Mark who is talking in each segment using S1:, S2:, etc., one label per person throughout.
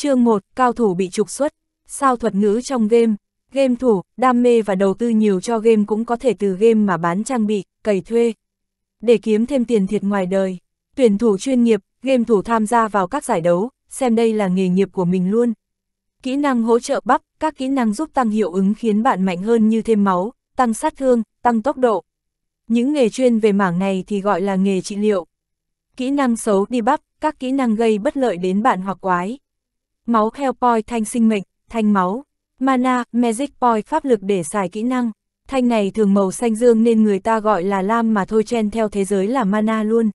S1: Chương 1, cao thủ bị trục xuất. Sao thuật ngữ trong game, game thủ, đam mê và đầu tư nhiều cho game cũng có thể từ game mà bán trang bị, cày thuê. Để kiếm thêm tiền thiệt ngoài đời, tuyển thủ chuyên nghiệp, game thủ tham gia vào các giải đấu, xem đây là nghề nghiệp của mình luôn. Kỹ năng hỗ trợ bắp, các kỹ năng giúp tăng hiệu ứng khiến bạn mạnh hơn như thêm máu, tăng sát thương, tăng tốc độ. Những nghề chuyên về mảng này thì gọi là nghề trị liệu. Kỹ năng xấu đi bắp, các kỹ năng gây bất lợi đến bạn hoặc quái máu heo poi thanh sinh mệnh, thanh máu, mana, magic poi pháp lực để xài kỹ năng. Thanh này thường màu xanh dương nên người ta gọi là lam mà thôi chen theo thế giới là mana luôn.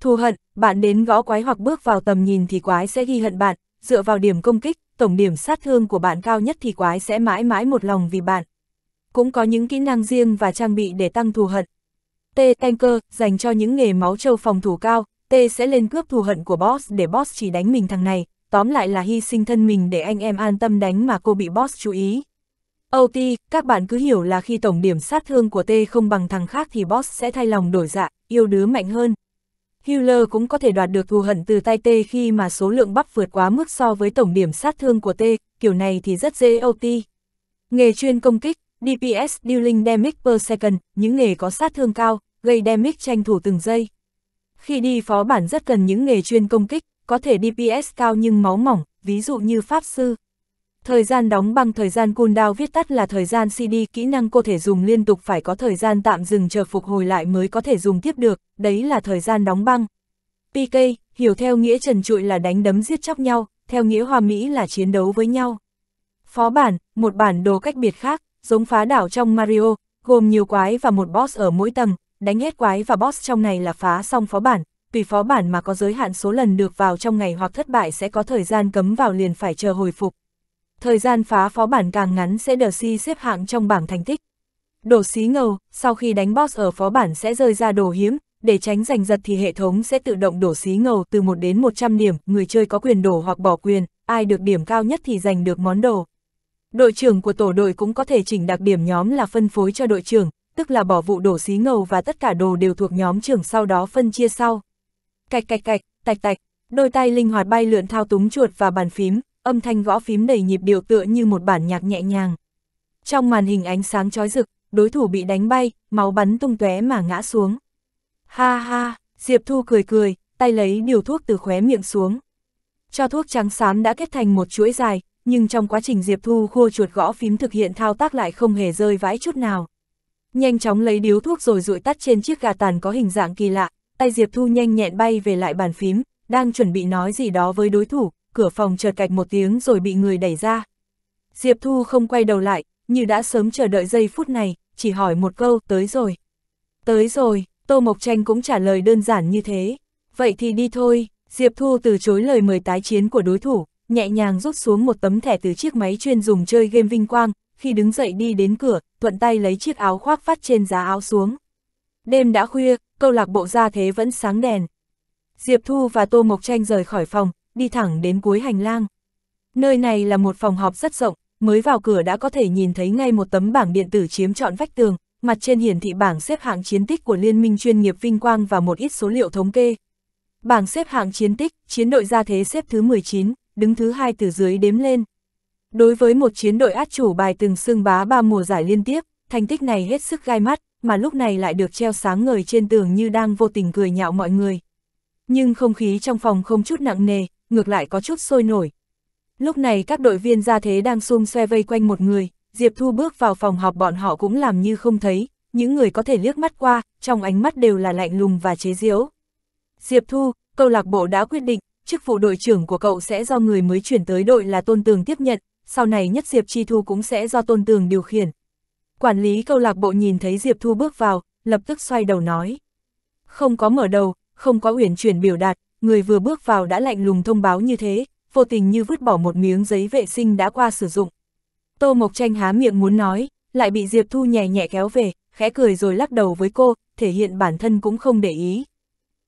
S1: Thù hận, bạn đến gõ quái hoặc bước vào tầm nhìn thì quái sẽ ghi hận bạn, dựa vào điểm công kích, tổng điểm sát thương của bạn cao nhất thì quái sẽ mãi mãi một lòng vì bạn. Cũng có những kỹ năng riêng và trang bị để tăng thù hận. T tanker dành cho những nghề máu trâu phòng thủ cao, T sẽ lên cướp thù hận của boss để boss chỉ đánh mình thằng này, tóm lại là hy sinh thân mình để anh em an tâm đánh mà cô bị boss chú ý. OT, các bạn cứ hiểu là khi tổng điểm sát thương của T không bằng thằng khác thì boss sẽ thay lòng đổi dạ, yêu đứa mạnh hơn. Healer cũng có thể đoạt được thù hận từ tay T khi mà số lượng bắp vượt quá mức so với tổng điểm sát thương của T, kiểu này thì rất dễ OT. Nghề chuyên công kích, DPS Dealing Damage Per Second, những nghề có sát thương cao, gây damage tranh thủ từng giây. Khi đi phó bản rất cần những nghề chuyên công kích, có thể DPS cao nhưng máu mỏng, ví dụ như Pháp Sư. Thời gian đóng băng thời gian cooldown viết tắt là thời gian CD kỹ năng cô thể dùng liên tục phải có thời gian tạm dừng chờ phục hồi lại mới có thể dùng tiếp được, đấy là thời gian đóng băng. PK, hiểu theo nghĩa trần trụi là đánh đấm giết chóc nhau, theo nghĩa hòa Mỹ là chiến đấu với nhau. Phó bản, một bản đồ cách biệt khác, giống phá đảo trong Mario, gồm nhiều quái và một boss ở mỗi tầng, đánh hết quái và boss trong này là phá xong phó bản, tùy phó bản mà có giới hạn số lần được vào trong ngày hoặc thất bại sẽ có thời gian cấm vào liền phải chờ hồi phục. Thời gian phá phó bản càng ngắn sẽ được si xếp hạng trong bảng thành tích. Đồ xí ngầu, sau khi đánh boss ở phó bản sẽ rơi ra đồ hiếm, để tránh giành giật thì hệ thống sẽ tự động đổ xí ngầu từ 1 đến 100 điểm, người chơi có quyền đổ hoặc bỏ quyền, ai được điểm cao nhất thì giành được món đồ. Đội trưởng của tổ đội cũng có thể chỉnh đặc điểm nhóm là phân phối cho đội trưởng, tức là bỏ vụ đổ xí ngầu và tất cả đồ đều thuộc nhóm trưởng sau đó phân chia sau. Cạch cạch cạch, tạch tạch, đôi tay linh hoạt bay lượn thao túng chuột và bàn phím, âm thanh gõ phím đầy nhịp điệu tựa như một bản nhạc nhẹ nhàng. Trong màn hình ánh sáng chói rực, đối thủ bị đánh bay, máu bắn tung tóe mà ngã xuống. Ha ha, Diệp Thu cười cười, tay lấy điều thuốc từ khóe miệng xuống. Cho thuốc trắng xám đã kết thành một chuỗi dài, nhưng trong quá trình Diệp Thu khua chuột gõ phím thực hiện thao tác lại không hề rơi vãi chút nào. Nhanh chóng lấy điếu thuốc rồi rụi tắt trên chiếc gà tàn có hình dạng kỳ lạ, tay Diệp Thu nhanh nhẹn bay về lại bàn phím, đang chuẩn bị nói gì đó với đối thủ, cửa phòng chợt cạch một tiếng rồi bị người đẩy ra. Diệp Thu không quay đầu lại, như đã sớm chờ đợi giây phút này, chỉ hỏi một câu, tới rồi. Tới rồi, Tô Mộc Tranh cũng trả lời đơn giản như thế. Vậy thì đi thôi, Diệp Thu từ chối lời mời tái chiến của đối thủ, nhẹ nhàng rút xuống một tấm thẻ từ chiếc máy chuyên dùng chơi game vinh quang, khi đứng dậy đi đến cửa, thuận tay lấy chiếc áo khoác phát trên giá áo xuống. Đêm đã khuya, câu lạc bộ ra thế vẫn sáng đèn. Diệp Thu và Tô Mộc Tranh rời khỏi phòng, đi thẳng đến cuối hành lang. Nơi này là một phòng họp rất rộng, mới vào cửa đã có thể nhìn thấy ngay một tấm bảng điện tử chiếm trọn vách tường, mặt trên hiển thị bảng xếp hạng chiến tích của Liên minh chuyên nghiệp Vinh Quang và một ít số liệu thống kê. Bảng xếp hạng chiến tích, chiến đội gia thế xếp thứ 19, đứng thứ hai từ dưới đếm lên. Đối với một chiến đội át chủ bài từng xưng bá ba mùa giải liên tiếp, thành tích này hết sức gai mắt, mà lúc này lại được treo sáng ngời trên tường như đang vô tình cười nhạo mọi người. Nhưng không khí trong phòng không chút nặng nề, ngược lại có chút sôi nổi. Lúc này các đội viên ra thế đang xung xoe vây quanh một người, Diệp Thu bước vào phòng họp bọn họ cũng làm như không thấy, những người có thể liếc mắt qua, trong ánh mắt đều là lạnh lùng và chế giễu. Diệp Thu, câu lạc bộ đã quyết định, chức vụ đội trưởng của cậu sẽ do người mới chuyển tới đội là Tôn Tường tiếp nhận, sau này nhất Diệp Chi Thu cũng sẽ do Tôn Tường điều khiển, Quản lý câu lạc bộ nhìn thấy Diệp Thu bước vào, lập tức xoay đầu nói. Không có mở đầu, không có uyển chuyển biểu đạt, người vừa bước vào đã lạnh lùng thông báo như thế, vô tình như vứt bỏ một miếng giấy vệ sinh đã qua sử dụng. Tô Mộc Tranh há miệng muốn nói, lại bị Diệp Thu nhẹ nhẹ kéo về, khẽ cười rồi lắc đầu với cô, thể hiện bản thân cũng không để ý.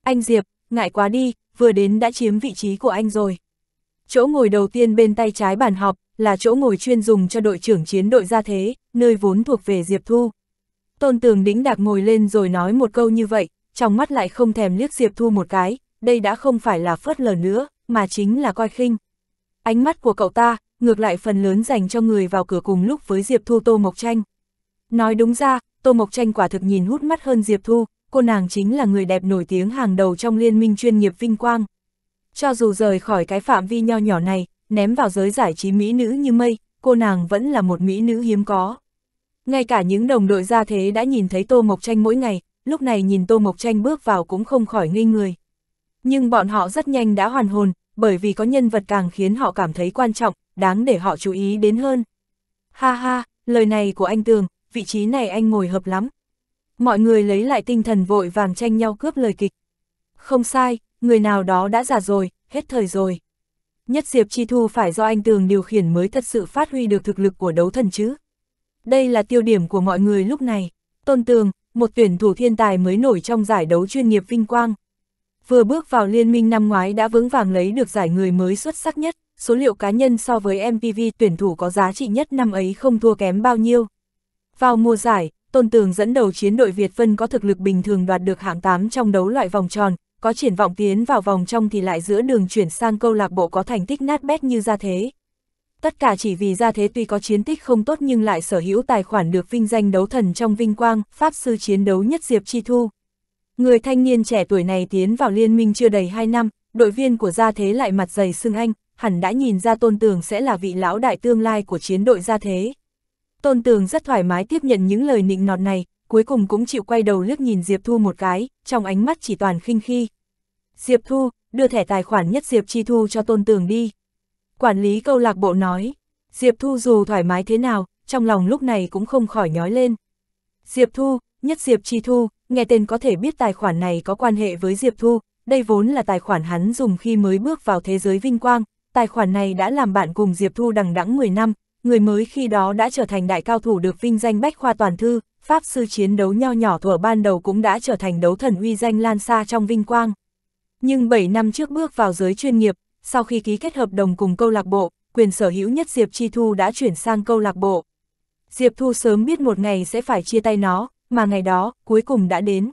S1: Anh Diệp, ngại quá đi, vừa đến đã chiếm vị trí của anh rồi. Chỗ ngồi đầu tiên bên tay trái bàn họp là chỗ ngồi chuyên dùng cho đội trưởng chiến đội ra thế, nơi vốn thuộc về Diệp Thu. Tôn Tường đĩnh đạc ngồi lên rồi nói một câu như vậy, trong mắt lại không thèm liếc Diệp Thu một cái, đây đã không phải là phớt lờ nữa, mà chính là coi khinh. Ánh mắt của cậu ta, ngược lại phần lớn dành cho người vào cửa cùng lúc với Diệp Thu Tô Mộc Tranh. Nói đúng ra, Tô Mộc Tranh quả thực nhìn hút mắt hơn Diệp Thu, cô nàng chính là người đẹp nổi tiếng hàng đầu trong liên minh chuyên nghiệp vinh quang. Cho dù rời khỏi cái phạm vi nho nhỏ này, ném vào giới giải trí mỹ nữ như mây, cô nàng vẫn là một mỹ nữ hiếm có. Ngay cả những đồng đội ra thế đã nhìn thấy Tô Mộc Tranh mỗi ngày, lúc này nhìn Tô Mộc Tranh bước vào cũng không khỏi ngây người. Nhưng bọn họ rất nhanh đã hoàn hồn, bởi vì có nhân vật càng khiến họ cảm thấy quan trọng, đáng để họ chú ý đến hơn. Ha ha, lời này của anh Tường, vị trí này anh ngồi hợp lắm. Mọi người lấy lại tinh thần vội vàng tranh nhau cướp lời kịch. Không sai, người nào đó đã già rồi, hết thời rồi. Nhất Diệp Chi Thu phải do anh Tường điều khiển mới thật sự phát huy được thực lực của đấu thần chứ. Đây là tiêu điểm của mọi người lúc này. Tôn Tường, một tuyển thủ thiên tài mới nổi trong giải đấu chuyên nghiệp vinh quang. Vừa bước vào liên minh năm ngoái đã vững vàng lấy được giải người mới xuất sắc nhất, số liệu cá nhân so với MPV tuyển thủ có giá trị nhất năm ấy không thua kém bao nhiêu. Vào mùa giải, Tôn Tường dẫn đầu chiến đội Việt Vân có thực lực bình thường đoạt được hạng 8 trong đấu loại vòng tròn, có triển vọng tiến vào vòng trong thì lại giữa đường chuyển sang câu lạc bộ có thành tích nát bét như ra thế tất cả chỉ vì ra thế tuy có chiến tích không tốt nhưng lại sở hữu tài khoản được vinh danh đấu thần trong vinh quang, pháp sư chiến đấu nhất Diệp Chi Thu. Người thanh niên trẻ tuổi này tiến vào liên minh chưa đầy 2 năm, đội viên của gia thế lại mặt dày xương anh, hẳn đã nhìn ra Tôn Tường sẽ là vị lão đại tương lai của chiến đội gia thế. Tôn Tường rất thoải mái tiếp nhận những lời nịnh nọt này, cuối cùng cũng chịu quay đầu liếc nhìn Diệp Thu một cái, trong ánh mắt chỉ toàn khinh khi. Diệp Thu, đưa thẻ tài khoản nhất Diệp Chi Thu cho Tôn Tường đi. Quản lý câu lạc bộ nói, Diệp Thu dù thoải mái thế nào, trong lòng lúc này cũng không khỏi nhói lên. Diệp Thu, nhất Diệp Chi Thu, nghe tên có thể biết tài khoản này có quan hệ với Diệp Thu, đây vốn là tài khoản hắn dùng khi mới bước vào thế giới vinh quang, tài khoản này đã làm bạn cùng Diệp Thu đằng đẵng 10 năm, người mới khi đó đã trở thành đại cao thủ được vinh danh bách khoa toàn thư, pháp sư chiến đấu nho nhỏ thuở ban đầu cũng đã trở thành đấu thần uy danh lan xa trong vinh quang. Nhưng 7 năm trước bước vào giới chuyên nghiệp, sau khi ký kết hợp đồng cùng câu lạc bộ, quyền sở hữu nhất Diệp Chi Thu đã chuyển sang câu lạc bộ. Diệp Thu sớm biết một ngày sẽ phải chia tay nó, mà ngày đó, cuối cùng đã đến.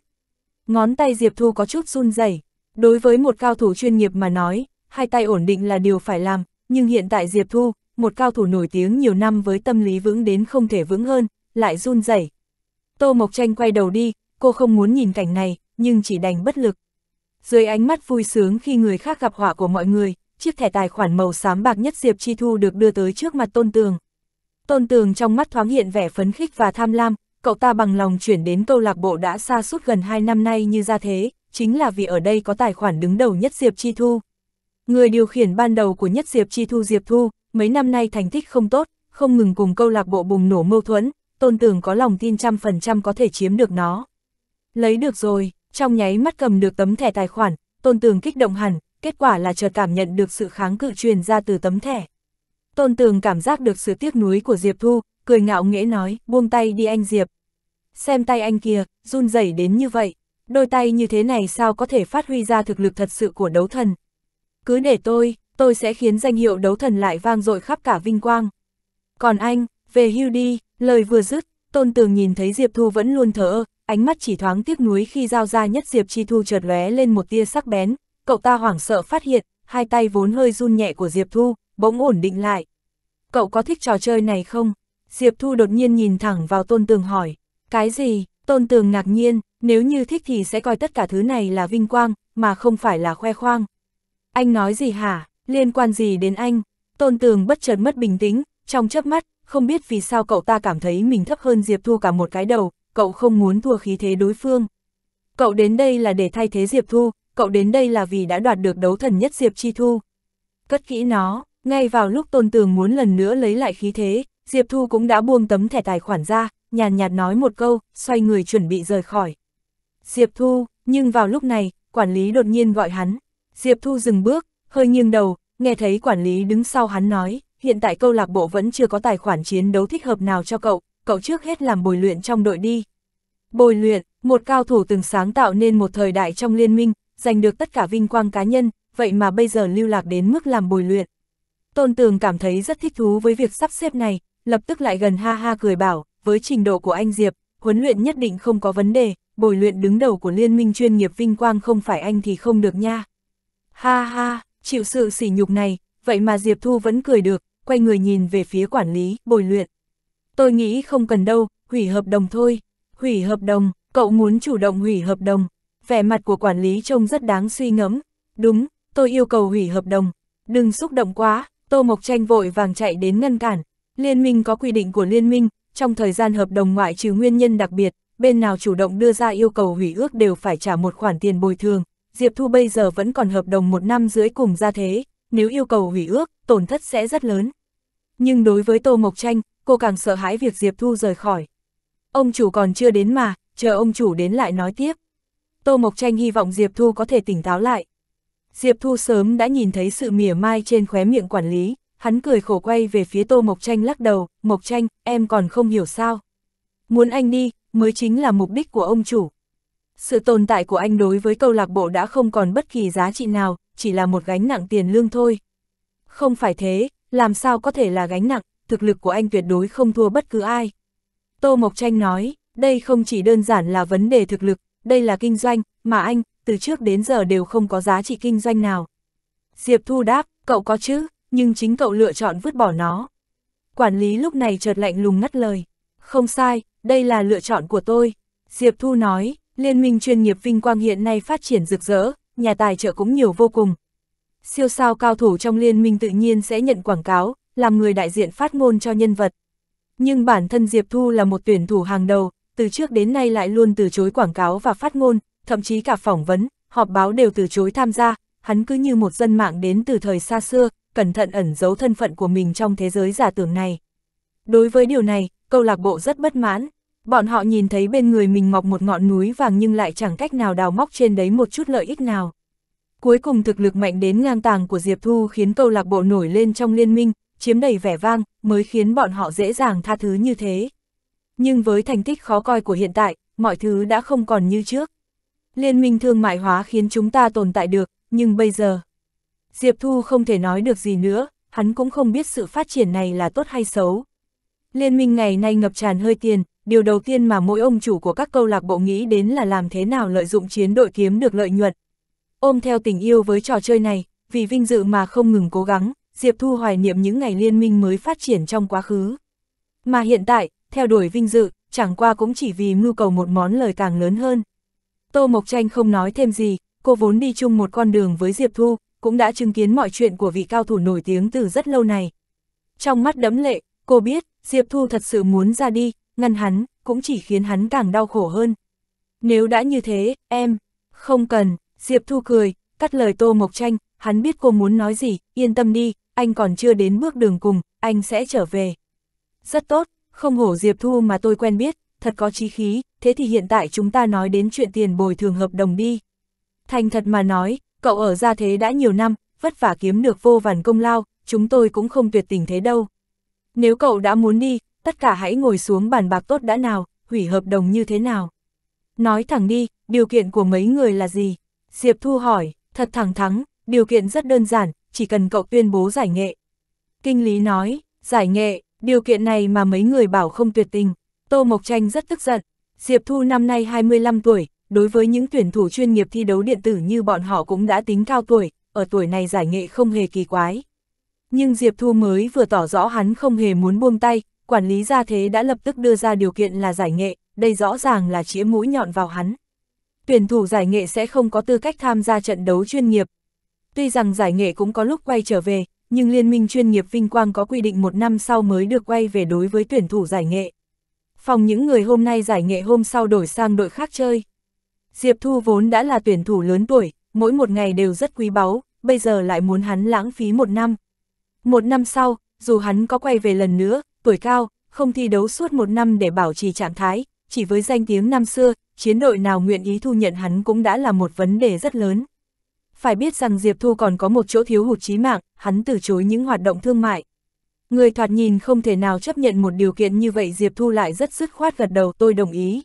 S1: Ngón tay Diệp Thu có chút run rẩy. Đối với một cao thủ chuyên nghiệp mà nói, hai tay ổn định là điều phải làm, nhưng hiện tại Diệp Thu, một cao thủ nổi tiếng nhiều năm với tâm lý vững đến không thể vững hơn, lại run rẩy. Tô Mộc Tranh quay đầu đi, cô không muốn nhìn cảnh này, nhưng chỉ đành bất lực. Dưới ánh mắt vui sướng khi người khác gặp họa của mọi người, chiếc thẻ tài khoản màu xám bạc nhất Diệp Chi Thu được đưa tới trước mặt Tôn Tường. Tôn Tường trong mắt thoáng hiện vẻ phấn khích và tham lam, cậu ta bằng lòng chuyển đến câu lạc bộ đã xa suốt gần 2 năm nay như ra thế, chính là vì ở đây có tài khoản đứng đầu nhất Diệp Chi Thu. Người điều khiển ban đầu của nhất Diệp Chi Thu Diệp Thu, mấy năm nay thành tích không tốt, không ngừng cùng câu lạc bộ bùng nổ mâu thuẫn, Tôn Tường có lòng tin trăm phần trăm có thể chiếm được nó. Lấy được rồi, trong nháy mắt cầm được tấm thẻ tài khoản, Tôn Tường kích động hẳn, kết quả là chợt cảm nhận được sự kháng cự truyền ra từ tấm thẻ. Tôn Tường cảm giác được sự tiếc nuối của Diệp Thu, cười ngạo nghễ nói, buông tay đi anh Diệp. Xem tay anh kia, run rẩy đến như vậy, đôi tay như thế này sao có thể phát huy ra thực lực thật sự của đấu thần. Cứ để tôi, tôi sẽ khiến danh hiệu đấu thần lại vang dội khắp cả vinh quang. Còn anh, về hưu đi, lời vừa dứt, Tôn Tường nhìn thấy Diệp Thu vẫn luôn thở, ánh mắt chỉ thoáng tiếc nuối khi giao ra nhất Diệp Chi Thu chợt lóe lên một tia sắc bén, cậu ta hoảng sợ phát hiện, hai tay vốn hơi run nhẹ của Diệp Thu, bỗng ổn định lại. Cậu có thích trò chơi này không? Diệp Thu đột nhiên nhìn thẳng vào Tôn Tường hỏi. Cái gì? Tôn Tường ngạc nhiên, nếu như thích thì sẽ coi tất cả thứ này là vinh quang, mà không phải là khoe khoang. Anh nói gì hả? Liên quan gì đến anh? Tôn Tường bất chợt mất bình tĩnh, trong chớp mắt, không biết vì sao cậu ta cảm thấy mình thấp hơn Diệp Thu cả một cái đầu, cậu không muốn thua khí thế đối phương. Cậu đến đây là để thay thế Diệp Thu, cậu đến đây là vì đã đoạt được đấu thần nhất Diệp Chi Thu. Cất kỹ nó, ngay vào lúc tôn tường muốn lần nữa lấy lại khí thế, Diệp Thu cũng đã buông tấm thẻ tài khoản ra, nhàn nhạt nói một câu, xoay người chuẩn bị rời khỏi. Diệp Thu, nhưng vào lúc này, quản lý đột nhiên gọi hắn. Diệp Thu dừng bước, hơi nghiêng đầu, nghe thấy quản lý đứng sau hắn nói, hiện tại câu lạc bộ vẫn chưa có tài khoản chiến đấu thích hợp nào cho cậu, cậu trước hết làm bồi luyện trong đội đi. Bồi luyện, một cao thủ từng sáng tạo nên một thời đại trong liên minh, giành được tất cả vinh quang cá nhân, vậy mà bây giờ lưu lạc đến mức làm bồi luyện. Tôn Tường cảm thấy rất thích thú với việc sắp xếp này, lập tức lại gần ha ha cười bảo, với trình độ của anh Diệp, huấn luyện nhất định không có vấn đề, bồi luyện đứng đầu của liên minh chuyên nghiệp vinh quang không phải anh thì không được nha. Ha ha, chịu sự sỉ nhục này, vậy mà Diệp Thu vẫn cười được, quay người nhìn về phía quản lý, bồi luyện. Tôi nghĩ không cần đâu, hủy hợp đồng thôi. Hủy hợp đồng, cậu muốn chủ động hủy hợp đồng, vẻ mặt của quản lý trông rất đáng suy ngẫm. Đúng, tôi yêu cầu hủy hợp đồng. Đừng xúc động quá, Tô Mộc Tranh vội vàng chạy đến ngăn cản. Liên minh có quy định của liên minh, trong thời gian hợp đồng ngoại trừ nguyên nhân đặc biệt, bên nào chủ động đưa ra yêu cầu hủy ước đều phải trả một khoản tiền bồi thường. Diệp Thu bây giờ vẫn còn hợp đồng một năm dưới cùng ra thế, nếu yêu cầu hủy ước, tổn thất sẽ rất lớn. Nhưng đối với Tô Mộc Tranh, cô càng sợ hãi việc Diệp Thu rời khỏi. Ông chủ còn chưa đến mà, chờ ông chủ đến lại nói tiếp. Tô Mộc Tranh hy vọng Diệp Thu có thể tỉnh táo lại. Diệp Thu sớm đã nhìn thấy sự mỉa mai trên khóe miệng quản lý, hắn cười khổ quay về phía Tô Mộc Tranh lắc đầu, Mộc Tranh, em còn không hiểu sao. Muốn anh đi, mới chính là mục đích của ông chủ. Sự tồn tại của anh đối với câu lạc bộ đã không còn bất kỳ giá trị nào, chỉ là một gánh nặng tiền lương thôi. Không phải thế, làm sao có thể là gánh nặng, thực lực của anh tuyệt đối không thua bất cứ ai. Tô Mộc Tranh nói, đây không chỉ đơn giản là vấn đề thực lực, đây là kinh doanh, mà anh, từ trước đến giờ đều không có giá trị kinh doanh nào. Diệp Thu đáp, cậu có chứ, nhưng chính cậu lựa chọn vứt bỏ nó. Quản lý lúc này chợt lạnh lùng ngắt lời. Không sai, đây là lựa chọn của tôi. Diệp Thu nói, liên minh chuyên nghiệp Vinh Quang hiện nay phát triển rực rỡ, nhà tài trợ cũng nhiều vô cùng. Siêu sao cao thủ trong liên minh tự nhiên sẽ nhận quảng cáo, làm người đại diện phát ngôn cho nhân vật. Nhưng bản thân Diệp Thu là một tuyển thủ hàng đầu, từ trước đến nay lại luôn từ chối quảng cáo và phát ngôn, thậm chí cả phỏng vấn, họp báo đều từ chối tham gia, hắn cứ như một dân mạng đến từ thời xa xưa, cẩn thận ẩn giấu thân phận của mình trong thế giới giả tưởng này. Đối với điều này, câu lạc bộ rất bất mãn. Bọn họ nhìn thấy bên người mình mọc một ngọn núi vàng nhưng lại chẳng cách nào đào móc trên đấy một chút lợi ích nào. Cuối cùng thực lực mạnh đến ngang tàng của Diệp Thu khiến câu lạc bộ nổi lên trong liên minh, chiếm đầy vẻ vang, mới khiến bọn họ dễ dàng tha thứ như thế. Nhưng với thành tích khó coi của hiện tại, mọi thứ đã không còn như trước. Liên minh thương mại hóa khiến chúng ta tồn tại được, nhưng bây giờ... Diệp Thu không thể nói được gì nữa, hắn cũng không biết sự phát triển này là tốt hay xấu. Liên minh ngày nay ngập tràn hơi tiền, điều đầu tiên mà mỗi ông chủ của các câu lạc bộ nghĩ đến là làm thế nào lợi dụng chiến đội kiếm được lợi nhuận. Ôm theo tình yêu với trò chơi này, vì vinh dự mà không ngừng cố gắng, Diệp Thu hoài niệm những ngày liên minh mới phát triển trong quá khứ. Mà hiện tại, theo đuổi vinh dự, chẳng qua cũng chỉ vì mưu cầu một món lời càng lớn hơn. Tô Mộc Tranh không nói thêm gì, cô vốn đi chung một con đường với Diệp Thu, cũng đã chứng kiến mọi chuyện của vị cao thủ nổi tiếng từ rất lâu này. Trong mắt đẫm lệ, cô biết, Diệp Thu thật sự muốn ra đi, ngăn hắn, cũng chỉ khiến hắn càng đau khổ hơn. Nếu đã như thế, em, không cần, Diệp Thu cười, cắt lời Tô Mộc Tranh, hắn biết cô muốn nói gì, yên tâm đi, anh còn chưa đến bước đường cùng, anh sẽ trở về. Rất tốt, không hổ Diệp Thu mà tôi quen biết, thật có chí khí, thế thì hiện tại chúng ta nói đến chuyện tiền bồi thường hợp đồng đi. Thành thật mà nói, cậu ở gia thế đã nhiều năm, vất vả kiếm được vô vàn công lao, chúng tôi cũng không tuyệt tình thế đâu. Nếu cậu đã muốn đi, tất cả hãy ngồi xuống bàn bạc tốt đã nào, hủy hợp đồng như thế nào. Nói thẳng đi, điều kiện của mấy người là gì? Diệp Thu hỏi, thật thẳng thắng, điều kiện rất đơn giản, chỉ cần cậu tuyên bố giải nghệ. Kinh lý nói, giải nghệ, Điều kiện này mà mấy người bảo không tuyệt tình, Tô Mộc Tranh rất tức giận. Diệp Thu năm nay 25 tuổi, đối với những tuyển thủ chuyên nghiệp thi đấu điện tử như bọn họ cũng đã tính cao tuổi, ở tuổi này giải nghệ không hề kỳ quái. Nhưng Diệp Thu mới vừa tỏ rõ hắn không hề muốn buông tay, quản lý gia thế đã lập tức đưa ra điều kiện là giải nghệ, đây rõ ràng là chĩa mũi nhọn vào hắn. Tuyển thủ giải nghệ sẽ không có tư cách tham gia trận đấu chuyên nghiệp. Tuy rằng giải nghệ cũng có lúc quay trở về, nhưng Liên minh chuyên nghiệp Vinh Quang có quy định một năm sau mới được quay về đối với tuyển thủ giải nghệ. Phòng những người hôm nay giải nghệ hôm sau đổi sang đội khác chơi. Diệp Thu vốn đã là tuyển thủ lớn tuổi, mỗi một ngày đều rất quý báu, bây giờ lại muốn hắn lãng phí một năm. Một năm sau, dù hắn có quay về lần nữa, tuổi cao, không thi đấu suốt một năm để bảo trì trạng thái, chỉ với danh tiếng năm xưa, chiến đội nào nguyện ý thu nhận hắn cũng đã là một vấn đề rất lớn phải biết rằng Diệp Thu còn có một chỗ thiếu hụt chí mạng, hắn từ chối những hoạt động thương mại. Người thoạt nhìn không thể nào chấp nhận một điều kiện như vậy Diệp Thu lại rất dứt khoát gật đầu tôi đồng ý.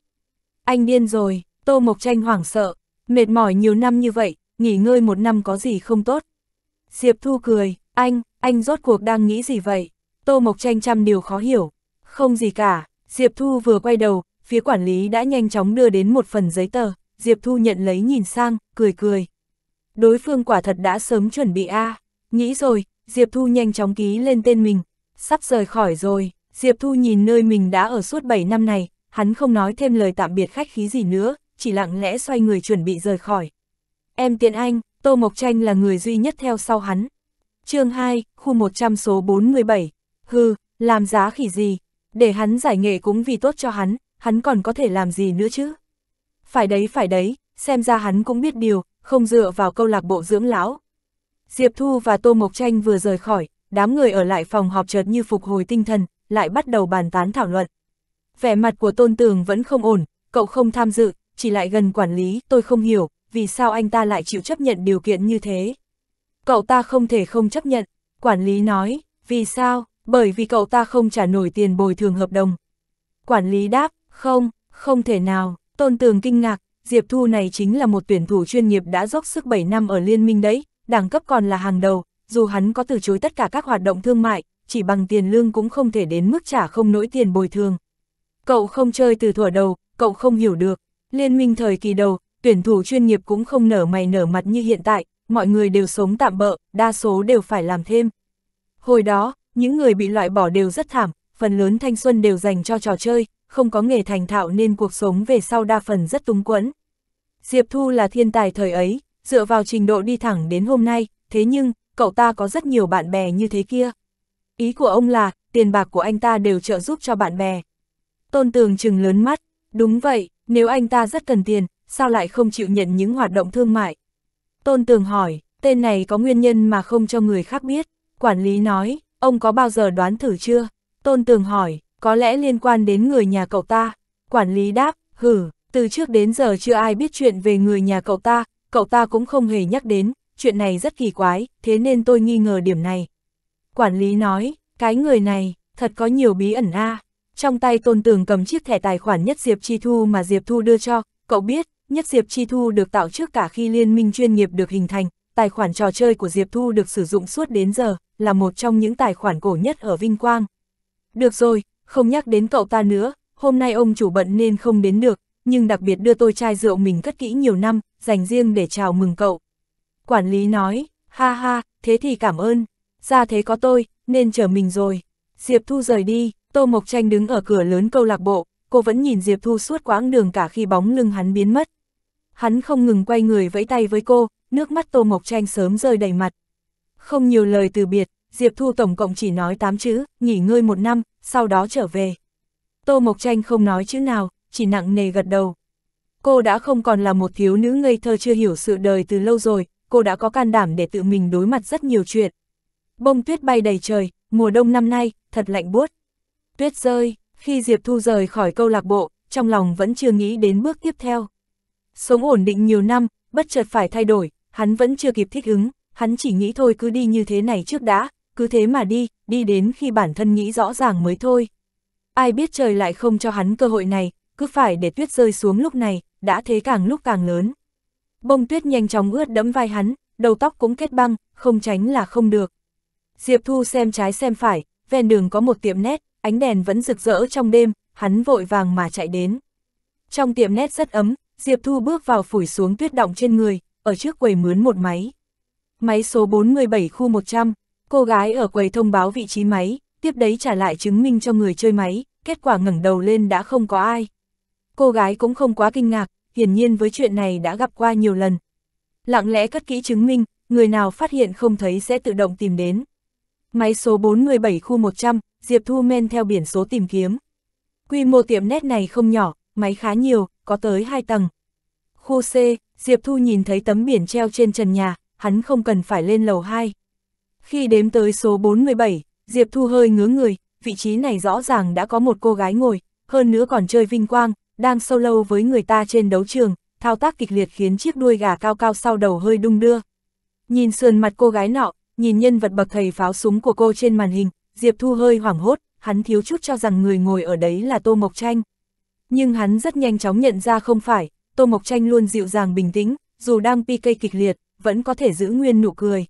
S1: Anh điên rồi, Tô Mộc Tranh hoảng sợ, mệt mỏi nhiều năm như vậy, nghỉ ngơi một năm có gì không tốt. Diệp Thu cười, anh, anh rốt cuộc đang nghĩ gì vậy? Tô Mộc Tranh trăm điều khó hiểu. Không gì cả, Diệp Thu vừa quay đầu, phía quản lý đã nhanh chóng đưa đến một phần giấy tờ, Diệp Thu nhận lấy nhìn sang, cười cười, đối phương quả thật đã sớm chuẩn bị a à. nghĩ rồi, Diệp Thu nhanh chóng ký lên tên mình, sắp rời khỏi rồi, Diệp Thu nhìn nơi mình đã ở suốt 7 năm này, hắn không nói thêm lời tạm biệt khách khí gì nữa, chỉ lặng lẽ xoay người chuẩn bị rời khỏi. Em tiện anh, Tô Mộc Tranh là người duy nhất theo sau hắn. chương 2, khu 100 số 47, hư, làm giá khỉ gì, để hắn giải nghệ cũng vì tốt cho hắn, hắn còn có thể làm gì nữa chứ? Phải đấy phải đấy, xem ra hắn cũng biết điều, không dựa vào câu lạc bộ dưỡng lão. Diệp Thu và Tô Mộc Tranh vừa rời khỏi, đám người ở lại phòng họp chợt như phục hồi tinh thần, lại bắt đầu bàn tán thảo luận. Vẻ mặt của Tôn Tường vẫn không ổn, cậu không tham dự, chỉ lại gần quản lý, tôi không hiểu, vì sao anh ta lại chịu chấp nhận điều kiện như thế. Cậu ta không thể không chấp nhận, quản lý nói, vì sao, bởi vì cậu ta không trả nổi tiền bồi thường hợp đồng. Quản lý đáp, không, không thể nào, Tôn Tường kinh ngạc, Diệp Thu này chính là một tuyển thủ chuyên nghiệp đã dốc sức 7 năm ở liên minh đấy, đẳng cấp còn là hàng đầu, dù hắn có từ chối tất cả các hoạt động thương mại, chỉ bằng tiền lương cũng không thể đến mức trả không nổi tiền bồi thường. Cậu không chơi từ thuở đầu, cậu không hiểu được. Liên minh thời kỳ đầu, tuyển thủ chuyên nghiệp cũng không nở mày nở mặt như hiện tại, mọi người đều sống tạm bợ, đa số đều phải làm thêm. Hồi đó, những người bị loại bỏ đều rất thảm, phần lớn thanh xuân đều dành cho trò chơi, không có nghề thành thạo nên cuộc sống về sau đa phần rất túng quẫn. Diệp Thu là thiên tài thời ấy, dựa vào trình độ đi thẳng đến hôm nay, thế nhưng, cậu ta có rất nhiều bạn bè như thế kia. Ý của ông là, tiền bạc của anh ta đều trợ giúp cho bạn bè. Tôn Tường chừng lớn mắt, đúng vậy, nếu anh ta rất cần tiền, sao lại không chịu nhận những hoạt động thương mại? Tôn Tường hỏi, tên này có nguyên nhân mà không cho người khác biết. Quản lý nói, ông có bao giờ đoán thử chưa? Tôn Tường hỏi, có lẽ liên quan đến người nhà cậu ta. Quản lý đáp, hử, từ trước đến giờ chưa ai biết chuyện về người nhà cậu ta, cậu ta cũng không hề nhắc đến, chuyện này rất kỳ quái, thế nên tôi nghi ngờ điểm này. Quản lý nói, cái người này, thật có nhiều bí ẩn a. À. Trong tay Tôn Tường cầm chiếc thẻ tài khoản Nhất Diệp Chi Thu mà Diệp Thu đưa cho, cậu biết, Nhất Diệp Chi Thu được tạo trước cả khi liên minh chuyên nghiệp được hình thành, tài khoản trò chơi của Diệp Thu được sử dụng suốt đến giờ, là một trong những tài khoản cổ nhất ở Vinh Quang. Được rồi, không nhắc đến cậu ta nữa, hôm nay ông chủ bận nên không đến được, nhưng đặc biệt đưa tôi chai rượu mình cất kỹ nhiều năm, dành riêng để chào mừng cậu. Quản lý nói, ha ha, thế thì cảm ơn, ra thế có tôi, nên chờ mình rồi. Diệp Thu rời đi, Tô Mộc Tranh đứng ở cửa lớn câu lạc bộ, cô vẫn nhìn Diệp Thu suốt quãng đường cả khi bóng lưng hắn biến mất. Hắn không ngừng quay người vẫy tay với cô, nước mắt Tô Mộc Tranh sớm rơi đầy mặt. Không nhiều lời từ biệt, Diệp Thu tổng cộng chỉ nói 8 chữ, nghỉ ngơi một năm, sau đó trở về. Tô Mộc Tranh không nói chữ nào, chỉ nặng nề gật đầu. Cô đã không còn là một thiếu nữ ngây thơ chưa hiểu sự đời từ lâu rồi, cô đã có can đảm để tự mình đối mặt rất nhiều chuyện. Bông tuyết bay đầy trời, mùa đông năm nay, thật lạnh buốt. Tuyết rơi, khi Diệp Thu rời khỏi câu lạc bộ, trong lòng vẫn chưa nghĩ đến bước tiếp theo. Sống ổn định nhiều năm, bất chợt phải thay đổi, hắn vẫn chưa kịp thích ứng, hắn chỉ nghĩ thôi cứ đi như thế này trước đã, cứ thế mà đi, đi đến khi bản thân nghĩ rõ ràng mới thôi. Ai biết trời lại không cho hắn cơ hội này, cứ phải để tuyết rơi xuống lúc này, đã thế càng lúc càng lớn. Bông tuyết nhanh chóng ướt đẫm vai hắn, đầu tóc cũng kết băng, không tránh là không được. Diệp Thu xem trái xem phải, ven đường có một tiệm nét, ánh đèn vẫn rực rỡ trong đêm, hắn vội vàng mà chạy đến. Trong tiệm nét rất ấm, Diệp Thu bước vào phủi xuống tuyết động trên người, ở trước quầy mướn một máy. Máy số 417 khu 100, cô gái ở quầy thông báo vị trí máy, tiếp đấy trả lại chứng minh cho người chơi máy, kết quả ngẩng đầu lên đã không có ai. Cô gái cũng không quá kinh ngạc, hiển nhiên với chuyện này đã gặp qua nhiều lần. Lặng lẽ cất kỹ chứng minh, người nào phát hiện không thấy sẽ tự động tìm đến. Máy số 417 khu 100, Diệp Thu men theo biển số tìm kiếm. Quy mô tiệm nét này không nhỏ, máy khá nhiều, có tới 2 tầng. Khu C, Diệp Thu nhìn thấy tấm biển treo trên trần nhà, hắn không cần phải lên lầu 2. Khi đếm tới số 417, Diệp Thu hơi ngứa người, vị trí này rõ ràng đã có một cô gái ngồi, hơn nữa còn chơi vinh quang, đang sâu lâu với người ta trên đấu trường, thao tác kịch liệt khiến chiếc đuôi gà cao cao sau đầu hơi đung đưa. Nhìn sườn mặt cô gái nọ, nhìn nhân vật bậc thầy pháo súng của cô trên màn hình, Diệp Thu hơi hoảng hốt, hắn thiếu chút cho rằng người ngồi ở đấy là Tô Mộc Tranh. Nhưng hắn rất nhanh chóng nhận ra không phải, Tô Mộc Tranh luôn dịu dàng bình tĩnh, dù đang PK kịch liệt, vẫn có thể giữ nguyên nụ cười.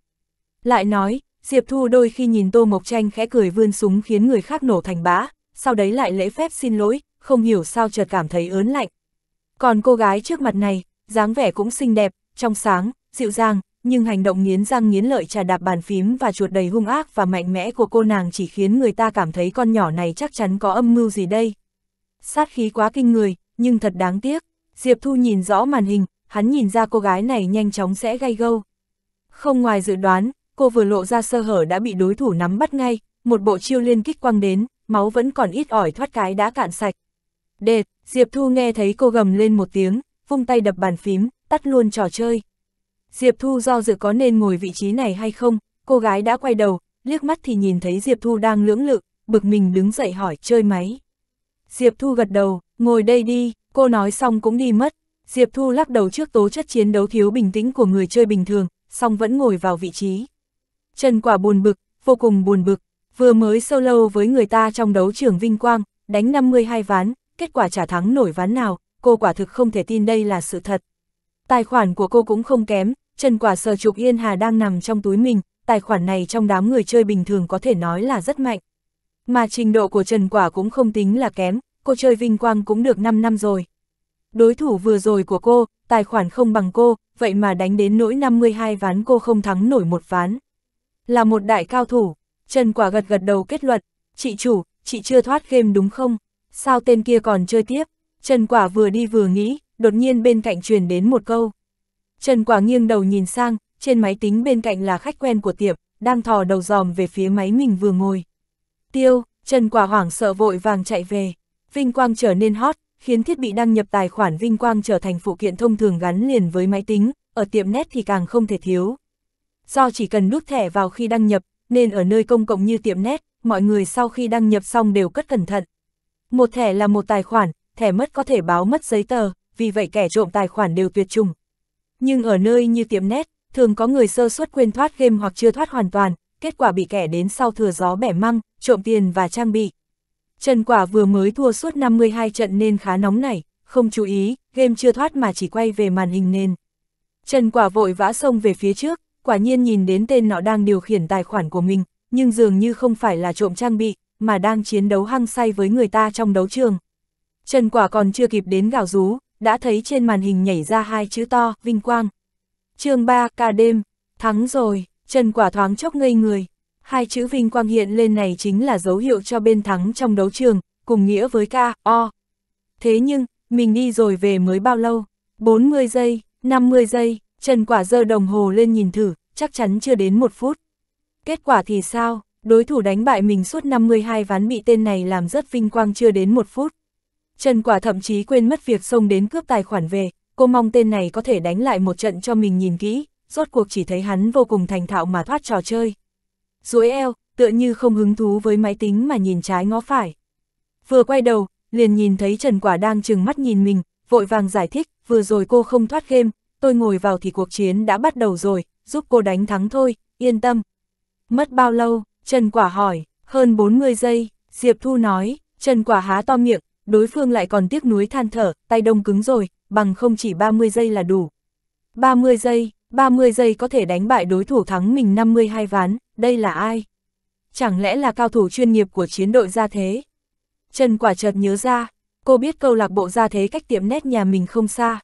S1: Lại nói, Diệp Thu đôi khi nhìn Tô Mộc Tranh khẽ cười vươn súng khiến người khác nổ thành bã, sau đấy lại lễ phép xin lỗi, không hiểu sao chợt cảm thấy ớn lạnh. Còn cô gái trước mặt này, dáng vẻ cũng xinh đẹp, trong sáng, dịu dàng, nhưng hành động nghiến răng nghiến lợi trà đạp bàn phím và chuột đầy hung ác và mạnh mẽ của cô nàng chỉ khiến người ta cảm thấy con nhỏ này chắc chắn có âm mưu gì đây. Sát khí quá kinh người, nhưng thật đáng tiếc, Diệp Thu nhìn rõ màn hình, hắn nhìn ra cô gái này nhanh chóng sẽ gây gâu. Không ngoài dự đoán, cô vừa lộ ra sơ hở đã bị đối thủ nắm bắt ngay, một bộ chiêu liên kích quăng đến, máu vẫn còn ít ỏi thoát cái đã cạn sạch, Đệt, Diệp Thu nghe thấy cô gầm lên một tiếng, vung tay đập bàn phím, tắt luôn trò chơi. Diệp Thu do dự có nên ngồi vị trí này hay không, cô gái đã quay đầu, liếc mắt thì nhìn thấy Diệp Thu đang lưỡng lự, bực mình đứng dậy hỏi chơi máy. Diệp Thu gật đầu, ngồi đây đi, cô nói xong cũng đi mất. Diệp Thu lắc đầu trước tố chất chiến đấu thiếu bình tĩnh của người chơi bình thường, song vẫn ngồi vào vị trí. Trần Quả buồn bực, vô cùng buồn bực, vừa mới solo với người ta trong đấu trưởng Vinh Quang, đánh 52 ván, kết quả trả thắng nổi ván nào, cô quả thực không thể tin đây là sự thật. Tài khoản của cô cũng không kém, Trần Quả sơ trục Yên Hà đang nằm trong túi mình, tài khoản này trong đám người chơi bình thường có thể nói là rất mạnh. Mà trình độ của Trần Quả cũng không tính là kém, cô chơi vinh quang cũng được 5 năm rồi. Đối thủ vừa rồi của cô, tài khoản không bằng cô, vậy mà đánh đến nỗi 52 ván cô không thắng nổi một ván. Là một đại cao thủ, Trần Quả gật gật đầu kết luận, chị chủ, chị chưa thoát game đúng không? sao tên kia còn chơi tiếp? Trần Quả vừa đi vừa nghĩ, đột nhiên bên cạnh truyền đến một câu. Trần Quả nghiêng đầu nhìn sang, trên máy tính bên cạnh là khách quen của tiệm, đang thò đầu dòm về phía máy mình vừa ngồi. Tiêu, Trần Quả hoảng sợ vội vàng chạy về. Vinh Quang trở nên hot, khiến thiết bị đăng nhập tài khoản Vinh Quang trở thành phụ kiện thông thường gắn liền với máy tính, ở tiệm net thì càng không thể thiếu. Do chỉ cần đút thẻ vào khi đăng nhập, nên ở nơi công cộng như tiệm net, mọi người sau khi đăng nhập xong đều cất cẩn thận, một thẻ là một tài khoản, thẻ mất có thể báo mất giấy tờ, vì vậy kẻ trộm tài khoản đều tuyệt chủng. Nhưng ở nơi như tiệm nét, thường có người sơ suất quên thoát game hoặc chưa thoát hoàn toàn, kết quả bị kẻ đến sau thừa gió bẻ măng, trộm tiền và trang bị. Trần Quả vừa mới thua suốt 52 trận nên khá nóng nảy, không chú ý, game chưa thoát mà chỉ quay về màn hình nên Trần Quả vội vã xông về phía trước, quả nhiên nhìn đến tên nọ đang điều khiển tài khoản của mình, nhưng dường như không phải là trộm trang bị, mà đang chiến đấu hăng say với người ta trong đấu trường. Trần Quả còn chưa kịp đến gào rú, đã thấy trên màn hình nhảy ra hai chữ to, vinh quang. chương 3, ca đêm, thắng rồi, Trần Quả thoáng chốc ngây người. Hai chữ vinh quang hiện lên này chính là dấu hiệu cho bên thắng trong đấu trường, cùng nghĩa với ca, o. Thế nhưng, mình đi rồi về mới bao lâu? 40 giây, 50 giây, Trần Quả giơ đồng hồ lên nhìn thử, chắc chắn chưa đến một phút. Kết quả thì sao? Đối thủ đánh bại mình suốt 52 ván bị tên này làm rất vinh quang chưa đến một phút. Trần Quả thậm chí quên mất việc xông đến cướp tài khoản về, cô mong tên này có thể đánh lại một trận cho mình nhìn kỹ, rốt cuộc chỉ thấy hắn vô cùng thành thạo mà thoát trò chơi. Duỗi eo, tựa như không hứng thú với máy tính mà nhìn trái ngó phải. Vừa quay đầu, liền nhìn thấy Trần Quả đang trừng mắt nhìn mình, vội vàng giải thích, vừa rồi cô không thoát game, tôi ngồi vào thì cuộc chiến đã bắt đầu rồi, giúp cô đánh thắng thôi, yên tâm. Mất bao lâu, Trần Quả hỏi, hơn 40 giây, Diệp Thu nói, Trần Quả há to miệng, đối phương lại còn tiếc nuối than thở, tay đông cứng rồi, bằng không chỉ 30 giây là đủ. 30 giây, 30 giây có thể đánh bại đối thủ thắng mình 52 ván, đây là ai? Chẳng lẽ là cao thủ chuyên nghiệp của chiến đội gia thế? Trần Quả chợt nhớ ra, cô biết câu lạc bộ gia thế cách tiệm nét nhà mình không xa.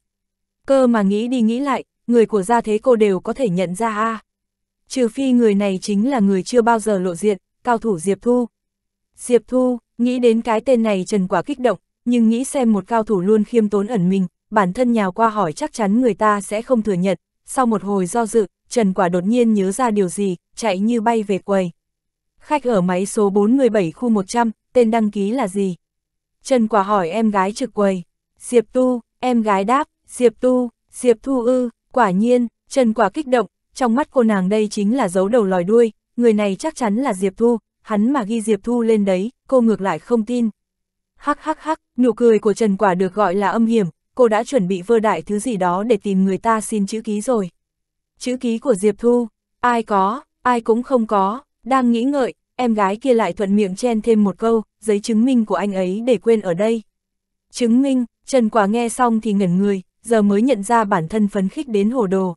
S1: Cơ mà nghĩ đi nghĩ lại, người của gia thế cô đều có thể nhận ra a. À trừ phi người này chính là người chưa bao giờ lộ diện, cao thủ Diệp Thu. Diệp Thu, nghĩ đến cái tên này Trần Quả kích động, nhưng nghĩ xem một cao thủ luôn khiêm tốn ẩn mình, bản thân nhào qua hỏi chắc chắn người ta sẽ không thừa nhận. Sau một hồi do dự, Trần Quả đột nhiên nhớ ra điều gì, chạy như bay về quầy. Khách ở máy số 417 khu 100, tên đăng ký là gì? Trần Quả hỏi em gái trực quầy. Diệp Tu, em gái đáp, Diệp Tu, Diệp Thu ư, quả nhiên, Trần Quả kích động, trong mắt cô nàng đây chính là dấu đầu lòi đuôi, người này chắc chắn là Diệp Thu, hắn mà ghi Diệp Thu lên đấy, cô ngược lại không tin. Hắc hắc hắc, nụ cười của Trần Quả được gọi là âm hiểm, cô đã chuẩn bị vơ đại thứ gì đó để tìm người ta xin chữ ký rồi. Chữ ký của Diệp Thu, ai có, ai cũng không có, đang nghĩ ngợi, em gái kia lại thuận miệng chen thêm một câu, giấy chứng minh của anh ấy để quên ở đây. Chứng minh, Trần Quả nghe xong thì ngẩn người, giờ mới nhận ra bản thân phấn khích đến hồ đồ.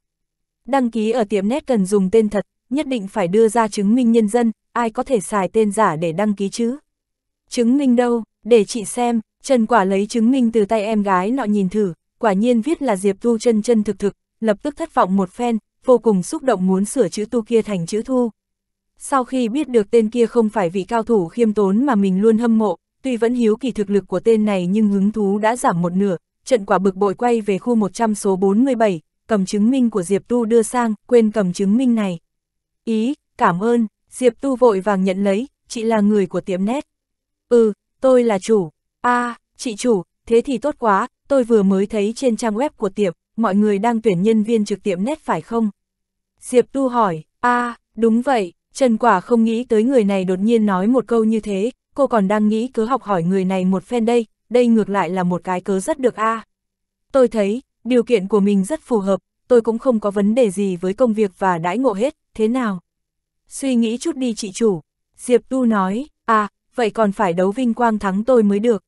S1: Đăng ký ở tiệm nét cần dùng tên thật, nhất định phải đưa ra chứng minh nhân dân, ai có thể xài tên giả để đăng ký chứ? Chứng minh đâu, để chị xem, Trần Quả lấy chứng minh từ tay em gái nọ nhìn thử, quả nhiên viết là Diệp Tu chân chân thực thực, lập tức thất vọng một phen, vô cùng xúc động muốn sửa chữ tu kia thành chữ thu. Sau khi biết được tên kia không phải vị cao thủ khiêm tốn mà mình luôn hâm mộ, tuy vẫn hiếu kỳ thực lực của tên này nhưng hứng thú đã giảm một nửa, trận quả bực bội quay về khu 100 số 47, cầm chứng minh của Diệp Tu đưa sang, quên cầm chứng minh này. Ý, cảm ơn, Diệp Tu vội vàng nhận lấy, chị là người của tiệm nét. Ừ, tôi là chủ. a à, chị chủ, thế thì tốt quá, tôi vừa mới thấy trên trang web của tiệm, mọi người đang tuyển nhân viên trực tiệm nét phải không? Diệp Tu hỏi, a à, đúng vậy, Trần Quả không nghĩ tới người này đột nhiên nói một câu như thế, cô còn đang nghĩ cứ học hỏi người này một phen đây, đây ngược lại là một cái cớ rất được a à. Tôi thấy, điều kiện của mình rất phù hợp, tôi cũng không có vấn đề gì với công việc và đãi ngộ hết, thế nào? Suy nghĩ chút đi chị chủ, Diệp Tu nói, à, vậy còn phải đấu vinh quang thắng tôi mới được.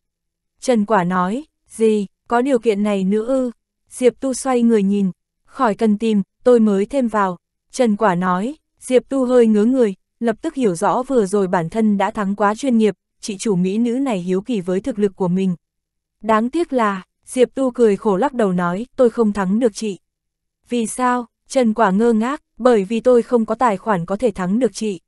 S1: Trần Quả nói, gì, có điều kiện này nữa ư? Diệp Tu xoay người nhìn, khỏi cần tìm, tôi mới thêm vào. Trần Quả nói, Diệp Tu hơi ngứa người, lập tức hiểu rõ vừa rồi bản thân đã thắng quá chuyên nghiệp, chị chủ mỹ nữ này hiếu kỳ với thực lực của mình. Đáng tiếc là, Diệp Tu cười khổ lắc đầu nói, tôi không thắng được chị. Vì sao? Trần Quả ngơ ngác, bởi vì tôi không có tài khoản có thể thắng được chị.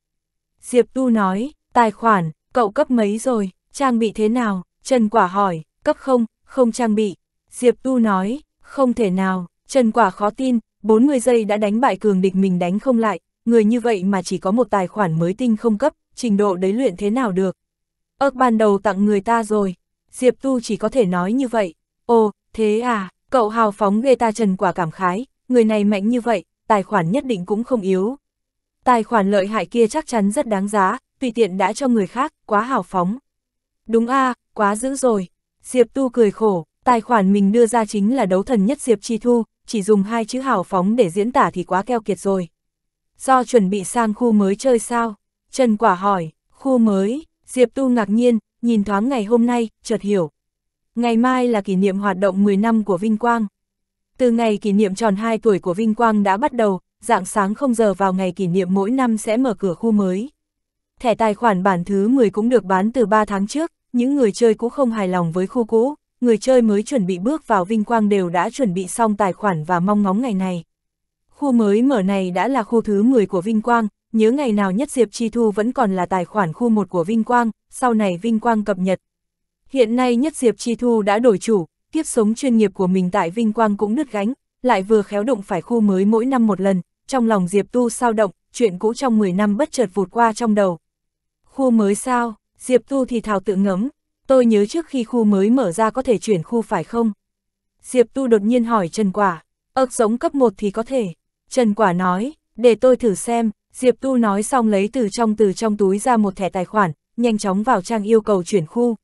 S1: Diệp Tu nói, tài khoản, cậu cấp mấy rồi, trang bị thế nào? Trần Quả hỏi, cấp không, không trang bị. Diệp Tu nói, không thể nào, Trần Quả khó tin, bốn người giây đã đánh bại cường địch mình đánh không lại, người như vậy mà chỉ có một tài khoản mới tinh không cấp, trình độ đấy luyện thế nào được. Ơc ban đầu tặng người ta rồi, Diệp Tu chỉ có thể nói như vậy. Ồ, thế à, cậu hào phóng ghê ta trần quả cảm khái, người này mạnh như vậy, tài khoản nhất định cũng không yếu. Tài khoản lợi hại kia chắc chắn rất đáng giá, tùy tiện đã cho người khác, quá hào phóng. Đúng a à, quá dữ rồi. Diệp Tu cười khổ, tài khoản mình đưa ra chính là đấu thần nhất Diệp Chi Thu, chỉ dùng hai chữ hào phóng để diễn tả thì quá keo kiệt rồi. Do chuẩn bị sang khu mới chơi sao? Trần Quả hỏi, khu mới, Diệp Tu ngạc nhiên, nhìn thoáng ngày hôm nay, chợt hiểu, Ngày mai là kỷ niệm hoạt động 10 năm của Vinh Quang. Từ ngày kỷ niệm tròn 2 tuổi của Vinh Quang đã bắt đầu, dạng sáng không giờ vào ngày kỷ niệm mỗi năm sẽ mở cửa khu mới. Thẻ tài khoản bản thứ 10 cũng được bán từ 3 tháng trước, những người chơi cũng không hài lòng với khu cũ, người chơi mới chuẩn bị bước vào Vinh Quang đều đã chuẩn bị xong tài khoản và mong ngóng ngày này. Khu mới mở này đã là khu thứ 10 của Vinh Quang, nhớ ngày nào nhất Diệp Chi Thu vẫn còn là tài khoản khu 1 của Vinh Quang, sau này Vinh Quang cập nhật, Hiện nay Nhất Diệp Chi Thu đã đổi chủ, kiếp sống chuyên nghiệp của mình tại Vinh Quang cũng nứt gánh, lại vừa khéo động phải khu mới mỗi năm một lần, trong lòng Diệp Tu sao động, chuyện cũ trong 10 năm bất chợt vụt qua trong đầu. Khu mới sao? Diệp Tu thì thào tự ngấm tôi nhớ trước khi khu mới mở ra có thể chuyển khu phải không? Diệp Tu đột nhiên hỏi Trần Quả, ớt giống cấp 1 thì có thể. Trần Quả nói, để tôi thử xem, Diệp Tu nói xong lấy từ trong từ trong túi ra một thẻ tài khoản, nhanh chóng vào trang yêu cầu chuyển khu.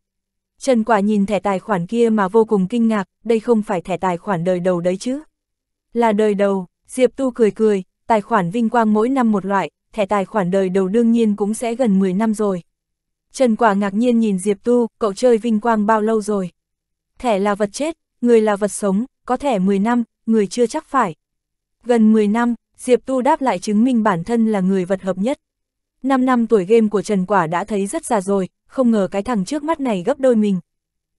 S1: Trần Quả nhìn thẻ tài khoản kia mà vô cùng kinh ngạc, đây không phải thẻ tài khoản đời đầu đấy chứ. Là đời đầu, Diệp Tu cười cười, tài khoản vinh quang mỗi năm một loại, thẻ tài khoản đời đầu đương nhiên cũng sẽ gần 10 năm rồi. Trần Quả ngạc nhiên nhìn Diệp Tu, cậu chơi vinh quang bao lâu rồi? Thẻ là vật chết, người là vật sống, có thẻ 10 năm, người chưa chắc phải. Gần 10 năm, Diệp Tu đáp lại chứng minh bản thân là người vật hợp nhất. 5 năm tuổi game của Trần Quả đã thấy rất già rồi, không ngờ cái thằng trước mắt này gấp đôi mình.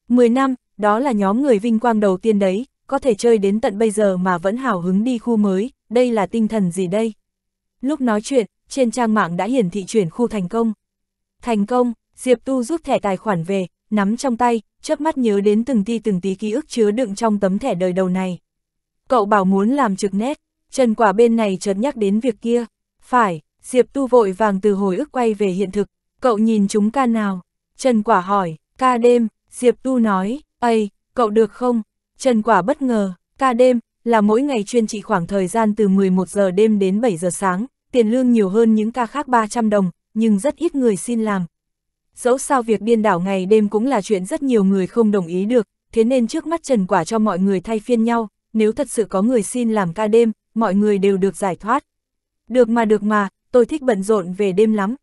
S1: 10 năm, đó là nhóm người vinh quang đầu tiên đấy, có thể chơi đến tận bây giờ mà vẫn hào hứng đi khu mới, đây là tinh thần gì đây? Lúc nói chuyện, trên trang mạng đã hiển thị chuyển khu thành công. Thành công, Diệp Tu rút thẻ tài khoản về, nắm trong tay, chớp mắt nhớ đến từng ti từng tí ký ức chứa đựng trong tấm thẻ đời đầu này. Cậu bảo muốn làm trực nét, Trần Quả bên này chợt nhắc đến việc kia. Phải, Diệp Tu vội vàng từ hồi ức quay về hiện thực, cậu nhìn chúng ca nào? Trần Quả hỏi, ca đêm, Diệp Tu nói, Ây, cậu được không? Trần Quả bất ngờ, ca đêm, là mỗi ngày chuyên trị khoảng thời gian từ 11 giờ đêm đến 7 giờ sáng, tiền lương nhiều hơn những ca khác 300 đồng, nhưng rất ít người xin làm. Dẫu sao việc điên đảo ngày đêm cũng là chuyện rất nhiều người không đồng ý được, thế nên trước mắt Trần Quả cho mọi người thay phiên nhau, nếu thật sự có người xin làm ca đêm, mọi người đều được giải thoát. Được mà được mà, tôi thích bận rộn về đêm lắm.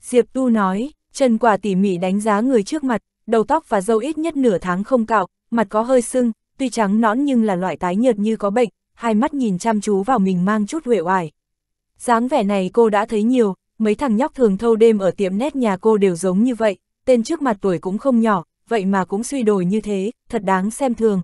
S1: Diệp Tu nói, Trần Quả tỉ mỉ đánh giá người trước mặt, đầu tóc và râu ít nhất nửa tháng không cạo, mặt có hơi sưng, tuy trắng nõn nhưng là loại tái nhợt như có bệnh, hai mắt nhìn chăm chú vào mình mang chút huệ oải. dáng vẻ này cô đã thấy nhiều, mấy thằng nhóc thường thâu đêm ở tiệm nét nhà cô đều giống như vậy, tên trước mặt tuổi cũng không nhỏ, vậy mà cũng suy đồi như thế, thật đáng xem thường.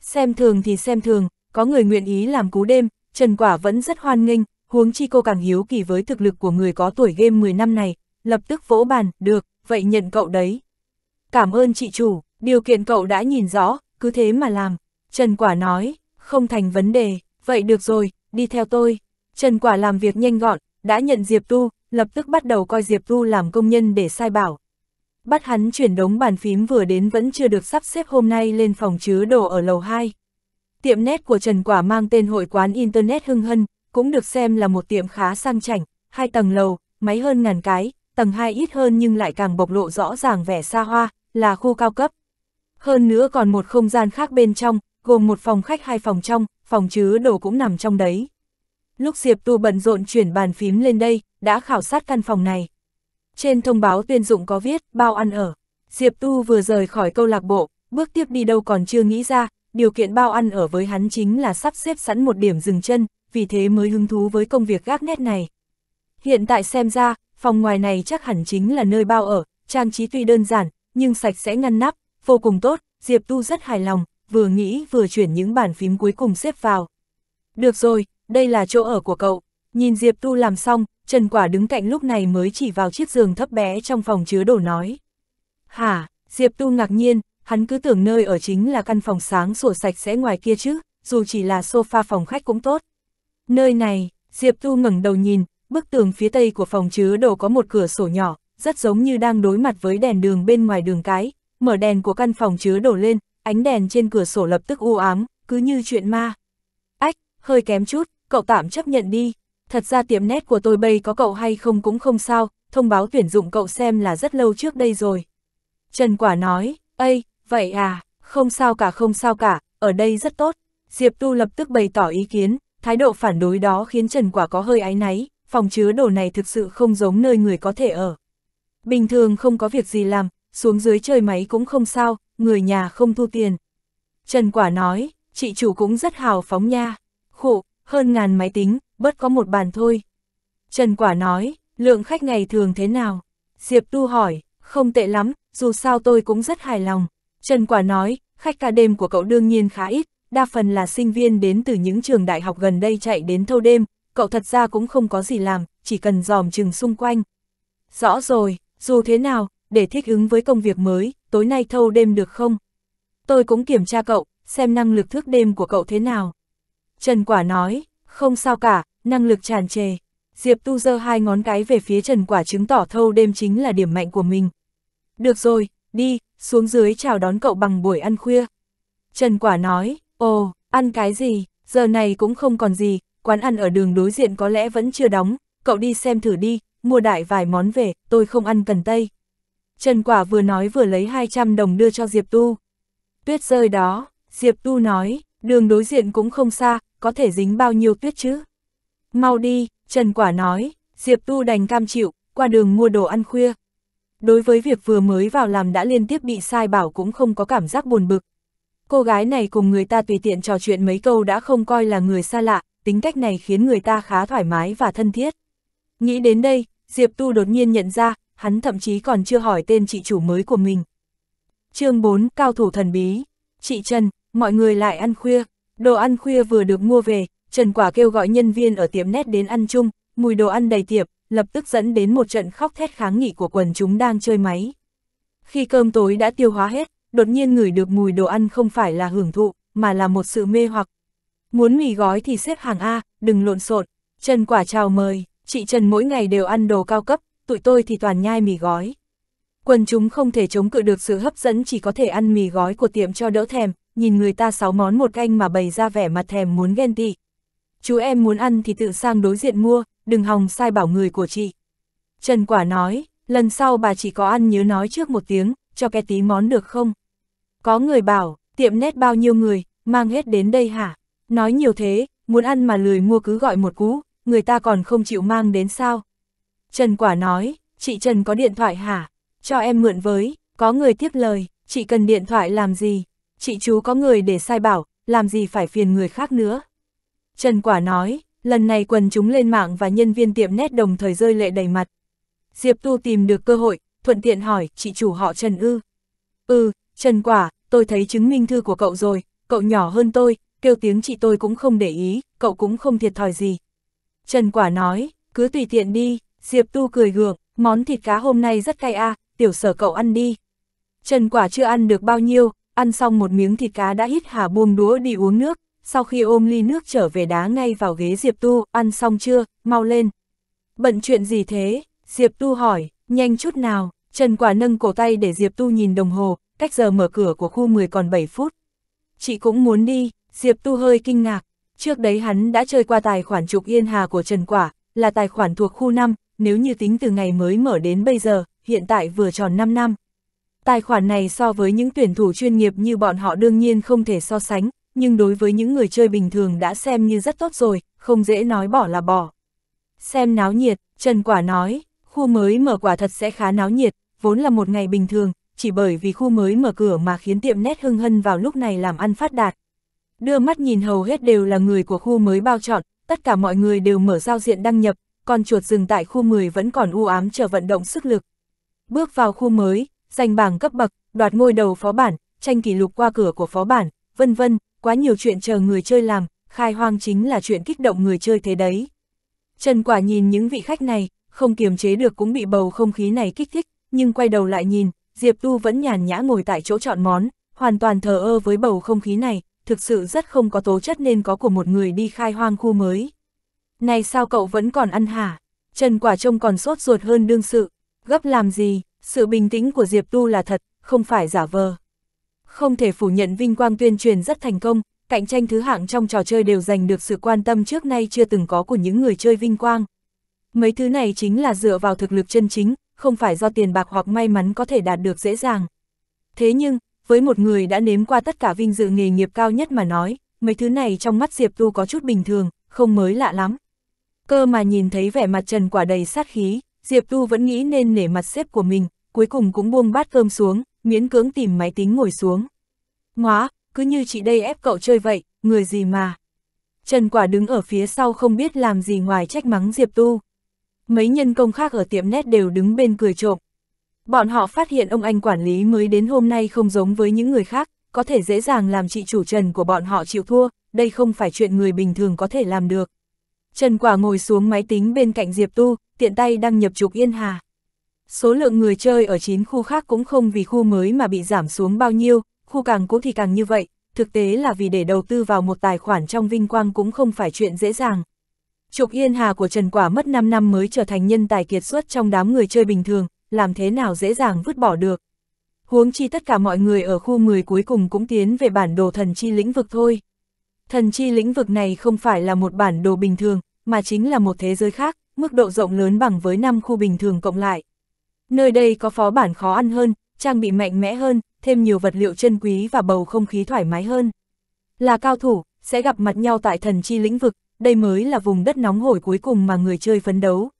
S1: Xem thường thì xem thường, có người nguyện ý làm cú đêm, Trần Quả vẫn rất hoan nghênh, huống chi cô càng hiếu kỳ với thực lực của người có tuổi game 10 năm này, lập tức vỗ bàn, được, vậy nhận cậu đấy. Cảm ơn chị chủ, điều kiện cậu đã nhìn rõ, cứ thế mà làm. Trần Quả nói, không thành vấn đề, vậy được rồi, đi theo tôi. Trần Quả làm việc nhanh gọn, đã nhận Diệp Tu, lập tức bắt đầu coi Diệp Tu làm công nhân để sai bảo. Bắt hắn chuyển đống bàn phím vừa đến vẫn chưa được sắp xếp hôm nay lên phòng chứa đồ ở lầu 2. Tiệm nét của Trần Quả mang tên hội quán Internet Hưng Hân, cũng được xem là một tiệm khá sang chảnh, hai tầng lầu, máy hơn ngàn cái, tầng hai ít hơn nhưng lại càng bộc lộ rõ ràng vẻ xa hoa, là khu cao cấp. Hơn nữa còn một không gian khác bên trong, gồm một phòng khách hai phòng trong, phòng chứa đồ cũng nằm trong đấy. Lúc Diệp Tu bận rộn chuyển bàn phím lên đây, đã khảo sát căn phòng này. Trên thông báo tuyên dụng có viết bao ăn ở. Diệp Tu vừa rời khỏi câu lạc bộ, bước tiếp đi đâu còn chưa nghĩ ra, điều kiện bao ăn ở với hắn chính là sắp xếp sẵn một điểm dừng chân, vì thế mới hứng thú với công việc gác nét này. Hiện tại xem ra, phòng ngoài này chắc hẳn chính là nơi bao ở, trang trí tuy đơn giản, nhưng sạch sẽ ngăn nắp, vô cùng tốt, Diệp Tu rất hài lòng, vừa nghĩ vừa chuyển những bản phím cuối cùng xếp vào. Được rồi, đây là chỗ ở của cậu. Nhìn Diệp Tu làm xong, Trần Quả đứng cạnh lúc này mới chỉ vào chiếc giường thấp bé trong phòng chứa đồ nói. Hả, Diệp Tu ngạc nhiên, hắn cứ tưởng nơi ở chính là căn phòng sáng sủa sạch sẽ ngoài kia chứ, dù chỉ là sofa phòng khách cũng tốt. Nơi này, Diệp Thu ngẩng đầu nhìn, bức tường phía tây của phòng chứa đồ có một cửa sổ nhỏ, rất giống như đang đối mặt với đèn đường bên ngoài đường cái, mở đèn của căn phòng chứa đồ lên, ánh đèn trên cửa sổ lập tức u ám, cứ như chuyện ma. Ách, hơi kém chút, cậu tạm chấp nhận đi. Thật ra tiệm nét của tôi bây có cậu hay không cũng không sao, thông báo tuyển dụng cậu xem là rất lâu trước đây rồi. Trần Quả nói, Ây, vậy à, không sao cả không sao cả, ở đây rất tốt. Diệp Tu lập tức bày tỏ ý kiến, Thái độ phản đối đó khiến Trần Quả có hơi áy náy, phòng chứa đồ này thực sự không giống nơi người có thể ở. Bình thường không có việc gì làm, xuống dưới chơi máy cũng không sao, người nhà không thu tiền. Trần Quả nói, chị chủ cũng rất hào phóng nha, khổ, hơn ngàn máy tính, bớt có một bàn thôi. Trần Quả nói, lượng khách ngày thường thế nào? Diệp Tu hỏi, không tệ lắm, dù sao tôi cũng rất hài lòng. Trần Quả nói, khách ca đêm của cậu đương nhiên khá ít, đa phần là sinh viên đến từ những trường đại học gần đây chạy đến thâu đêm, cậu thật ra cũng không có gì làm, chỉ cần dòm chừng xung quanh. Rõ rồi, dù thế nào, để thích ứng với công việc mới, tối nay thâu đêm được không? Tôi cũng kiểm tra cậu, xem năng lực thức đêm của cậu thế nào. Trần Quả nói, không sao cả, năng lực tràn trề. Diệp Tu giơ hai ngón cái về phía Trần Quả chứng tỏ thâu đêm chính là điểm mạnh của mình. Được rồi, đi, xuống dưới chào đón cậu bằng buổi ăn khuya. Trần Quả nói, Ồ, ăn cái gì, giờ này cũng không còn gì, quán ăn ở đường đối diện có lẽ vẫn chưa đóng, cậu đi xem thử đi, mua đại vài món về, tôi không ăn cần tây. Trần Quả vừa nói vừa lấy 200 đồng đưa cho Diệp Tu. Tuyết rơi đó, Diệp Tu nói, đường đối diện cũng không xa, có thể dính bao nhiêu tuyết chứ. Mau đi, Trần Quả nói, Diệp Tu đành cam chịu, qua đường mua đồ ăn khuya. Đối với việc vừa mới vào làm đã liên tiếp bị sai bảo cũng không có cảm giác buồn bực, Cô gái này cùng người ta tùy tiện trò chuyện mấy câu đã không coi là người xa lạ, tính cách này khiến người ta khá thoải mái và thân thiết. Nghĩ đến đây, Diệp Tu đột nhiên nhận ra, hắn thậm chí còn chưa hỏi tên chị chủ mới của mình. chương 4, Cao thủ thần bí. Chị Trần, mọi người lại ăn khuya. Đồ ăn khuya vừa được mua về, Trần Quả kêu gọi nhân viên ở tiệm nét đến ăn chung, mùi đồ ăn đầy tiệp, lập tức dẫn đến một trận khóc thét kháng nghị của quần chúng đang chơi máy. Khi cơm tối đã tiêu hóa hết, đột nhiên ngửi được mùi đồ ăn không phải là hưởng thụ, mà là một sự mê hoặc. Muốn mì gói thì xếp hàng A, đừng lộn xộn. Trần Quả chào mời, chị Trần mỗi ngày đều ăn đồ cao cấp, tụi tôi thì toàn nhai mì gói. Quần chúng không thể chống cự được sự hấp dẫn chỉ có thể ăn mì gói của tiệm cho đỡ thèm, nhìn người ta sáu món một canh mà bày ra vẻ mặt thèm muốn ghen tị. Chú em muốn ăn thì tự sang đối diện mua, đừng hòng sai bảo người của chị. Trần Quả nói, lần sau bà chỉ có ăn nhớ nói trước một tiếng, cho cái tí món được không? Có người bảo, tiệm nét bao nhiêu người, mang hết đến đây hả? Nói nhiều thế, muốn ăn mà lười mua cứ gọi một cú, người ta còn không chịu mang đến sao? Trần Quả nói, chị Trần có điện thoại hả? Cho em mượn với, có người tiếp lời, chị cần điện thoại làm gì? Chị chú có người để sai bảo, làm gì phải phiền người khác nữa? Trần Quả nói, lần này quần chúng lên mạng và nhân viên tiệm nét đồng thời rơi lệ đầy mặt. Diệp Tu tìm được cơ hội, thuận tiện hỏi, chị chủ họ Trần ư? Ừ, Trần Quả, tôi thấy chứng minh thư của cậu rồi, cậu nhỏ hơn tôi, kêu tiếng chị tôi cũng không để ý, cậu cũng không thiệt thòi gì. Trần Quả nói, cứ tùy tiện đi, Diệp Tu cười gượng, món thịt cá hôm nay rất cay a, à, tiểu sở cậu ăn đi. Trần Quả chưa ăn được bao nhiêu, ăn xong một miếng thịt cá đã hít hà buông đũa đi uống nước, sau khi ôm ly nước trở về đá ngay vào ghế Diệp Tu, ăn xong chưa, mau lên. Bận chuyện gì thế? Diệp Tu hỏi, nhanh chút nào, Trần Quả nâng cổ tay để Diệp Tu nhìn đồng hồ, cách giờ mở cửa của khu 10 còn 7 phút. Chị cũng muốn đi, Diệp Tu hơi kinh ngạc. Trước đấy hắn đã chơi qua tài khoản trục Yên Hà của Trần Quả, là tài khoản thuộc khu 5, nếu như tính từ ngày mới mở đến bây giờ, hiện tại vừa tròn 5 năm. Tài khoản này so với những tuyển thủ chuyên nghiệp như bọn họ đương nhiên không thể so sánh, nhưng đối với những người chơi bình thường đã xem như rất tốt rồi, không dễ nói bỏ là bỏ. Xem náo nhiệt, Trần Quả nói, khu mới mở quả thật sẽ khá náo nhiệt, vốn là một ngày bình thường, chỉ bởi vì khu mới mở cửa mà khiến tiệm nét hưng hân vào lúc này làm ăn phát đạt. Đưa mắt nhìn hầu hết đều là người của khu mới bao chọn, tất cả mọi người đều mở giao diện đăng nhập, còn chuột rừng tại khu 10 vẫn còn u ám chờ vận động sức lực. Bước vào khu mới, giành bảng cấp bậc, đoạt ngôi đầu phó bản, tranh kỷ lục qua cửa của phó bản, vân vân, quá nhiều chuyện chờ người chơi làm, khai hoang chính là chuyện kích động người chơi thế đấy. Trần Quả nhìn những vị khách này, không kiềm chế được cũng bị bầu không khí này kích thích, nhưng quay đầu lại nhìn, Diệp Tu vẫn nhàn nhã ngồi tại chỗ chọn món, hoàn toàn thờ ơ với bầu không khí này, thực sự rất không có tố chất nên có của một người đi khai hoang khu mới. Này sao cậu vẫn còn ăn hả? Trần Quả Trông còn sốt ruột hơn đương sự. Gấp làm gì, sự bình tĩnh của Diệp Tu là thật, không phải giả vờ. Không thể phủ nhận vinh quang tuyên truyền rất thành công, cạnh tranh thứ hạng trong trò chơi đều giành được sự quan tâm trước nay chưa từng có của những người chơi vinh quang. Mấy thứ này chính là dựa vào thực lực chân chính, không phải do tiền bạc hoặc may mắn có thể đạt được dễ dàng. Thế nhưng, với một người đã nếm qua tất cả vinh dự nghề nghiệp cao nhất mà nói, mấy thứ này trong mắt Diệp Tu có chút bình thường, không mới lạ lắm. Cơ mà nhìn thấy vẻ mặt Trần Quả đầy sát khí, Diệp Tu vẫn nghĩ nên nể mặt xếp của mình, cuối cùng cũng buông bát cơm xuống, miễn cưỡng tìm máy tính ngồi xuống. Ngóa, cứ như chị đây ép cậu chơi vậy, người gì mà. Trần Quả đứng ở phía sau không biết làm gì ngoài trách mắng Diệp Tu mấy nhân công khác ở tiệm nét đều đứng bên cười trộm. Bọn họ phát hiện ông anh quản lý mới đến hôm nay không giống với những người khác, có thể dễ dàng làm chị chủ Trần của bọn họ chịu thua, đây không phải chuyện người bình thường có thể làm được. Trần Quả ngồi xuống máy tính bên cạnh Diệp Tu, tiện tay đăng nhập trục Yên Hà. Số lượng người chơi ở 9 khu khác cũng không vì khu mới mà bị giảm xuống bao nhiêu, khu càng cũ thì càng như vậy, thực tế là vì để đầu tư vào một tài khoản trong vinh quang cũng không phải chuyện dễ dàng, Trục Yên Hà của Trần Quả mất 5 năm mới trở thành nhân tài kiệt xuất trong đám người chơi bình thường, làm thế nào dễ dàng vứt bỏ được. Huống chi tất cả mọi người ở khu 10 cuối cùng cũng tiến về bản đồ thần chi lĩnh vực thôi. Thần chi lĩnh vực này không phải là một bản đồ bình thường, mà chính là một thế giới khác, mức độ rộng lớn bằng với 5 khu bình thường cộng lại. Nơi đây có phó bản khó ăn hơn, trang bị mạnh mẽ hơn, thêm nhiều vật liệu chân quý và bầu không khí thoải mái hơn. Là cao thủ, sẽ gặp mặt nhau tại thần chi lĩnh vực, đây mới là vùng đất nóng hổi cuối cùng mà người chơi phấn đấu.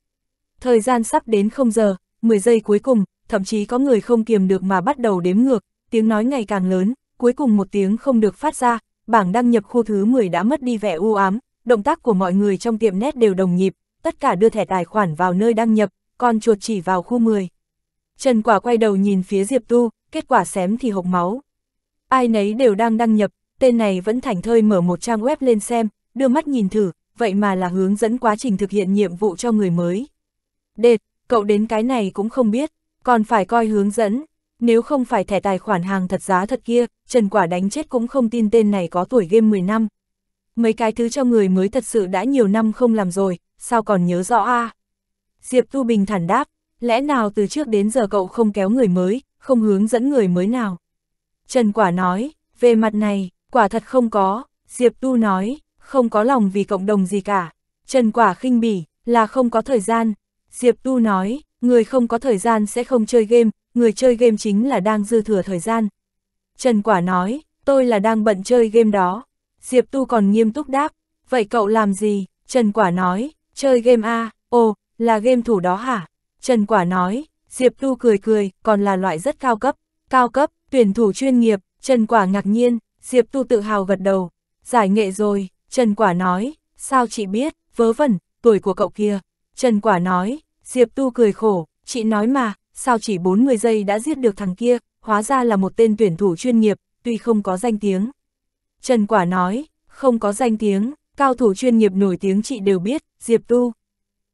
S1: Thời gian sắp đến 0 giờ, 10 giây cuối cùng, thậm chí có người không kiềm được mà bắt đầu đếm ngược, tiếng nói ngày càng lớn, cuối cùng một tiếng không được phát ra, bảng đăng nhập khu thứ 10 đã mất đi vẻ u ám, động tác của mọi người trong tiệm nét đều đồng nhịp, tất cả đưa thẻ tài khoản vào nơi đăng nhập, con chuột chỉ vào khu 10. Trần Quả quay đầu nhìn phía Diệp Tu, kết quả xém thì hộc máu. Ai nấy đều đang đăng nhập, tên này vẫn thảnh thơi mở một trang web lên xem, đưa mắt nhìn thử, vậy mà là hướng dẫn quá trình thực hiện nhiệm vụ cho người mới. Đệt, cậu đến cái này cũng không biết, còn phải coi hướng dẫn, nếu không phải thẻ tài khoản hàng thật giá thật kia, Trần Quả đánh chết cũng không tin tên này có tuổi game 10 năm. Mấy cái thứ cho người mới thật sự đã nhiều năm không làm rồi, sao còn nhớ rõ a à? Diệp Tu Bình thản đáp, lẽ nào từ trước đến giờ cậu không kéo người mới, không hướng dẫn người mới nào? Trần Quả nói, về mặt này, quả thật không có, Diệp Tu nói, không có lòng vì cộng đồng gì cả. Trần Quả khinh bỉ, là không có thời gian. Diệp Tu nói, người không có thời gian sẽ không chơi game, người chơi game chính là đang dư thừa thời gian. Trần Quả nói, tôi là đang bận chơi game đó. Diệp Tu còn nghiêm túc đáp, vậy cậu làm gì? Trần Quả nói, chơi game A, à, ồ, là game thủ đó hả? Trần Quả nói, Diệp Tu cười cười, còn là loại rất cao cấp. Cao cấp, tuyển thủ chuyên nghiệp, Trần Quả ngạc nhiên, Diệp Tu tự hào gật đầu. Giải nghệ rồi, Trần Quả nói, sao chị biết, vớ vẩn, tuổi của cậu kia. Trần Quả nói, Diệp Tu cười khổ, chị nói mà, sao chỉ 40 giây đã giết được thằng kia, hóa ra là một tên tuyển thủ chuyên nghiệp, tuy không có danh tiếng. Trần Quả nói, không có danh tiếng, cao thủ chuyên nghiệp nổi tiếng chị đều biết, Diệp Tu.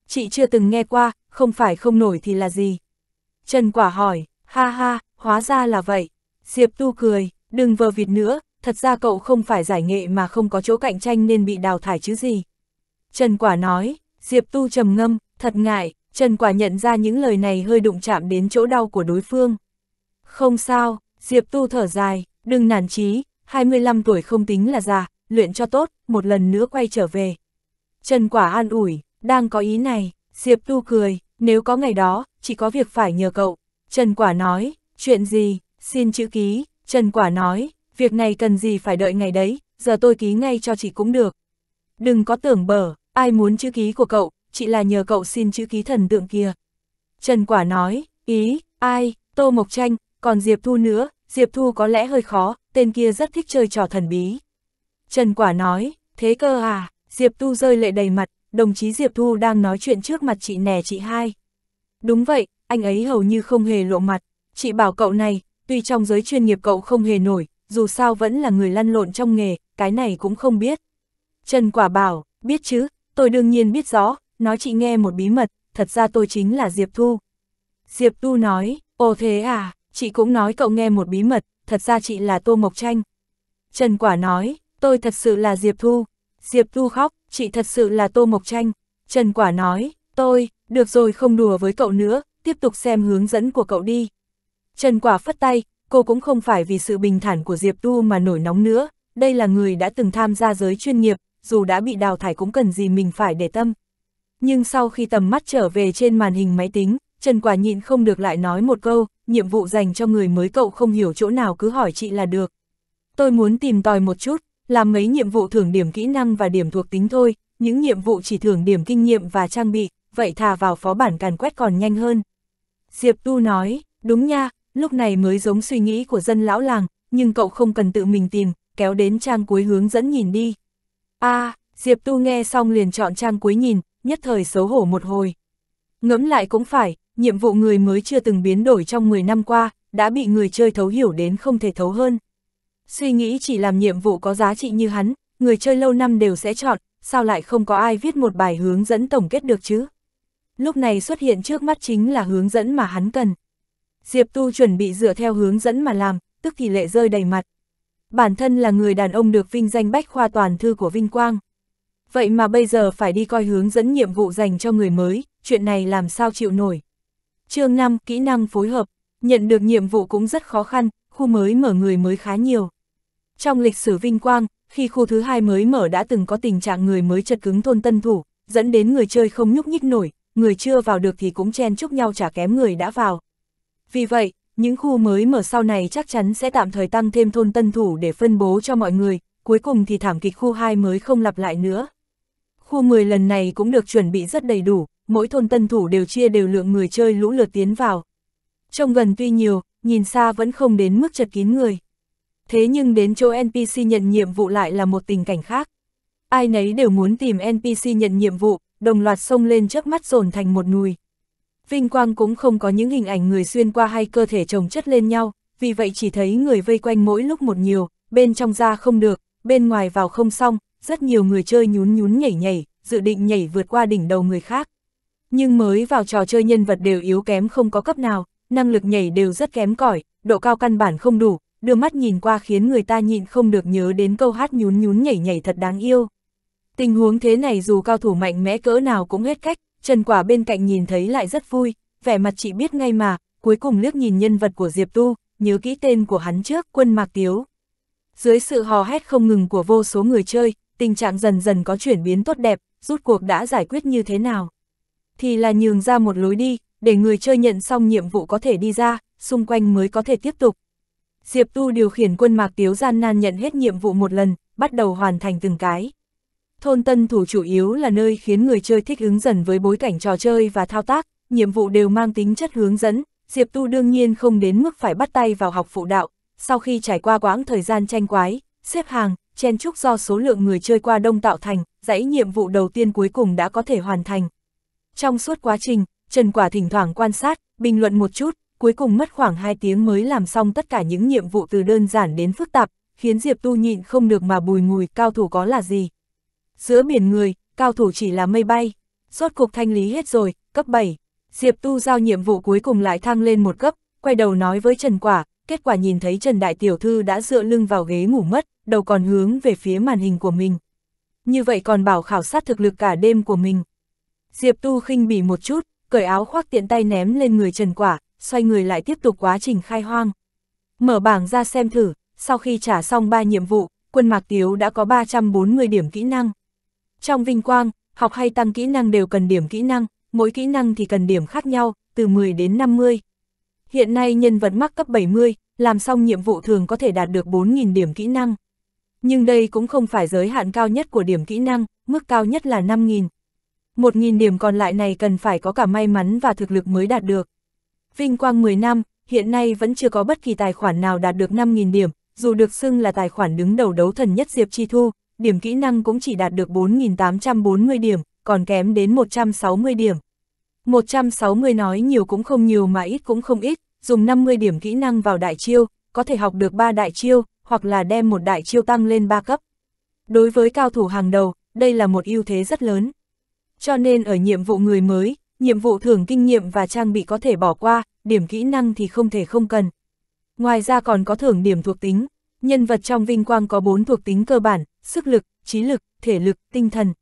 S1: Chị chưa từng nghe qua, không phải không nổi thì là gì. Trần Quả hỏi, ha ha, hóa ra là vậy. Diệp Tu cười, đừng vờ vịt nữa, thật ra cậu không phải giải nghệ mà không có chỗ cạnh tranh nên bị đào thải chứ gì. Trần Quả nói, Diệp Tu trầm ngâm, thật ngại, Trần Quả nhận ra những lời này hơi đụng chạm đến chỗ đau của đối phương. Không sao, Diệp Tu thở dài, đừng nản chí, 25 tuổi không tính là già, luyện cho tốt, một lần nữa quay trở về. Trần Quả an ủi, đang có ý này, Diệp Tu cười, nếu có ngày đó, chỉ có việc phải nhờ cậu. Trần Quả nói, chuyện gì, xin chữ ký, Trần Quả nói, việc này cần gì phải đợi ngày đấy, giờ tôi ký ngay cho chị cũng được. Đừng có tưởng bở, ai muốn chữ ký của cậu, chị là nhờ cậu xin chữ ký thần tượng kia. Trần Quả nói, ý, ai, Tô Mộc Tranh, còn Diệp Thu nữa, Diệp Thu có lẽ hơi khó, tên kia rất thích chơi trò thần bí. Trần Quả nói, thế cơ à, Diệp Thu rơi lệ đầy mặt, đồng chí Diệp Thu đang nói chuyện trước mặt chị nè chị hai. Đúng vậy, anh ấy hầu như không hề lộ mặt, chị bảo cậu này, tuy trong giới chuyên nghiệp cậu không hề nổi, dù sao vẫn là người lăn lộn trong nghề, cái này cũng không biết. Trần Quả bảo, biết chứ, tôi đương nhiên biết rõ, nói chị nghe một bí mật, thật ra tôi chính là Diệp Thu. Diệp Thu nói, ồ thế à, chị cũng nói cậu nghe một bí mật, thật ra chị là Tô Mộc Tranh. Trần Quả nói, tôi thật sự là Diệp Thu. Diệp Thu khóc, chị thật sự là Tô Mộc Tranh. Trần Quả nói, tôi, được rồi không đùa với cậu nữa, tiếp tục xem hướng dẫn của cậu đi. Trần Quả phất tay, cô cũng không phải vì sự bình thản của Diệp Tu mà nổi nóng nữa, đây là người đã từng tham gia giới chuyên nghiệp, dù đã bị đào thải cũng cần gì mình phải để tâm. Nhưng sau khi tầm mắt trở về trên màn hình máy tính, Trần Quả nhịn không được lại nói một câu, nhiệm vụ dành cho người mới cậu không hiểu chỗ nào cứ hỏi chị là được. Tôi muốn tìm tòi một chút, làm mấy nhiệm vụ thưởng điểm kỹ năng và điểm thuộc tính thôi, những nhiệm vụ chỉ thưởng điểm kinh nghiệm và trang bị, vậy thà vào phó bản càn quét còn nhanh hơn. Diệp Tu nói, đúng nha, lúc này mới giống suy nghĩ của dân lão làng, nhưng cậu không cần tự mình tìm, kéo đến trang cuối hướng dẫn nhìn đi. a à, Diệp Tu nghe xong liền chọn trang cuối nhìn, nhất thời xấu hổ một hồi. Ngẫm lại cũng phải, nhiệm vụ người mới chưa từng biến đổi trong 10 năm qua, đã bị người chơi thấu hiểu đến không thể thấu hơn. Suy nghĩ chỉ làm nhiệm vụ có giá trị như hắn, người chơi lâu năm đều sẽ chọn, sao lại không có ai viết một bài hướng dẫn tổng kết được chứ? Lúc này xuất hiện trước mắt chính là hướng dẫn mà hắn cần. Diệp Tu chuẩn bị dựa theo hướng dẫn mà làm, tức thì lệ rơi đầy mặt. Bản thân là người đàn ông được vinh danh bách khoa toàn thư của Vinh Quang. Vậy mà bây giờ phải đi coi hướng dẫn nhiệm vụ dành cho người mới, chuyện này làm sao chịu nổi. chương 5, kỹ năng phối hợp, nhận được nhiệm vụ cũng rất khó khăn, khu mới mở người mới khá nhiều. Trong lịch sử Vinh Quang, khi khu thứ hai mới mở đã từng có tình trạng người mới chật cứng thôn tân thủ, dẫn đến người chơi không nhúc nhích nổi, người chưa vào được thì cũng chen chúc nhau trả kém người đã vào, vì vậy, những khu mới mở sau này chắc chắn sẽ tạm thời tăng thêm thôn tân thủ để phân bố cho mọi người, cuối cùng thì thảm kịch khu 2 mới không lặp lại nữa. Khu 10 lần này cũng được chuẩn bị rất đầy đủ, mỗi thôn tân thủ đều chia đều lượng người chơi lũ lượt tiến vào. Trông gần tuy nhiều, nhìn xa vẫn không đến mức chật kín người. Thế nhưng đến chỗ NPC nhận nhiệm vụ lại là một tình cảnh khác. Ai nấy đều muốn tìm NPC nhận nhiệm vụ, đồng loạt xông lên trước mắt dồn thành một nùi. Vinh Quang cũng không có những hình ảnh người xuyên qua hay cơ thể chồng chất lên nhau, vì vậy chỉ thấy người vây quanh mỗi lúc một nhiều, bên trong ra không được, bên ngoài vào không xong, rất nhiều người chơi nhún nhún nhảy nhảy, dự định nhảy vượt qua đỉnh đầu người khác. Nhưng mới vào trò chơi nhân vật đều yếu kém không có cấp nào, năng lực nhảy đều rất kém cỏi, độ cao căn bản không đủ, đưa mắt nhìn qua khiến người ta nhịn không được nhớ đến câu hát nhún nhún nhảy nhảy thật đáng yêu. Tình huống thế này dù cao thủ mạnh mẽ cỡ nào cũng hết cách, Trần Quả bên cạnh nhìn thấy lại rất vui, vẻ mặt chị biết ngay mà, cuối cùng liếc nhìn nhân vật của Diệp Tu, nhớ kỹ tên của hắn trước, quân Mạc Tiếu. Dưới sự hò hét không ngừng của vô số người chơi, tình trạng dần dần có chuyển biến tốt đẹp, rút cuộc đã giải quyết như thế nào. Thì là nhường ra một lối đi, để người chơi nhận xong nhiệm vụ có thể đi ra, xung quanh mới có thể tiếp tục. Diệp Tu điều khiển quân Mạc Tiếu gian nan nhận hết nhiệm vụ một lần, bắt đầu hoàn thành từng cái. Thôn tân thủ chủ yếu là nơi khiến người chơi thích ứng dần với bối cảnh trò chơi và thao tác, nhiệm vụ đều mang tính chất hướng dẫn, Diệp Tu đương nhiên không đến mức phải bắt tay vào học phụ đạo, sau khi trải qua quãng thời gian tranh quái, xếp hàng, chen chúc do số lượng người chơi qua đông tạo thành, dãy nhiệm vụ đầu tiên cuối cùng đã có thể hoàn thành. Trong suốt quá trình, Trần Quả thỉnh thoảng quan sát, bình luận một chút, cuối cùng mất khoảng 2 tiếng mới làm xong tất cả những nhiệm vụ từ đơn giản đến phức tạp, khiến Diệp Tu nhịn không được mà bùi ngùi cao thủ có là gì giữa biển người, cao thủ chỉ là mây bay. Rốt cuộc thanh lý hết rồi, cấp 7. Diệp Tu giao nhiệm vụ cuối cùng lại thăng lên một cấp, quay đầu nói với Trần Quả, kết quả nhìn thấy Trần Đại Tiểu Thư đã dựa lưng vào ghế ngủ mất, đầu còn hướng về phía màn hình của mình. Như vậy còn bảo khảo sát thực lực cả đêm của mình. Diệp Tu khinh bỉ một chút, cởi áo khoác tiện tay ném lên người Trần Quả, xoay người lại tiếp tục quá trình khai hoang. Mở bảng ra xem thử, sau khi trả xong 3 nhiệm vụ, quân Mạc Tiếu đã có 340 điểm kỹ năng. Trong vinh quang, học hay tăng kỹ năng đều cần điểm kỹ năng, mỗi kỹ năng thì cần điểm khác nhau, từ 10 đến 50. Hiện nay nhân vật mắc cấp 70, làm xong nhiệm vụ thường có thể đạt được 4.000 điểm kỹ năng. Nhưng đây cũng không phải giới hạn cao nhất của điểm kỹ năng, mức cao nhất là 5.000. 1.000 điểm còn lại này cần phải có cả may mắn và thực lực mới đạt được. Vinh quang 10 năm, hiện nay vẫn chưa có bất kỳ tài khoản nào đạt được 5.000 điểm, dù được xưng là tài khoản đứng đầu đấu thần nhất Diệp Chi Thu, điểm kỹ năng cũng chỉ đạt được 4.840 điểm, còn kém đến 160 điểm. 160 nói nhiều cũng không nhiều mà ít cũng không ít, dùng 50 điểm kỹ năng vào đại chiêu, có thể học được 3 đại chiêu, hoặc là đem một đại chiêu tăng lên 3 cấp. Đối với cao thủ hàng đầu, đây là một ưu thế rất lớn. Cho nên ở nhiệm vụ người mới, nhiệm vụ thưởng kinh nghiệm và trang bị có thể bỏ qua, điểm kỹ năng thì không thể không cần. Ngoài ra còn có thưởng điểm thuộc tính, nhân vật trong vinh quang có 4 thuộc tính cơ bản, sức lực, trí lực, thể lực, tinh thần.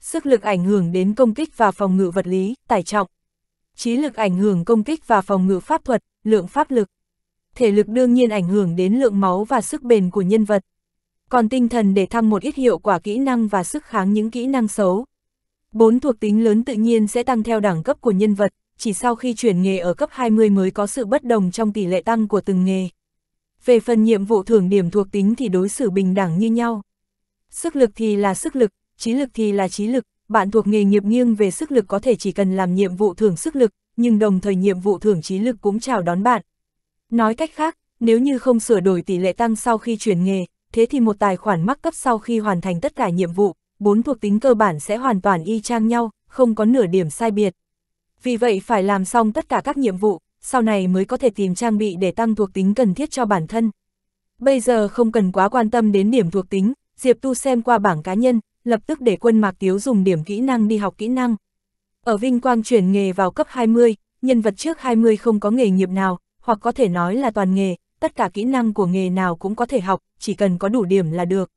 S1: Sức lực ảnh hưởng đến công kích và phòng ngự vật lý, tải trọng. Trí lực ảnh hưởng công kích và phòng ngự pháp thuật, lượng pháp lực. Thể lực đương nhiên ảnh hưởng đến lượng máu và sức bền của nhân vật. Còn tinh thần để thăng một ít hiệu quả kỹ năng và sức kháng những kỹ năng xấu. Bốn thuộc tính lớn tự nhiên sẽ tăng theo đẳng cấp của nhân vật, chỉ sau khi chuyển nghề ở cấp 20 mới có sự bất đồng trong tỷ lệ tăng của từng nghề. Về phần nhiệm vụ thưởng điểm thuộc tính thì đối xử bình đẳng như nhau. Sức lực thì là sức lực, trí lực thì là trí lực, bạn thuộc nghề nghiệp nghiêng về sức lực có thể chỉ cần làm nhiệm vụ thưởng sức lực, nhưng đồng thời nhiệm vụ thưởng trí lực cũng chào đón bạn. Nói cách khác, nếu như không sửa đổi tỷ lệ tăng sau khi chuyển nghề, thế thì một tài khoản mắc cấp sau khi hoàn thành tất cả nhiệm vụ, bốn thuộc tính cơ bản sẽ hoàn toàn y chang nhau, không có nửa điểm sai biệt. Vì vậy phải làm xong tất cả các nhiệm vụ, sau này mới có thể tìm trang bị để tăng thuộc tính cần thiết cho bản thân. Bây giờ không cần quá quan tâm đến điểm thuộc tính, Diệp Tu xem qua bảng cá nhân, lập tức để quân Mạc Tiếu dùng điểm kỹ năng đi học kỹ năng. Ở Vinh Quang chuyển nghề vào cấp 20, nhân vật trước 20 không có nghề nghiệp nào, hoặc có thể nói là toàn nghề, tất cả kỹ năng của nghề nào cũng có thể học, chỉ cần có đủ điểm là được.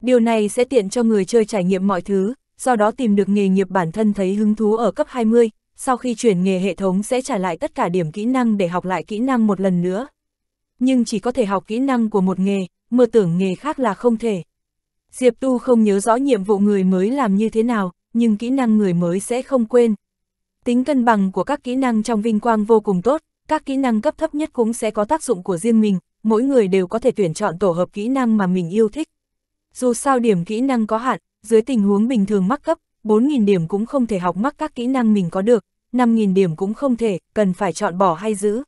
S1: Điều này sẽ tiện cho người chơi trải nghiệm mọi thứ, do đó tìm được nghề nghiệp bản thân thấy hứng thú ở cấp 20, sau khi chuyển nghề hệ thống sẽ trả lại tất cả điểm kỹ năng để học lại kỹ năng một lần nữa. Nhưng chỉ có thể học kỹ năng của một nghề, mơ tưởng nghề khác là không thể. Diệp Tu không nhớ rõ nhiệm vụ người mới làm như thế nào, nhưng kỹ năng người mới sẽ không quên. Tính cân bằng của các kỹ năng trong vinh quang vô cùng tốt, các kỹ năng cấp thấp nhất cũng sẽ có tác dụng của riêng mình, mỗi người đều có thể tuyển chọn tổ hợp kỹ năng mà mình yêu thích. Dù sao điểm kỹ năng có hạn, dưới tình huống bình thường mắc cấp, 4.000 điểm cũng không thể học mắc các kỹ năng mình có được, 5.000 điểm cũng không thể, cần phải chọn bỏ hay giữ.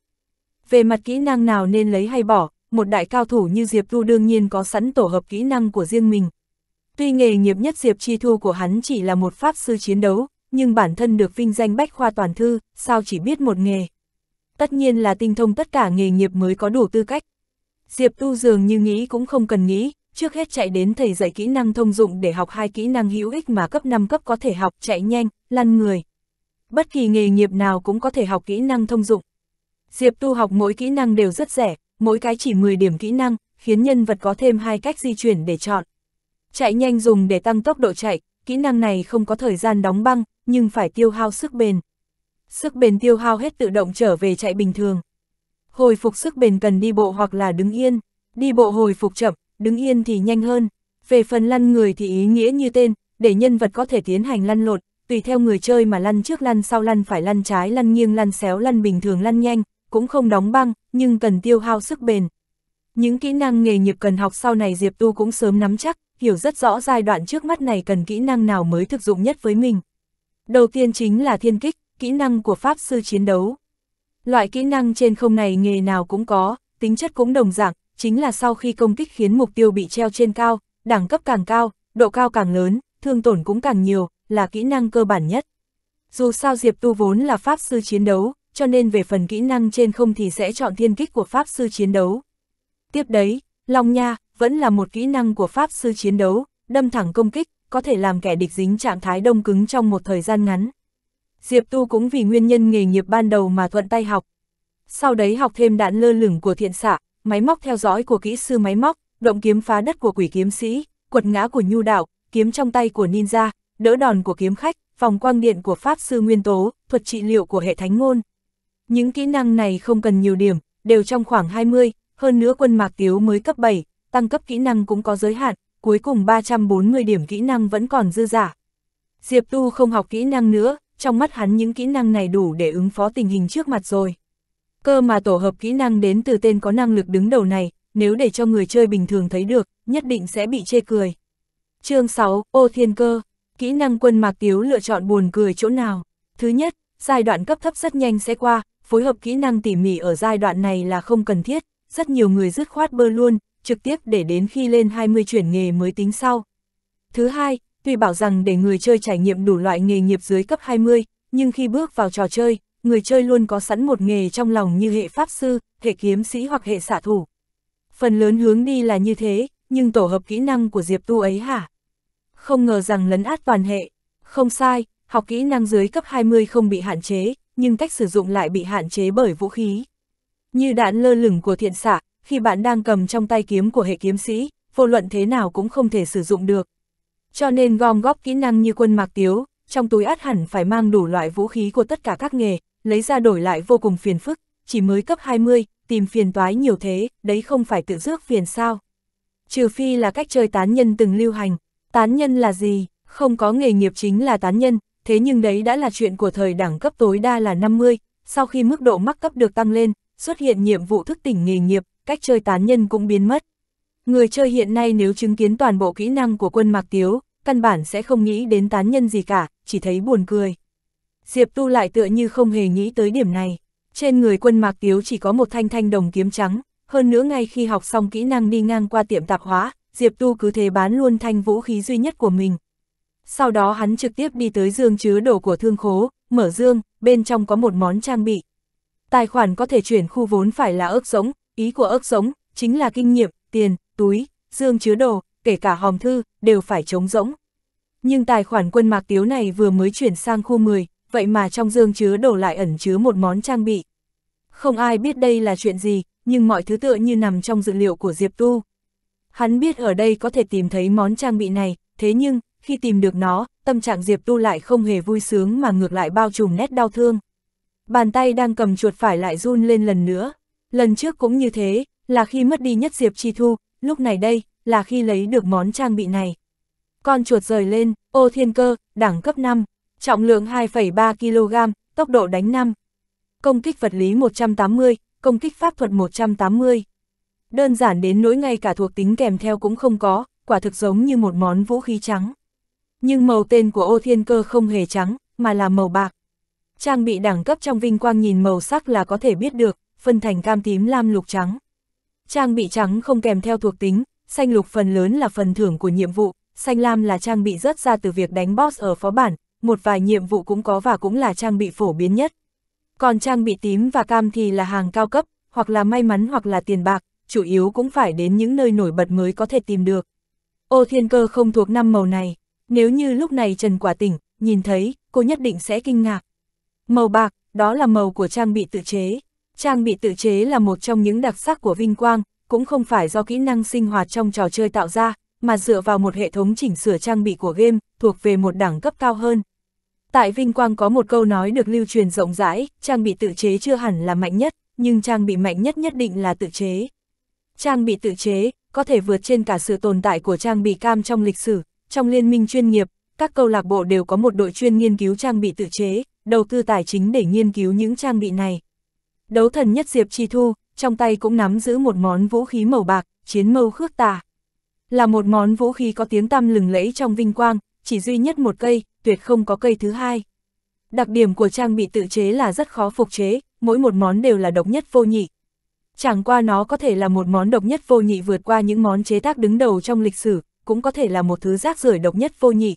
S1: Về mặt kỹ năng nào nên lấy hay bỏ, một đại cao thủ như Diệp Tu đương nhiên có sẵn tổ hợp kỹ năng của riêng mình. Tuy nghề nghiệp nhất Diệp Chi Thu của hắn chỉ là một pháp sư chiến đấu, nhưng bản thân được vinh danh bách khoa toàn thư, sao chỉ biết một nghề. Tất nhiên là tinh thông tất cả nghề nghiệp mới có đủ tư cách. Diệp Tu dường như nghĩ cũng không cần nghĩ, trước hết chạy đến thầy dạy kỹ năng thông dụng để học hai kỹ năng hữu ích mà cấp 5 cấp có thể học chạy nhanh, lăn người. Bất kỳ nghề nghiệp nào cũng có thể học kỹ năng thông dụng. Diệp Tu học mỗi kỹ năng đều rất rẻ, mỗi cái chỉ 10 điểm kỹ năng, khiến nhân vật có thêm hai cách di chuyển để chọn. Chạy nhanh dùng để tăng tốc độ chạy, kỹ năng này không có thời gian đóng băng, nhưng phải tiêu hao sức bền. Sức bền tiêu hao hết tự động trở về chạy bình thường. Hồi phục sức bền cần đi bộ hoặc là đứng yên, đi bộ hồi phục chậm, đứng yên thì nhanh hơn. Về phần lăn người thì ý nghĩa như tên, để nhân vật có thể tiến hành lăn lột, tùy theo người chơi mà lăn trước lăn sau lăn phải lăn trái lăn nghiêng lăn xéo lăn bình thường lăn nhanh, cũng không đóng băng, nhưng cần tiêu hao sức bền. Những kỹ năng nghề nghiệp cần học sau này Diệp Tu cũng sớm nắm chắc, hiểu rất rõ giai đoạn trước mắt này cần kỹ năng nào mới thực dụng nhất với mình. Đầu tiên chính là thiên kích, kỹ năng của Pháp sư chiến đấu. Loại kỹ năng trên không này nghề nào cũng có, tính chất cũng đồng dạng, chính là sau khi công kích khiến mục tiêu bị treo trên cao, đẳng cấp càng cao, độ cao càng lớn, thương tổn cũng càng nhiều, là kỹ năng cơ bản nhất. Dù sao Diệp Tu vốn là Pháp sư chiến đấu, cho nên về phần kỹ năng trên không thì sẽ chọn thiên kích của Pháp sư chiến đấu. Tiếp đấy, Long Nha, vẫn là một kỹ năng của Pháp sư chiến đấu, đâm thẳng công kích, có thể làm kẻ địch dính trạng thái đông cứng trong một thời gian ngắn. Diệp Tu cũng vì nguyên nhân nghề nghiệp ban đầu mà thuận tay học. Sau đấy học thêm đạn lơ lửng của thiện xạ, máy móc theo dõi của kỹ sư máy móc, động kiếm phá đất của quỷ kiếm sĩ, quật ngã của nhu đạo, kiếm trong tay của ninja, đỡ đòn của kiếm khách, vòng quang điện của pháp sư nguyên tố, thuật trị liệu của hệ thánh ngôn. Những kỹ năng này không cần nhiều điểm, đều trong khoảng 20, hơn nữa quân Mạc Tiếu mới cấp 7, tăng cấp kỹ năng cũng có giới hạn, cuối cùng 340 điểm kỹ năng vẫn còn dư giả. Diệp Tu không học kỹ năng nữa, trong mắt hắn những kỹ năng này đủ để ứng phó tình hình trước mặt rồi. Cơ mà tổ hợp kỹ năng đến từ tên có năng lực đứng đầu này, nếu để cho người chơi bình thường thấy được, nhất định sẽ bị chê cười. chương 6, ô thiên cơ, kỹ năng quân mạc tiếu lựa chọn buồn cười chỗ nào. Thứ nhất, giai đoạn cấp thấp rất nhanh sẽ qua, phối hợp kỹ năng tỉ mỉ ở giai đoạn này là không cần thiết, rất nhiều người dứt khoát bơ luôn, trực tiếp để đến khi lên 20 chuyển nghề mới tính sau. Thứ hai, tuy bảo rằng để người chơi trải nghiệm đủ loại nghề nghiệp dưới cấp 20, nhưng khi bước vào trò chơi, người chơi luôn có sẵn một nghề trong lòng như hệ pháp sư, hệ kiếm sĩ hoặc hệ xạ thủ. Phần lớn hướng đi là như thế, nhưng tổ hợp kỹ năng của Diệp Tu ấy hả? Không ngờ rằng lấn át toàn hệ. Không sai, học kỹ năng dưới cấp 20 không bị hạn chế, nhưng cách sử dụng lại bị hạn chế bởi vũ khí. Như đạn lơ lửng của thiện xạ, khi bạn đang cầm trong tay kiếm của hệ kiếm sĩ, vô luận thế nào cũng không thể sử dụng được. Cho nên gom góp kỹ năng như quân mạc tiếu, trong túi át hẳn phải mang đủ loại vũ khí của tất cả các nghề, lấy ra đổi lại vô cùng phiền phức, chỉ mới cấp 20, tìm phiền toái nhiều thế, đấy không phải tự rước phiền sao. Trừ phi là cách chơi tán nhân từng lưu hành, tán nhân là gì, không có nghề nghiệp chính là tán nhân, thế nhưng đấy đã là chuyện của thời đẳng cấp tối đa là 50, sau khi mức độ mắc cấp được tăng lên, xuất hiện nhiệm vụ thức tỉnh nghề nghiệp, cách chơi tán nhân cũng biến mất. Người chơi hiện nay nếu chứng kiến toàn bộ kỹ năng của quân Mạc Tiếu, căn bản sẽ không nghĩ đến tán nhân gì cả, chỉ thấy buồn cười. Diệp Tu lại tựa như không hề nghĩ tới điểm này. Trên người quân Mạc Tiếu chỉ có một thanh thanh đồng kiếm trắng, hơn nữa ngay khi học xong kỹ năng đi ngang qua tiệm tạp hóa, Diệp Tu cứ thế bán luôn thanh vũ khí duy nhất của mình. Sau đó hắn trực tiếp đi tới dương chứa đồ của thương khố, mở dương, bên trong có một món trang bị. Tài khoản có thể chuyển khu vốn phải là ước rỗng, ý của ước sống, chính là kinh nghiệm, tiền, túi, dương chứa đồ, kể cả hòm thư, đều phải trống rỗng. Nhưng tài khoản quân mạc tiếu này vừa mới chuyển sang khu 10, vậy mà trong dương chứa đồ lại ẩn chứa một món trang bị. Không ai biết đây là chuyện gì, nhưng mọi thứ tựa như nằm trong dự liệu của Diệp Tu. Hắn biết ở đây có thể tìm thấy món trang bị này, thế nhưng, khi tìm được nó, tâm trạng Diệp Tu lại không hề vui sướng mà ngược lại bao trùm nét đau thương. Bàn tay đang cầm chuột phải lại run lên lần nữa, Lần trước cũng như thế, là khi mất đi nhất Diệp Chi Thu, lúc này đây, là khi lấy được món trang bị này. Con chuột rời lên, ô thiên cơ, đẳng cấp 5, trọng lượng 2,3 kg, tốc độ đánh 5. Công kích vật lý 180, công kích pháp thuật 180. Đơn giản đến nỗi ngay cả thuộc tính kèm theo cũng không có, quả thực giống như một món vũ khí trắng. Nhưng màu tên của ô thiên cơ không hề trắng, mà là màu bạc. Trang bị đẳng cấp trong vinh quang nhìn màu sắc là có thể biết được phân thành cam tím lam lục trắng. Trang bị trắng không kèm theo thuộc tính, xanh lục phần lớn là phần thưởng của nhiệm vụ, xanh lam là trang bị rớt ra từ việc đánh boss ở phó bản, một vài nhiệm vụ cũng có và cũng là trang bị phổ biến nhất. Còn trang bị tím và cam thì là hàng cao cấp, hoặc là may mắn hoặc là tiền bạc, chủ yếu cũng phải đến những nơi nổi bật mới có thể tìm được. Ô thiên cơ không thuộc năm màu này, nếu như lúc này Trần Quả tỉnh, nhìn thấy, cô nhất định sẽ kinh ngạc. Màu bạc, đó là màu của trang bị tự chế, Trang bị tự chế là một trong những đặc sắc của Vinh Quang, cũng không phải do kỹ năng sinh hoạt trong trò chơi tạo ra, mà dựa vào một hệ thống chỉnh sửa trang bị của game, thuộc về một đẳng cấp cao hơn. Tại Vinh Quang có một câu nói được lưu truyền rộng rãi, trang bị tự chế chưa hẳn là mạnh nhất, nhưng trang bị mạnh nhất nhất định là tự chế. Trang bị tự chế có thể vượt trên cả sự tồn tại của trang bị cam trong lịch sử, trong liên minh chuyên nghiệp, các câu lạc bộ đều có một đội chuyên nghiên cứu trang bị tự chế, đầu tư tài chính để nghiên cứu những trang bị này. Đấu thần nhất Diệp Chi Thu, trong tay cũng nắm giữ một món vũ khí màu bạc, chiến mâu khước tà. Là một món vũ khí có tiếng tăm lừng lẫy trong vinh quang, chỉ duy nhất một cây, tuyệt không có cây thứ hai. Đặc điểm của trang bị tự chế là rất khó phục chế, mỗi một món đều là độc nhất vô nhị. Chẳng qua nó có thể là một món độc nhất vô nhị vượt qua những món chế tác đứng đầu trong lịch sử, cũng có thể là một thứ rác rưởi độc nhất vô nhị.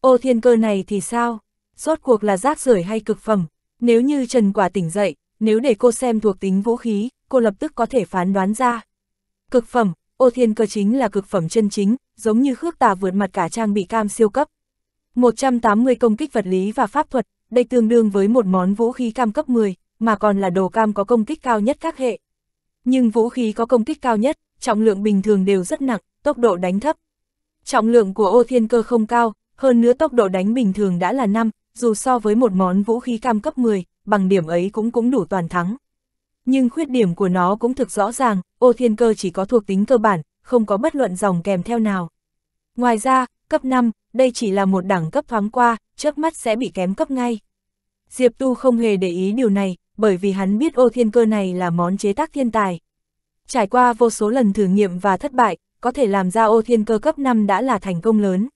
S1: Ô thiên cơ này thì sao? Rốt cuộc là rác rưởi hay cực phẩm? Nếu như Trần Quả tỉnh dậy, nếu để cô xem thuộc tính vũ khí, cô lập tức có thể phán đoán ra. Cực phẩm, ô thiên cơ chính là cực phẩm chân chính, giống như khước tà vượt mặt cả trang bị cam siêu cấp. 180 công kích vật lý và pháp thuật, đây tương đương với một món vũ khí cam cấp 10, mà còn là đồ cam có công kích cao nhất các hệ. Nhưng vũ khí có công kích cao nhất, trọng lượng bình thường đều rất nặng, tốc độ đánh thấp. Trọng lượng của ô thiên cơ không cao, hơn nữa tốc độ đánh bình thường đã là 5, dù so với một món vũ khí cam cấp 10, bằng điểm ấy cũng cũng đủ toàn thắng. Nhưng khuyết điểm của nó cũng thực rõ ràng, ô thiên cơ chỉ có thuộc tính cơ bản, không có bất luận dòng kèm theo nào. Ngoài ra, cấp 5, đây chỉ là một đẳng cấp thoáng qua, trước mắt sẽ bị kém cấp ngay. Diệp Tu không hề để ý điều này, bởi vì hắn biết ô thiên cơ này là món chế tác thiên tài. Trải qua vô số lần thử nghiệm và thất bại, có thể làm ra ô thiên cơ cấp 5 đã là thành công lớn.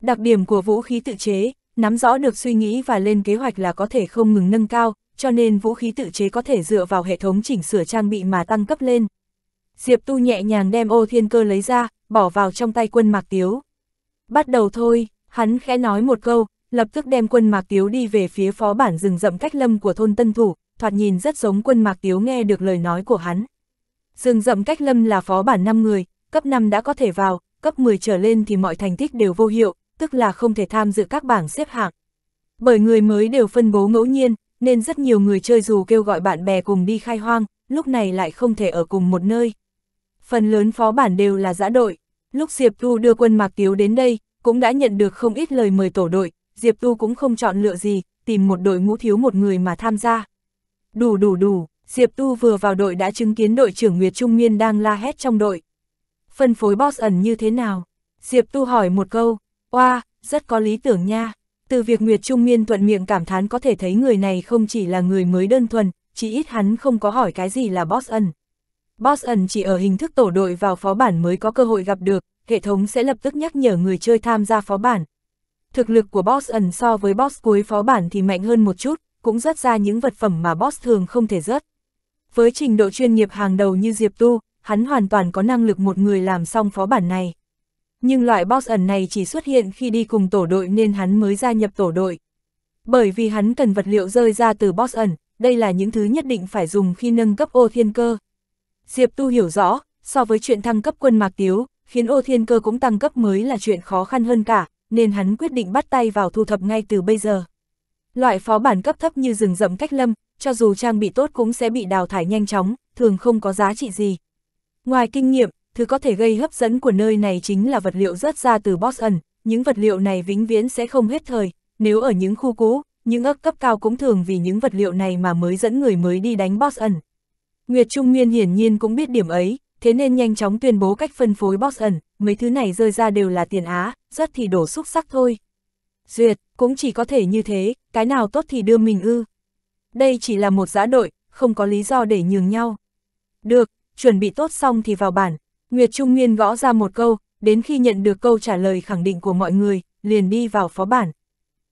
S1: Đặc điểm của vũ khí tự chế, nắm rõ được suy nghĩ và lên kế hoạch là có thể không ngừng nâng cao, cho nên vũ khí tự chế có thể dựa vào hệ thống chỉnh sửa trang bị mà tăng cấp lên. Diệp Tu nhẹ nhàng đem ô thiên cơ lấy ra, bỏ vào trong tay quân Mạc Tiếu. Bắt đầu thôi, hắn khẽ nói một câu, lập tức đem quân Mạc Tiếu đi về phía phó bản rừng rậm cách lâm của thôn Tân Thủ, thoạt nhìn rất giống quân Mạc Tiếu nghe được lời nói của hắn. Rừng rậm cách lâm là phó bản 5 người, cấp 5 đã có thể vào, cấp 10 trở lên thì mọi thành tích đều vô hiệu, tức là không thể tham dự các bảng xếp hạng. Bởi người mới đều phân bố ngẫu nhiên, nên rất nhiều người chơi dù kêu gọi bạn bè cùng đi khai hoang, lúc này lại không thể ở cùng một nơi. Phần lớn phó bản đều là giã đội. Lúc Diệp Tu đưa quân Mạc Tiếu đến đây, cũng đã nhận được không ít lời mời tổ đội, Diệp Tu cũng không chọn lựa gì, tìm một đội ngũ thiếu một người mà tham gia. Đủ đủ đủ, Diệp Tu vừa vào đội đã chứng kiến đội trưởng Nguyệt Trung Nguyên đang la hét trong đội. Phân phối boss ẩn như thế nào? Diệp Tu hỏi một câu, Oa, rất có lý tưởng nha. Từ việc Nguyệt Trung Miên thuận miệng cảm thán có thể thấy người này không chỉ là người mới đơn thuần, chỉ ít hắn không có hỏi cái gì là boss ẩn. Boss ẩn chỉ ở hình thức tổ đội vào phó bản mới có cơ hội gặp được, hệ thống sẽ lập tức nhắc nhở người chơi tham gia phó bản. Thực lực của boss ẩn so với boss cuối phó bản thì mạnh hơn một chút, cũng rất ra những vật phẩm mà boss thường không thể rớt. Với trình độ chuyên nghiệp hàng đầu như Diệp Tu, hắn hoàn toàn có năng lực một người làm xong phó bản này nhưng loại boss ẩn này chỉ xuất hiện khi đi cùng tổ đội nên hắn mới gia nhập tổ đội. Bởi vì hắn cần vật liệu rơi ra từ boss ẩn, đây là những thứ nhất định phải dùng khi nâng cấp ô thiên cơ. Diệp Tu hiểu rõ, so với chuyện thăng cấp quân mạc tiếu, khiến ô thiên cơ cũng tăng cấp mới là chuyện khó khăn hơn cả, nên hắn quyết định bắt tay vào thu thập ngay từ bây giờ. Loại phó bản cấp thấp như rừng rậm cách lâm, cho dù trang bị tốt cũng sẽ bị đào thải nhanh chóng, thường không có giá trị gì. Ngoài kinh nghiệm, thứ có thể gây hấp dẫn của nơi này chính là vật liệu rớt ra từ Boston, những vật liệu này vĩnh viễn sẽ không hết thời, nếu ở những khu cũ, những ấp cấp cao cũng thường vì những vật liệu này mà mới dẫn người mới đi đánh Boston. Nguyệt Trung Nguyên hiển nhiên cũng biết điểm ấy, thế nên nhanh chóng tuyên bố cách phân phối Boston, mấy thứ này rơi ra đều là tiền Á, rớt thì đổ xúc sắc thôi. Duyệt, cũng chỉ có thể như thế, cái nào tốt thì đưa mình ư. Đây chỉ là một giã đội, không có lý do để nhường nhau. Được, chuẩn bị tốt xong thì vào bản, Nguyệt Trung Nguyên gõ ra một câu, đến khi nhận được câu trả lời khẳng định của mọi người, liền đi vào phó bản.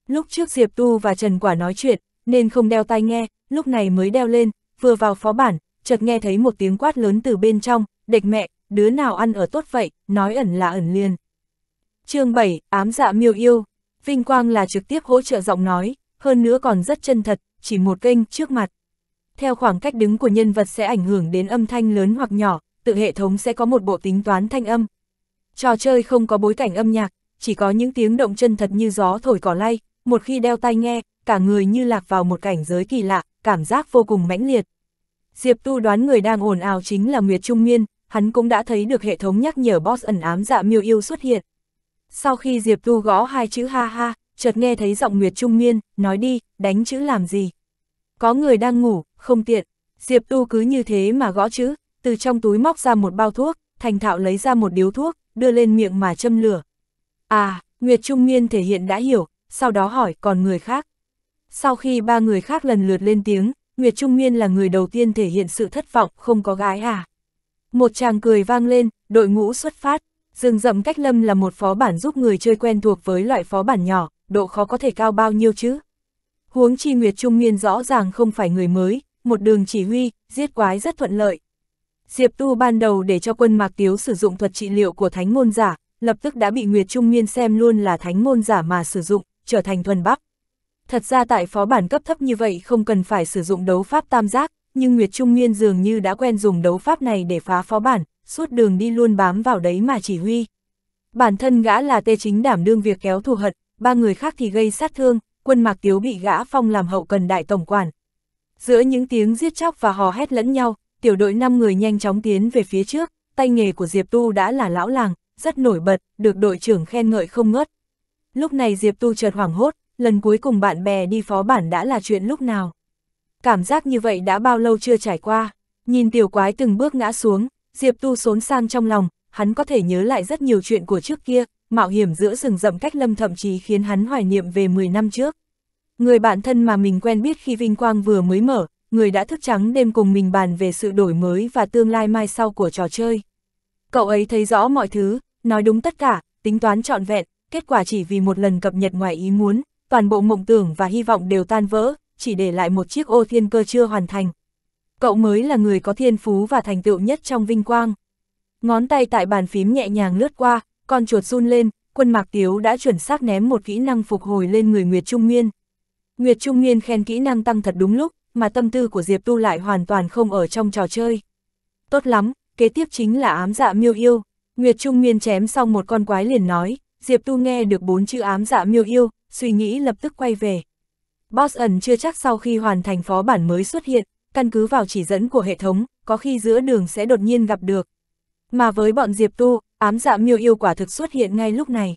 S1: Lúc trước Diệp Tu và Trần Quả nói chuyện, nên không đeo tai nghe, lúc này mới đeo lên, vừa vào phó bản, chợt nghe thấy một tiếng quát lớn từ bên trong, địch mẹ, đứa nào ăn ở tốt vậy, nói ẩn là ẩn liền. chương 7, ám dạ miêu yêu, Vinh Quang là trực tiếp hỗ trợ giọng nói, hơn nữa còn rất chân thật, chỉ một kênh trước mặt. Theo khoảng cách đứng của nhân vật sẽ ảnh hưởng đến âm thanh lớn hoặc nhỏ, tự hệ thống sẽ có một bộ tính toán thanh âm. Trò chơi không có bối cảnh âm nhạc, chỉ có những tiếng động chân thật như gió thổi cỏ lay, một khi đeo tai nghe, cả người như lạc vào một cảnh giới kỳ lạ, cảm giác vô cùng mãnh liệt. Diệp Tu đoán người đang ồn ào chính là Nguyệt Trung Miên, hắn cũng đã thấy được hệ thống nhắc nhở boss ẩn ám dạ miêu yêu xuất hiện. Sau khi Diệp Tu gõ hai chữ ha ha, chợt nghe thấy giọng Nguyệt Trung Miên, nói đi, đánh chữ làm gì? Có người đang ngủ, không tiện. Diệp Tu cứ như thế mà gõ chữ, từ trong túi móc ra một bao thuốc, thành thạo lấy ra một điếu thuốc, đưa lên miệng mà châm lửa. À, Nguyệt Trung Nguyên thể hiện đã hiểu, sau đó hỏi còn người khác. Sau khi ba người khác lần lượt lên tiếng, Nguyệt Trung Nguyên là người đầu tiên thể hiện sự thất vọng không có gái à. Một chàng cười vang lên, đội ngũ xuất phát, rừng rậm cách lâm là một phó bản giúp người chơi quen thuộc với loại phó bản nhỏ, độ khó có thể cao bao nhiêu chứ. Huống chi Nguyệt Trung Nguyên rõ ràng không phải người mới, một đường chỉ huy, giết quái rất thuận lợi, Diệp Tu ban đầu để cho quân Mạc Tiếu sử dụng thuật trị liệu của thánh môn giả, lập tức đã bị Nguyệt Trung Nguyên xem luôn là thánh môn giả mà sử dụng, trở thành thuần bắc. Thật ra tại phó bản cấp thấp như vậy không cần phải sử dụng đấu pháp tam giác, nhưng Nguyệt Trung Nguyên dường như đã quen dùng đấu pháp này để phá phó bản, suốt đường đi luôn bám vào đấy mà chỉ huy. Bản thân gã là tê chính đảm đương việc kéo thù hận, ba người khác thì gây sát thương, quân Mạc Tiếu bị gã phong làm hậu cần đại tổng quản. Giữa những tiếng giết chóc và hò hét lẫn nhau, tiểu đội 5 người nhanh chóng tiến về phía trước, tay nghề của Diệp Tu đã là lão làng, rất nổi bật, được đội trưởng khen ngợi không ngớt. Lúc này Diệp Tu chợt hoảng hốt, lần cuối cùng bạn bè đi phó bản đã là chuyện lúc nào. Cảm giác như vậy đã bao lâu chưa trải qua, nhìn tiểu quái từng bước ngã xuống, Diệp Tu xốn sang trong lòng, hắn có thể nhớ lại rất nhiều chuyện của trước kia, mạo hiểm giữa rừng rậm cách lâm thậm chí khiến hắn hoài niệm về 10 năm trước. Người bạn thân mà mình quen biết khi vinh quang vừa mới mở, người đã thức trắng đêm cùng mình bàn về sự đổi mới và tương lai mai sau của trò chơi. Cậu ấy thấy rõ mọi thứ, nói đúng tất cả, tính toán trọn vẹn, kết quả chỉ vì một lần cập nhật ngoài ý muốn, toàn bộ mộng tưởng và hy vọng đều tan vỡ, chỉ để lại một chiếc ô thiên cơ chưa hoàn thành. Cậu mới là người có thiên phú và thành tựu nhất trong vinh quang. Ngón tay tại bàn phím nhẹ nhàng lướt qua, con chuột run lên, quân mạc tiếu đã chuẩn xác ném một kỹ năng phục hồi lên người Nguyệt Trung Nguyên. Nguyệt Trung Nguyên khen kỹ năng tăng thật đúng lúc, mà tâm tư của Diệp Tu lại hoàn toàn không ở trong trò chơi. Tốt lắm, kế tiếp chính là ám dạ miêu yêu. Nguyệt Trung Nguyên chém xong một con quái liền nói, Diệp Tu nghe được bốn chữ ám dạ miêu yêu, suy nghĩ lập tức quay về. Boss ẩn chưa chắc sau khi hoàn thành phó bản mới xuất hiện, căn cứ vào chỉ dẫn của hệ thống, có khi giữa đường sẽ đột nhiên gặp được. Mà với bọn Diệp Tu, ám dạ miêu yêu quả thực xuất hiện ngay lúc này.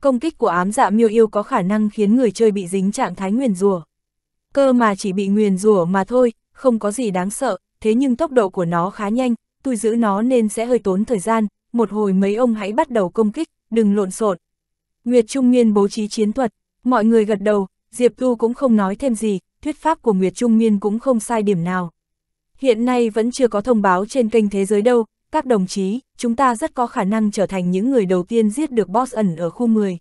S1: Công kích của ám dạ miêu yêu có khả năng khiến người chơi bị dính trạng thái nguyền rùa cơ mà chỉ bị nguyền rủa mà thôi, không có gì đáng sợ, thế nhưng tốc độ của nó khá nhanh, tôi giữ nó nên sẽ hơi tốn thời gian, một hồi mấy ông hãy bắt đầu công kích, đừng lộn xộn. Nguyệt Trung Nguyên bố trí chiến thuật, mọi người gật đầu, Diệp Tu cũng không nói thêm gì, thuyết pháp của Nguyệt Trung Nguyên cũng không sai điểm nào. Hiện nay vẫn chưa có thông báo trên kênh thế giới đâu, các đồng chí, chúng ta rất có khả năng trở thành những người đầu tiên giết được boss ẩn ở khu 10.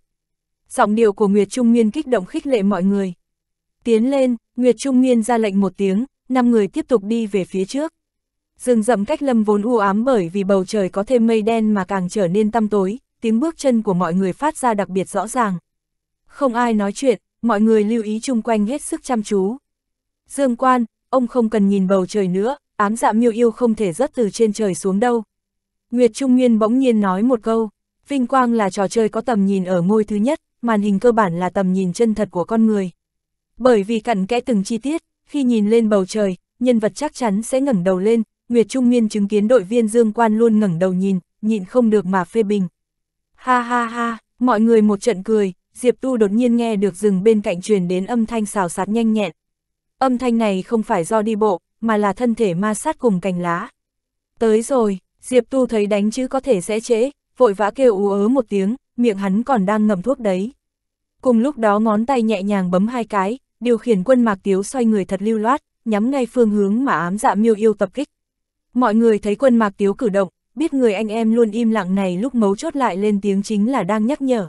S1: Giọng điệu của Nguyệt Trung Nguyên kích động khích lệ mọi người. Tiến lên, Nguyệt Trung Nguyên ra lệnh một tiếng, năm người tiếp tục đi về phía trước. Rừng rậm cách lâm vốn u ám bởi vì bầu trời có thêm mây đen mà càng trở nên tăm tối, tiếng bước chân của mọi người phát ra đặc biệt rõ ràng. Không ai nói chuyện, mọi người lưu ý chung quanh hết sức chăm chú. Dương quan, ông không cần nhìn bầu trời nữa, ám dạ miêu yêu không thể rớt từ trên trời xuống đâu. Nguyệt Trung Nguyên bỗng nhiên nói một câu, vinh quang là trò chơi có tầm nhìn ở ngôi thứ nhất, màn hình cơ bản là tầm nhìn chân thật của con người. Bởi vì cặn kẽ từng chi tiết, khi nhìn lên bầu trời, nhân vật chắc chắn sẽ ngẩng đầu lên, Nguyệt Trung nguyên chứng kiến đội viên Dương Quan luôn ngẩng đầu nhìn, nhịn không được mà phê bình. Ha ha ha, mọi người một trận cười, Diệp Tu đột nhiên nghe được rừng bên cạnh truyền đến âm thanh xào sạt nhanh nhẹn. Âm thanh này không phải do đi bộ, mà là thân thể ma sát cùng cành lá. Tới rồi, Diệp Tu thấy đánh chứ có thể sẽ trễ, vội vã kêu ú ớ một tiếng, miệng hắn còn đang ngậm thuốc đấy. Cùng lúc đó ngón tay nhẹ nhàng bấm hai cái, điều khiển quân mạc tiếu xoay người thật lưu loát, nhắm ngay phương hướng mà ám dạ miêu yêu tập kích. Mọi người thấy quân mạc tiếu cử động, biết người anh em luôn im lặng này lúc mấu chốt lại lên tiếng chính là đang nhắc nhở.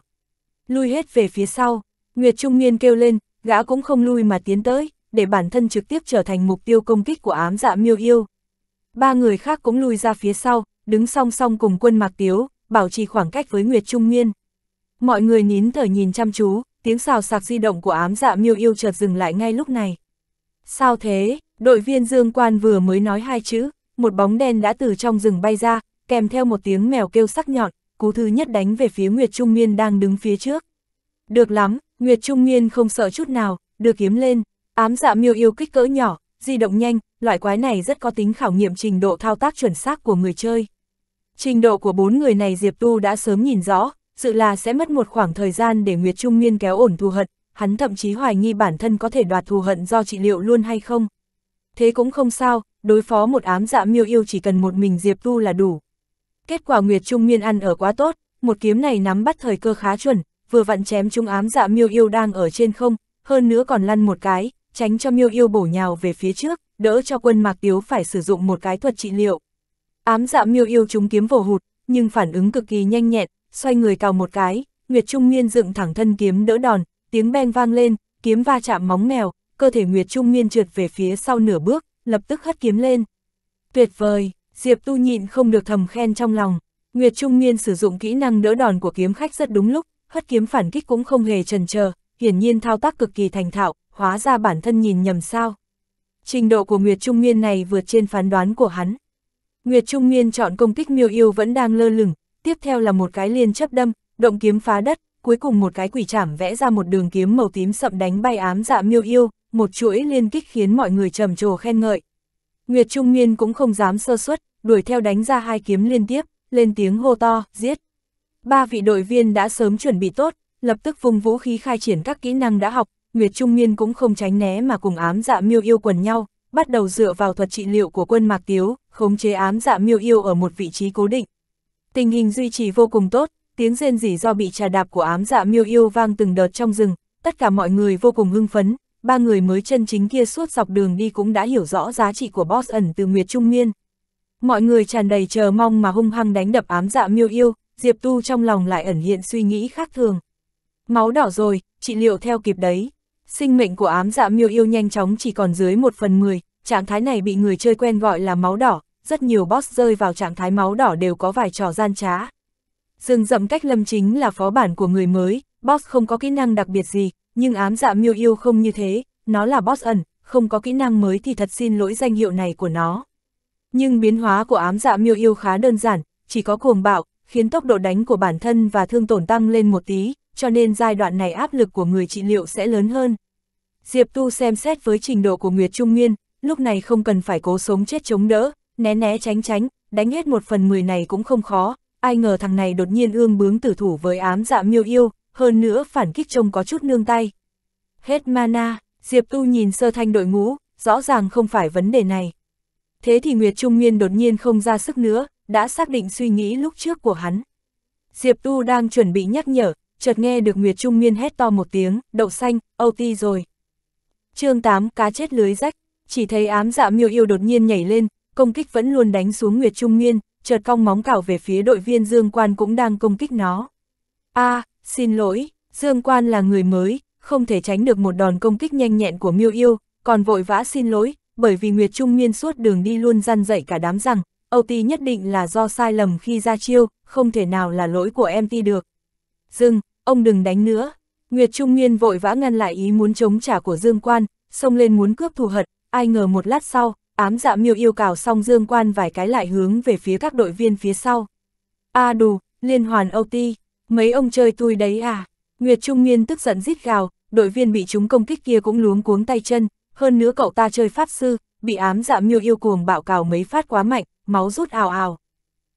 S1: Lui hết về phía sau, Nguyệt Trung Nguyên kêu lên, gã cũng không lui mà tiến tới, để bản thân trực tiếp trở thành mục tiêu công kích của ám dạ miêu yêu. Ba người khác cũng lui ra phía sau, đứng song song cùng quân mạc tiếu, bảo trì khoảng cách với Nguyệt Trung Nguyên. Mọi người nín thở nhìn chăm chú, tiếng xào sạc di động của ám dạ miêu yêu chợt dừng lại ngay lúc này. Sao thế, đội viên Dương Quan vừa mới nói hai chữ, một bóng đen đã từ trong rừng bay ra, kèm theo một tiếng mèo kêu sắc nhọn, cú thứ nhất đánh về phía Nguyệt Trung Nguyên đang đứng phía trước. Được lắm, Nguyệt Trung Nguyên không sợ chút nào, đưa kiếm lên, ám dạ miêu yêu kích cỡ nhỏ, di động nhanh, loại quái này rất có tính khảo nghiệm trình độ thao tác chuẩn xác của người chơi. Trình độ của bốn người này Diệp Tu đã sớm nhìn rõ, sự là sẽ mất một khoảng thời gian để Nguyệt Trung Nguyên kéo ổn thù hận, hắn thậm chí hoài nghi bản thân có thể đoạt thù hận do trị liệu luôn hay không. Thế cũng không sao, đối phó một ám dạ miêu yêu chỉ cần một mình Diệp Tu là đủ. Kết quả Nguyệt Trung Nguyên ăn ở quá tốt, một kiếm này nắm bắt thời cơ khá chuẩn, vừa vặn chém trung ám dạ miêu yêu đang ở trên không, hơn nữa còn lăn một cái, tránh cho miêu yêu bổ nhào về phía trước, đỡ cho quân mạc tiếu phải sử dụng một cái thuật trị liệu. Ám dạ miêu yêu trúng kiếm vồ hụt, nhưng phản ứng cực kỳ nhanh nhẹn, xoay người cào một cái, Nguyệt Trung Nguyên dựng thẳng thân kiếm đỡ đòn, tiếng beng vang lên, kiếm va chạm móng mèo, cơ thể Nguyệt Trung Nguyên trượt về phía sau nửa bước, lập tức hất kiếm lên. Tuyệt vời, Diệp Tu nhịn không được thầm khen trong lòng. Nguyệt Trung Nguyên sử dụng kỹ năng đỡ đòn của kiếm khách rất đúng lúc, hất kiếm phản kích cũng không hề chần chờ, hiển nhiên thao tác cực kỳ thành thạo, hóa ra bản thân nhìn nhầm sao. Trình độ của Nguyệt Trung Nguyên này vượt trên phán đoán của hắn. Nguyệt Trung Nguyên chọn công kích miêu yêu vẫn đang lơ lửng, tiếp theo là một cái liên chấp đâm, động kiếm phá đất, cuối cùng một cái quỷ chảm vẽ ra một đường kiếm màu tím sậm đánh bay ám dạ miêu yêu, một chuỗi liên kích khiến mọi người trầm trồ khen ngợi. Nguyệt Trung Nguyên cũng không dám sơ suất, đuổi theo đánh ra hai kiếm liên tiếp, lên tiếng hô to, giết. Ba vị đội viên đã sớm chuẩn bị tốt, lập tức vùng vũ khí khai triển các kỹ năng đã học, Nguyệt Trung Nguyên cũng không tránh né mà cùng ám dạ miêu yêu quần nhau, bắt đầu dựa vào thuật trị liệu của quân Mạc Tiếu, khống chế ám dạ miêu yêu ở một vị trí cố định. Tình hình duy trì vô cùng tốt, tiếng rên rỉ do bị trà đạp của ám dạ miêu yêu vang từng đợt trong rừng, tất cả mọi người vô cùng hưng phấn, ba người mới chân chính kia suốt dọc đường đi cũng đã hiểu rõ giá trị của boss ẩn từ Nguyệt Trung Miên. Mọi người tràn đầy chờ mong mà hung hăng đánh đập ám dạ miêu yêu, Diệp Tu trong lòng lại ẩn hiện suy nghĩ khác thường. Máu đỏ rồi, trị liệu theo kịp đấy. Sinh mệnh của ám dạ miêu yêu nhanh chóng chỉ còn dưới một phần mười. trạng thái này bị người chơi quen gọi là máu đỏ, rất nhiều boss rơi vào trạng thái máu đỏ đều có vài trò gian trá. Dương dậm cách lâm chính là phó bản của người mới, boss không có kỹ năng đặc biệt gì, nhưng ám dạ miêu yêu không như thế, nó là boss ẩn, không có kỹ năng mới thì thật xin lỗi danh hiệu này của nó. Nhưng biến hóa của ám dạ miêu yêu khá đơn giản, chỉ có cuồng bạo, khiến tốc độ đánh của bản thân và thương tổn tăng lên một tí, cho nên giai đoạn này áp lực của người trị liệu sẽ lớn hơn. Diệp Tu xem xét với trình độ của Nguyệt Trung Nguyên, lúc này không cần phải cố sống chết chống đỡ, né né tránh tránh, đánh hết một phần mười này cũng không khó, ai ngờ thằng này đột nhiên ương bướng tử thủ với ám dạ miêu yêu, hơn nữa phản kích trông có chút nương tay. Hết mana, Diệp Tu nhìn sơ thanh đội ngũ, rõ ràng không phải vấn đề này. Thế thì Nguyệt Trung Nguyên đột nhiên không ra sức nữa, đã xác định suy nghĩ lúc trước của hắn. Diệp Tu đang chuẩn bị nhắc nhở, chợt nghe được Nguyệt Trung Nguyên hét to một tiếng, đậu xanh, âu ti rồi. chương 8 cá chết lưới rách, chỉ thấy ám dạ miêu yêu đột nhiên nhảy lên, công kích vẫn luôn đánh xuống Nguyệt Trung Nguyên, chợt cong móng cảo về phía đội viên Dương Quan cũng đang công kích nó. a à, xin lỗi, Dương Quan là người mới, không thể tránh được một đòn công kích nhanh nhẹn của Miêu Yêu, còn vội vã xin lỗi, bởi vì Nguyệt Trung Nguyên suốt đường đi luôn răn dậy cả đám rằng, Âu Ti nhất định là do sai lầm khi ra chiêu, không thể nào là lỗi của em Ti được. Dương, ông đừng đánh nữa. Nguyệt Trung Nguyên vội vã ngăn lại ý muốn chống trả của Dương Quan, xông lên muốn cướp thù hận, ai ngờ một lát sau, ám dạ miêu yêu cào xong dương quan vài cái lại hướng về phía các đội viên phía sau. A à đù, liên hoàn âu ti, mấy ông chơi tôi đấy à, Nguyệt Trung Nguyên tức giận rít gào, đội viên bị chúng công kích kia cũng luống cuống tay chân, hơn nữa cậu ta chơi pháp sư, bị ám dạ miêu yêu cuồng bạo cào mấy phát quá mạnh, máu rút ào ào.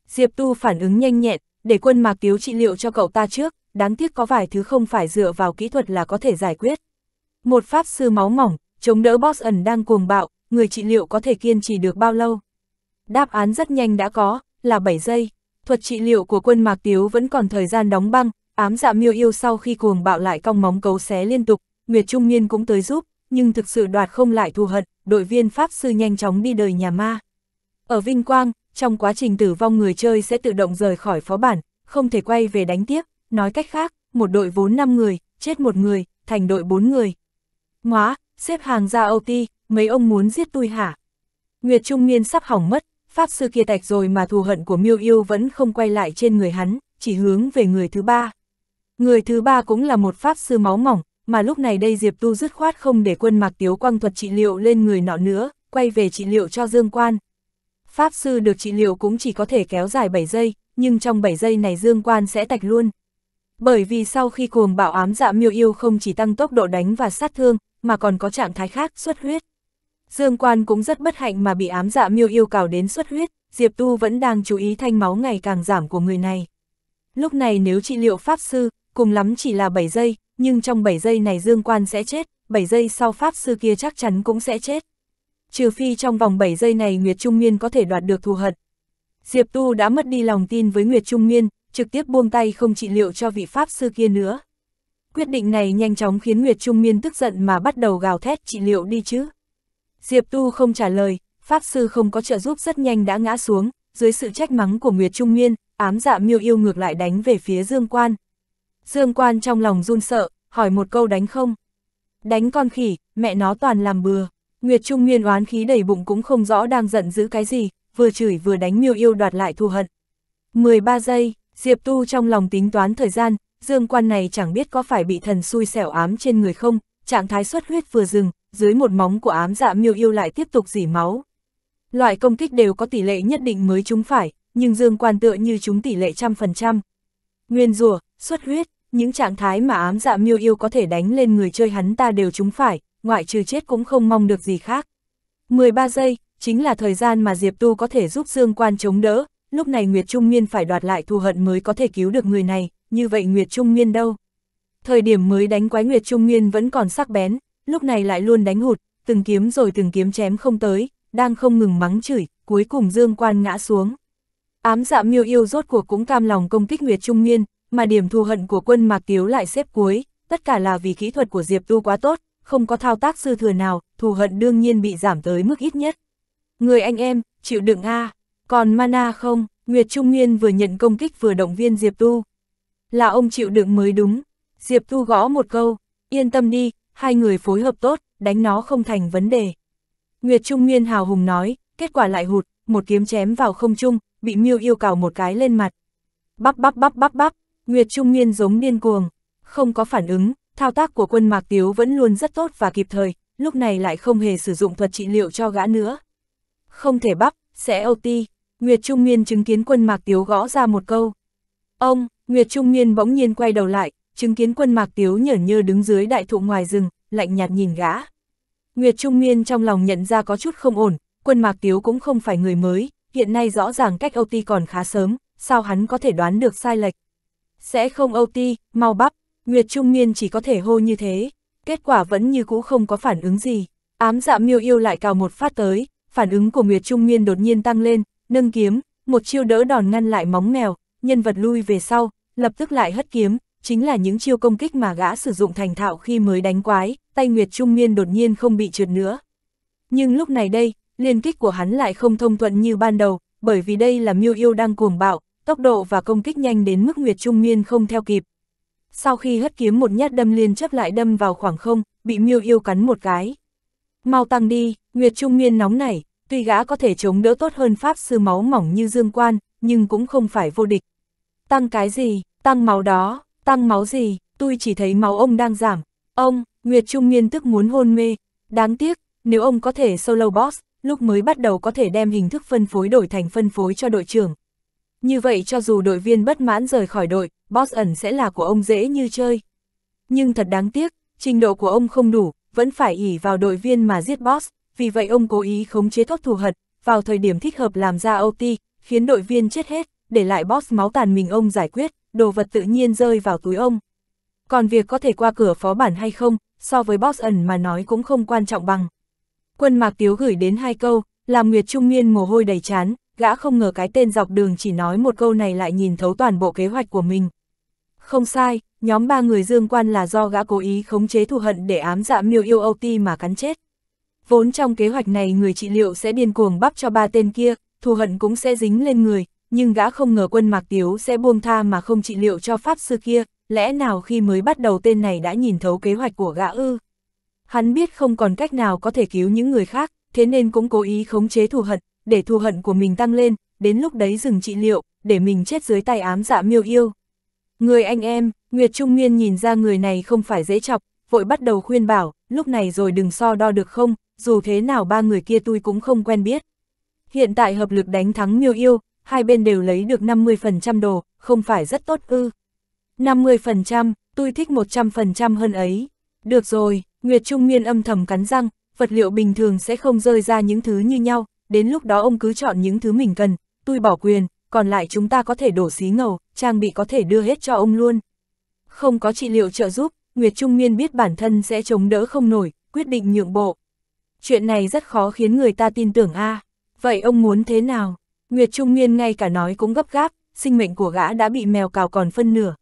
S1: Diệp Tu phản ứng nhanh nhẹn, để quân mạc tiếu trị liệu cho cậu ta trước, đáng tiếc có vài thứ không phải dựa vào kỹ thuật là có thể giải quyết. Một pháp sư máu mỏng, chống đỡ boss ẩn đang cuồng bạo, người trị liệu có thể kiên trì được bao lâu? Đáp án rất nhanh đã có, là 7 giây. Thuật trị liệu của quân Mạc Tiếu vẫn còn thời gian đóng băng, ám dạ miêu yêu sau khi cuồng bạo lại cong móng cấu xé liên tục, Nguyệt Trung Nhiên cũng tới giúp, nhưng thực sự đoạt không lại thù hận, đội viên Pháp Sư nhanh chóng đi đời nhà ma. Ở Vinh Quang, trong quá trình tử vong người chơi sẽ tự động rời khỏi phó bản, không thể quay về đánh tiếp, nói cách khác, một đội vốn 5 người, chết một người, thành đội 4 người. Ngoá, xếp hàng ra OT, mấy ông muốn giết tôi hả? Nguyệt Trung Niên sắp hỏng mất, pháp sư kia tạch rồi mà thù hận của Miêu Yêu vẫn không quay lại trên người hắn, chỉ hướng về người thứ ba. Người thứ ba cũng là một pháp sư máu mỏng, mà lúc này đây Diệp Tu dứt khoát không để quân mạc tiếu quang thuật trị liệu lên người nọ nữa, quay về trị liệu cho Dương Quan. Pháp sư được trị liệu cũng chỉ có thể kéo dài 7 giây, nhưng trong 7 giây này Dương Quan sẽ tạch luôn. Bởi vì sau khi cuồng bạo ám dạ miêu yêu không chỉ tăng tốc độ đánh và sát thương, mà còn có trạng thái khác, xuất huyết. Dương Quan cũng rất bất hạnh mà bị ám dạ miêu yêu cào đến xuất huyết, Diệp Tu vẫn đang chú ý thanh máu ngày càng giảm của người này. Lúc này nếu trị liệu Pháp Sư, cùng lắm chỉ là 7 giây, nhưng trong 7 giây này Dương Quan sẽ chết, 7 giây sau Pháp Sư kia chắc chắn cũng sẽ chết. Trừ phi trong vòng 7 giây này Nguyệt Trung Nguyên có thể đoạt được thù hận. Diệp Tu đã mất đi lòng tin với Nguyệt Trung Nguyên, trực tiếp buông tay không trị liệu cho vị Pháp Sư kia nữa. Quyết định này nhanh chóng khiến Nguyệt Trung Miên tức giận mà bắt đầu gào thét trị liệu đi chứ. Diệp Tu không trả lời, Pháp Sư không có trợ giúp rất nhanh đã ngã xuống, dưới sự trách mắng của Nguyệt Trung Nguyên, ám dạ miêu yêu ngược lại đánh về phía Dương Quan. Dương Quan trong lòng run sợ, hỏi một câu đánh không? Đánh con khỉ, mẹ nó toàn làm bừa. Nguyệt Trung Nguyên oán khí đầy bụng cũng không rõ đang giận dữ cái gì, vừa chửi vừa đánh miêu yêu đoạt lại thù hận. 13 giây, Diệp Tu trong lòng tính toán thời gian, dương quan này chẳng biết có phải bị thần xui xẻo ám trên người không, trạng thái xuất huyết vừa dừng, dưới một móng của ám dạ miêu yêu lại tiếp tục dỉ máu. Loại công kích đều có tỷ lệ nhất định mới chúng phải, nhưng dương quan tựa như chúng tỷ lệ trăm phần trăm. Nguyên rùa, xuất huyết, những trạng thái mà ám dạ miêu yêu có thể đánh lên người chơi hắn ta đều chúng phải, ngoại trừ chết cũng không mong được gì khác. 13 giây, chính là thời gian mà Diệp Tu có thể giúp Dương Quan chống đỡ, lúc này Nguyệt Trung nguyên phải đoạt lại thù hận mới có thể cứu được người này, như vậy Nguyệt Trung nguyên đâu? Thời điểm mới đánh quái Nguyệt Trung nguyên vẫn còn sắc bén, lúc này lại luôn đánh hụt, từng kiếm rồi từng kiếm chém không tới, đang không ngừng mắng chửi, cuối cùng dương quan ngã xuống. Ám dạ miêu yêu rốt cuộc cũng cam lòng công kích Nguyệt Trung nguyên, mà điểm thù hận của quân Mạc Tiếu lại xếp cuối, tất cả là vì kỹ thuật của Diệp Tu quá tốt, không có thao tác sư thừa nào, thù hận đương nhiên bị giảm tới mức ít nhất. Người anh em, chịu đựng a còn mana không, Nguyệt Trung nguyên vừa nhận công kích vừa động viên Diệp Tu. Là ông chịu đựng mới đúng, Diệp Tu gõ một câu, yên tâm đi, hai người phối hợp tốt, đánh nó không thành vấn đề. Nguyệt Trung Nguyên hào hùng nói, kết quả lại hụt, một kiếm chém vào không trung, bị Miêu yêu cào một cái lên mặt. Bắp bắp bắp bắp bắp, Nguyệt Trung Nguyên giống điên cuồng, không có phản ứng, thao tác của quân Mạc Tiếu vẫn luôn rất tốt và kịp thời, lúc này lại không hề sử dụng thuật trị liệu cho gã nữa. Không thể bắp, sẽ OT, Nguyệt Trung Nguyên chứng kiến quân Mạc Tiếu gõ ra một câu. Ông, Nguyệt Trung Nguyên bỗng nhiên quay đầu lại, chứng kiến quân mạc tiếu nhởn nhơ đứng dưới đại thụ ngoài rừng, lạnh nhạt nhìn gã. Nguyệt Trung Nguyên trong lòng nhận ra có chút không ổn, quân mạc tiếu cũng không phải người mới, hiện nay rõ ràng cách Âu OT còn khá sớm, sao hắn có thể đoán được sai lệch. Sẽ không Âu OT, mau bắp, Nguyệt Trung Nguyên chỉ có thể hô như thế, kết quả vẫn như cũ không có phản ứng gì. Ám dạ miêu yêu lại cào một phát tới, phản ứng của Nguyệt Trung Nguyên đột nhiên tăng lên, nâng kiếm, một chiêu đỡ đòn ngăn lại móng mèo, nhân vật lui về sau, lập tức lại hất kiếm, chính là những chiêu công kích mà gã sử dụng thành thạo khi mới đánh quái, tay Nguyệt Trung Miên đột nhiên không bị trượt nữa. Nhưng lúc này đây, liên kích của hắn lại không thông thuận như ban đầu, bởi vì đây là miêu yêu đang cuồng bạo, tốc độ và công kích nhanh đến mức Nguyệt Trung Miên không theo kịp. Sau khi hất kiếm một nhát đâm liên chấp lại đâm vào khoảng không, bị miêu yêu cắn một cái. Mau tăng đi, Nguyệt Trung Miên nóng nảy, tuy gã có thể chống đỡ tốt hơn pháp sư máu mỏng như Dương Quan, nhưng cũng không phải vô địch. Tăng cái gì, tăng máu đó, Tăng máu gì, tôi chỉ thấy máu ông đang giảm. Ông, Nguyệt Trung Nguyên tức muốn hôn mê. Đáng tiếc, nếu ông có thể solo boss, lúc mới bắt đầu có thể đem hình thức phân phối đổi thành phân phối cho đội trưởng. Như vậy cho dù đội viên bất mãn rời khỏi đội, boss ẩn sẽ là của ông dễ như chơi. Nhưng thật đáng tiếc, trình độ của ông không đủ, vẫn phải ỉ vào đội viên mà giết boss, vì vậy ông cố ý khống chế thốc thù hật, vào thời điểm thích hợp làm ra OT, khiến đội viên chết hết, để lại boss máu tàn mình ông giải quyết đồ vật tự nhiên rơi vào túi ông. Còn việc có thể qua cửa phó bản hay không, so với boss ẩn mà nói cũng không quan trọng bằng. Quân Mạc Tiếu gửi đến hai câu, làm Nguyệt Trung Miên mồ hôi đầy chán, gã không ngờ cái tên dọc đường chỉ nói một câu này lại nhìn thấu toàn bộ kế hoạch của mình. Không sai, nhóm ba người dương quan là do gã cố ý khống chế thù hận để ám dạ miêu yêu OT mà cắn chết. Vốn trong kế hoạch này người trị liệu sẽ điên cuồng bắp cho ba tên kia, thù hận cũng sẽ dính lên người, nhưng gã không ngờ quân Mạc Tiếu sẽ buông tha mà không trị liệu cho Pháp Sư kia, lẽ nào khi mới bắt đầu tên này đã nhìn thấu kế hoạch của gã ư? Hắn biết không còn cách nào có thể cứu những người khác, thế nên cũng cố ý khống chế thù hận, để thù hận của mình tăng lên, đến lúc đấy dừng trị liệu, để mình chết dưới tay ám dạ miêu yêu. Người anh em, Nguyệt Trung Nguyên nhìn ra người này không phải dễ chọc, vội bắt đầu khuyên bảo, lúc này rồi đừng so đo được không, dù thế nào ba người kia tôi cũng không quen biết. Hiện tại hợp lực đánh thắng miêu yêu, hai bên đều lấy được 50% đồ, không phải rất tốt ư. 50%, tôi thích 100% hơn ấy. Được rồi, Nguyệt Trung Nguyên âm thầm cắn răng, vật liệu bình thường sẽ không rơi ra những thứ như nhau, đến lúc đó ông cứ chọn những thứ mình cần, tôi bỏ quyền, còn lại chúng ta có thể đổ xí ngầu, trang bị có thể đưa hết cho ông luôn. Không có trị liệu trợ giúp, Nguyệt Trung Nguyên biết bản thân sẽ chống đỡ không nổi, quyết định nhượng bộ. Chuyện này rất khó khiến người ta tin tưởng a à. vậy ông muốn thế nào? Nguyệt Trung Nguyên ngay cả nói cũng gấp gáp, sinh mệnh của gã đã bị mèo cào còn phân nửa.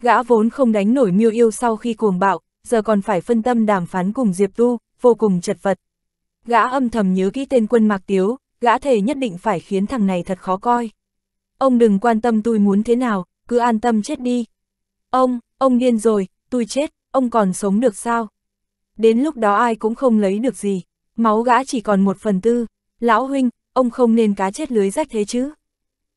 S1: Gã vốn không đánh nổi miêu yêu sau khi cuồng bạo, giờ còn phải phân tâm đàm phán cùng Diệp Tu, vô cùng chật vật. Gã âm thầm nhớ kỹ tên quân Mạc Tiếu, gã thề nhất định phải khiến thằng này thật khó coi. Ông đừng quan tâm tôi muốn thế nào, cứ an tâm chết đi. Ông, ông điên rồi, tôi chết, ông còn sống được sao? Đến lúc đó ai cũng không lấy được gì, máu gã chỉ còn một phần tư. Lão huynh, ông không nên cá chết lưới rách thế chứ.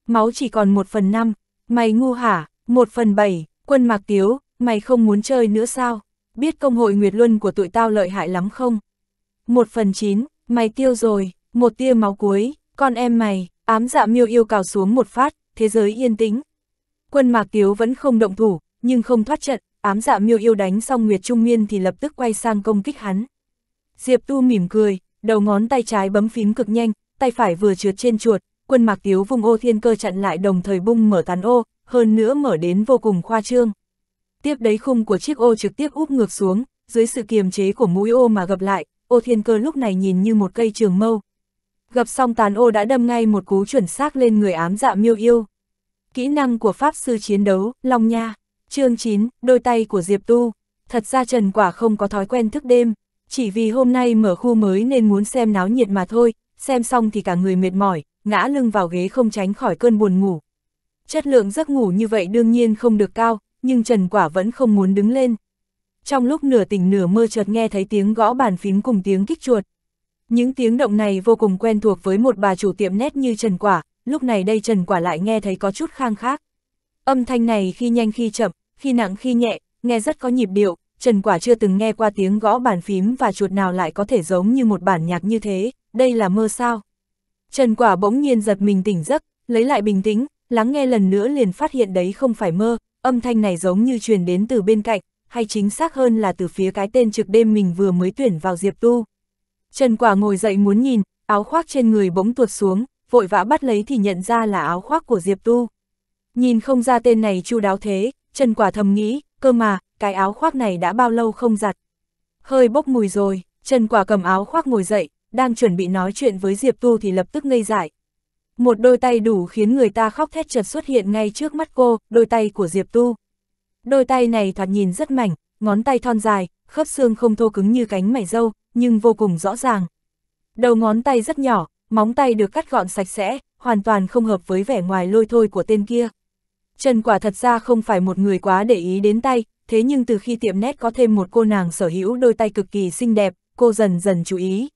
S1: Máu chỉ còn một phần năm, mày ngu hả, một phần bảy, quân mạc tiếu, mày không muốn chơi nữa sao, biết công hội Nguyệt Luân của tụi tao lợi hại lắm không? Một phần chín, mày tiêu rồi, một tia máu cuối, con em mày, ám dạ miêu yêu cào xuống một phát, thế giới yên tĩnh. Quân mạc tiếu vẫn không động thủ, nhưng không thoát trận, ám dạ miêu yêu đánh xong Nguyệt Trung nguyên thì lập tức quay sang công kích hắn. Diệp Tu mỉm cười, đầu ngón tay trái bấm phím cực nhanh, tay phải vừa trượt trên chuột, quân mạc tiếu vùng ô thiên cơ chặn lại đồng thời bung mở tán ô, hơn nữa mở đến vô cùng khoa trương. Tiếp đấy khung của chiếc ô trực tiếp úp ngược xuống, dưới sự kiềm chế của mũi ô mà gặp lại, ô thiên cơ lúc này nhìn như một cây trường mâu. Gặp xong tán ô đã đâm ngay một cú chuẩn xác lên người ám dạ miêu yêu. Kỹ năng của Pháp Sư chiến đấu, Long Nha, chương 9, đôi tay của Diệp Tu. Thật ra Trần Quả không có thói quen thức đêm, chỉ vì hôm nay mở khu mới nên muốn xem náo nhiệt mà thôi, xem xong thì cả người mệt mỏi, ngã lưng vào ghế không tránh khỏi cơn buồn ngủ. Chất lượng giấc ngủ như vậy đương nhiên không được cao, nhưng Trần Quả vẫn không muốn đứng lên. Trong lúc nửa tỉnh nửa mơ chợt nghe thấy tiếng gõ bàn phím cùng tiếng kích chuột. Những tiếng động này vô cùng quen thuộc với một bà chủ tiệm nét như Trần Quả, lúc này đây Trần Quả lại nghe thấy có chút khang khác. Âm thanh này khi nhanh khi chậm, khi nặng khi nhẹ, nghe rất có nhịp điệu, Trần Quả chưa từng nghe qua tiếng gõ bàn phím và chuột nào lại có thể giống như một bản nhạc như thế, đây là mơ sao. Trần Quả bỗng nhiên giật mình tỉnh giấc, lấy lại bình tĩnh, lắng nghe lần nữa liền phát hiện đấy không phải mơ, âm thanh này giống như truyền đến từ bên cạnh, hay chính xác hơn là từ phía cái tên trực đêm mình vừa mới tuyển vào Diệp Tu. Trần Quả ngồi dậy muốn nhìn, áo khoác trên người bỗng tuột xuống, vội vã bắt lấy thì nhận ra là áo khoác của Diệp Tu. Nhìn không ra tên này chu đáo thế, Trần Quả thầm nghĩ, cơ mà, cái áo khoác này đã bao lâu không giặt. Hơi bốc mùi rồi, Trần Quả cầm áo khoác ngồi dậy, đang chuẩn bị nói chuyện với Diệp Tu thì lập tức ngây dại. Một đôi tay đủ khiến người ta khóc thét chợt xuất hiện ngay trước mắt cô, đôi tay của Diệp Tu. Đôi tay này thoạt nhìn rất mảnh, ngón tay thon dài, khớp xương không thô cứng như cánh mày dâu, nhưng vô cùng rõ ràng. Đầu ngón tay rất nhỏ, móng tay được cắt gọn sạch sẽ, hoàn toàn không hợp với vẻ ngoài lôi thôi của tên kia. Trần quả thật ra không phải một người quá để ý đến tay, thế nhưng từ khi tiệm nét có thêm một cô nàng sở hữu đôi tay cực kỳ xinh đẹp, cô dần dần chú ý.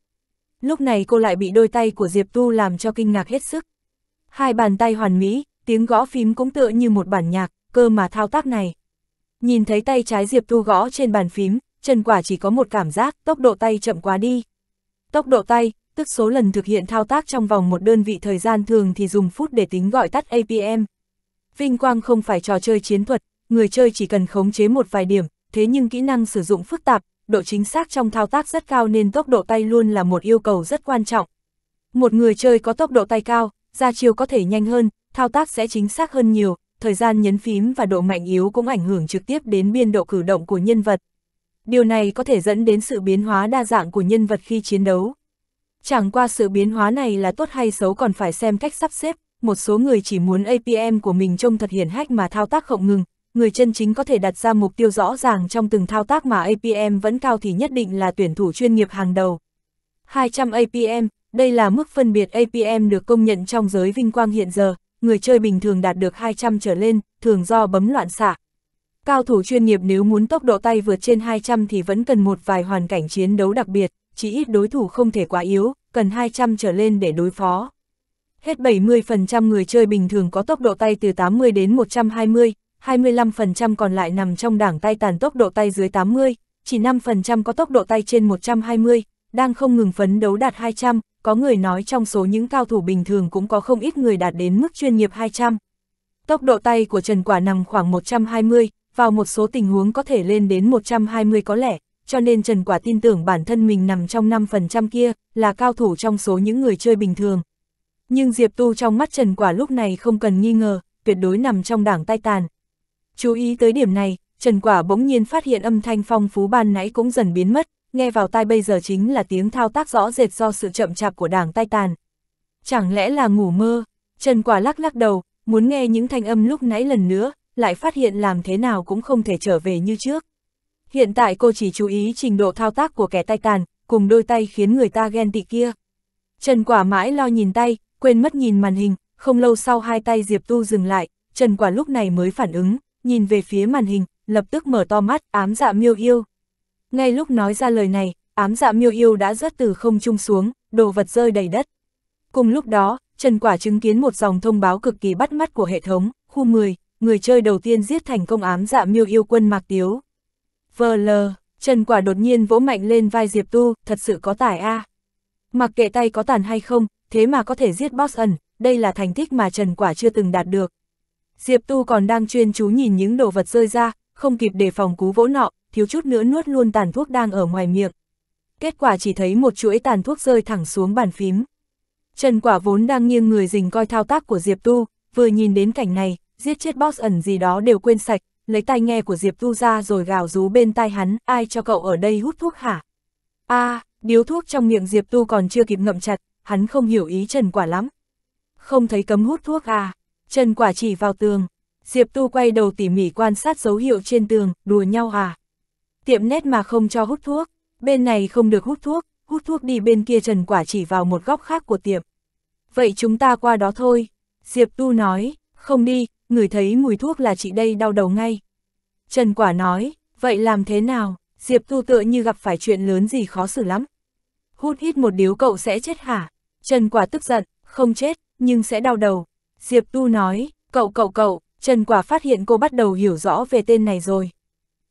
S1: Lúc này cô lại bị đôi tay của Diệp Tu làm cho kinh ngạc hết sức. Hai bàn tay hoàn mỹ, tiếng gõ phím cũng tựa như một bản nhạc, cơ mà thao tác này. Nhìn thấy tay trái Diệp Tu gõ trên bàn phím, Trần Quả chỉ có một cảm giác tốc độ tay chậm quá đi. Tốc độ tay, tức số lần thực hiện thao tác trong vòng một đơn vị thời gian thường thì dùng phút để tính gọi tắt APM. Vinh quang không phải trò chơi chiến thuật, người chơi chỉ cần khống chế một vài điểm, thế nhưng kỹ năng sử dụng phức tạp, độ chính xác trong thao tác rất cao nên tốc độ tay luôn là một yêu cầu rất quan trọng. Một người chơi có tốc độ tay cao, ra chiêu có thể nhanh hơn, thao tác sẽ chính xác hơn nhiều, thời gian nhấn phím và độ mạnh yếu cũng ảnh hưởng trực tiếp đến biên độ cử động của nhân vật. Điều này có thể dẫn đến sự biến hóa đa dạng của nhân vật khi chiến đấu. Chẳng qua sự biến hóa này là tốt hay xấu còn phải xem cách sắp xếp, một số người chỉ muốn APM của mình trông thật hiển hách mà thao tác không ngừng, người chân chính có thể đặt ra mục tiêu rõ ràng trong từng thao tác mà APM vẫn cao thì nhất định là tuyển thủ chuyên nghiệp hàng đầu. 200 APM, đây là mức phân biệt APM được công nhận trong giới vinh quang hiện giờ, người chơi bình thường đạt được 200 trở lên, thường do bấm loạn xạ. Cao thủ chuyên nghiệp nếu muốn tốc độ tay vượt trên 200 thì vẫn cần một vài hoàn cảnh chiến đấu đặc biệt, chỉ ít đối thủ không thể quá yếu, cần 200 trở lên để đối phó. Hết 70% người chơi bình thường có tốc độ tay từ 80 đến 120, 25% còn lại nằm trong đảng tay tàn tốc độ tay dưới 80, chỉ 5% có tốc độ tay trên 120, đang không ngừng phấn đấu đạt 200, có người nói trong số những cao thủ bình thường cũng có không ít người đạt đến mức chuyên nghiệp 200. Tốc độ tay của Trần Quả nằm khoảng 120, vào một số tình huống có thể lên đến 120 có lẽ, cho nên Trần Quả tin tưởng bản thân mình nằm trong 5% kia, là cao thủ trong số những người chơi bình thường. Nhưng Diệp Tu trong mắt Trần Quả lúc này không cần nghi ngờ, tuyệt đối nằm trong đảng Tay tàn. Chú ý tới điểm này, Trần Quả bỗng nhiên phát hiện âm thanh phong phú ban nãy cũng dần biến mất, nghe vào tai bây giờ chính là tiếng thao tác rõ rệt do sự chậm chạp của đảng Tay tàn. Chẳng lẽ là ngủ mơ? Trần Quả lắc lắc đầu, muốn nghe những thanh âm lúc nãy lần nữa, lại phát hiện làm thế nào cũng không thể trở về như trước. Hiện tại cô chỉ chú ý trình độ thao tác của kẻ tay tàn, cùng đôi tay khiến người ta ghen tị kia. Trần Quả mãi lo nhìn tay, quên mất nhìn màn hình, không lâu sau hai tay Diệp Tu dừng lại, Trần Quả lúc này mới phản ứng, nhìn về phía màn hình, lập tức mở to mắt, ám dạ miêu yêu. Ngay lúc nói ra lời này, ám dạ miêu yêu đã rớt từ không trung xuống, đồ vật rơi đầy đất. Cùng lúc đó, Trần Quả chứng kiến một dòng thông báo cực kỳ bắt mắt của hệ thống, khu 10, người chơi đầu tiên giết thành công ám dạ miêu yêu quân Mạc Tiếu. VL, Trần Quả đột nhiên vỗ mạnh lên vai Diệp Tu, thật sự có tài a à. Mặc kệ tay có tàn hay không, thế mà có thể giết boss ẩn, đây là thành tích mà Trần Quả chưa từng đạt được. Diệp Tu còn đang chuyên chú nhìn những đồ vật rơi ra, không kịp đề phòng cú vỗ nọ, thiếu chút nữa nuốt luôn tàn thuốc đang ở ngoài miệng. Kết quả chỉ thấy một chuỗi tàn thuốc rơi thẳng xuống bàn phím. Trần Quả vốn đang nghiêng người dình coi thao tác của Diệp Tu, vừa nhìn đến cảnh này, giết chết boss ẩn gì đó đều quên sạch, lấy tai nghe của Diệp Tu ra rồi gào rú bên tai hắn, ai cho cậu ở đây hút thuốc hả? a à, điếu thuốc trong miệng Diệp Tu còn chưa kịp ngậm chặt, hắn không hiểu ý Trần Quả lắm. Không thấy cấm hút thuốc à, Trần Quả chỉ vào tường, Diệp Tu quay đầu tỉ mỉ quan sát dấu hiệu trên tường, đùa nhau à. Tiệm nét mà không cho hút thuốc, bên này không được hút thuốc, hút thuốc đi bên kia Trần Quả chỉ vào một góc khác của tiệm. Vậy chúng ta qua đó thôi, Diệp Tu nói, không đi, người thấy mùi thuốc là chị đây đau đầu ngay. Trần Quả nói, vậy làm thế nào, Diệp Tu tựa như gặp phải chuyện lớn gì khó xử lắm. Hút hít một điếu cậu sẽ chết hả? Trần Quả tức giận, không chết, nhưng sẽ đau đầu. Diệp Tu nói, cậu cậu cậu, Trần Quả phát hiện cô bắt đầu hiểu rõ về tên này rồi.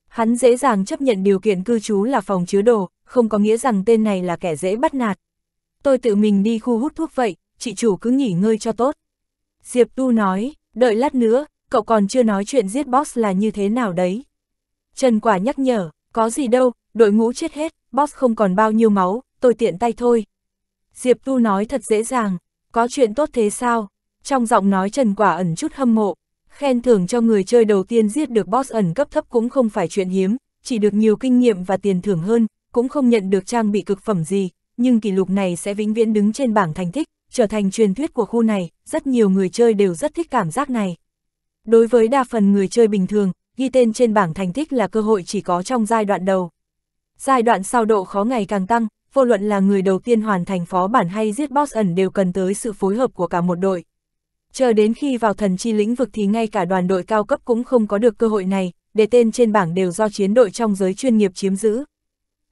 S1: Hắn dễ dàng chấp nhận điều kiện cư trú là phòng chứa đồ, không có nghĩa rằng tên này là kẻ dễ bắt nạt. Tôi tự mình đi khu hút thuốc vậy, chị chủ cứ nghỉ ngơi cho tốt. Diệp Tu nói, đợi lát nữa, cậu còn chưa nói chuyện giết boss là như thế nào đấy. Trần Quả nhắc nhở, có gì đâu, đội ngũ chết hết, boss không còn bao nhiêu máu, tôi tiện tay thôi, Diệp Tu nói thật dễ dàng, có chuyện tốt thế sao? Trong giọng nói Trần Quả ẩn chút hâm mộ, khen thưởng cho người chơi đầu tiên giết được boss ẩn cấp thấp cũng không phải chuyện hiếm, chỉ được nhiều kinh nghiệm và tiền thưởng hơn, cũng không nhận được trang bị cực phẩm gì, nhưng kỷ lục này sẽ vĩnh viễn đứng trên bảng thành tích, trở thành truyền thuyết của khu này, rất nhiều người chơi đều rất thích cảm giác này. Đối với đa phần người chơi bình thường, ghi tên trên bảng thành tích là cơ hội chỉ có trong giai đoạn đầu. Giai đoạn sau độ khó ngày càng tăng, vô luận là người đầu tiên hoàn thành phó bản hay giết boss ẩn đều cần tới sự phối hợp của cả một đội. Chờ đến khi vào thần chi lĩnh vực thì ngay cả đoàn đội cao cấp cũng không có được cơ hội này, để tên trên bảng đều do chiến đội trong giới chuyên nghiệp chiếm giữ.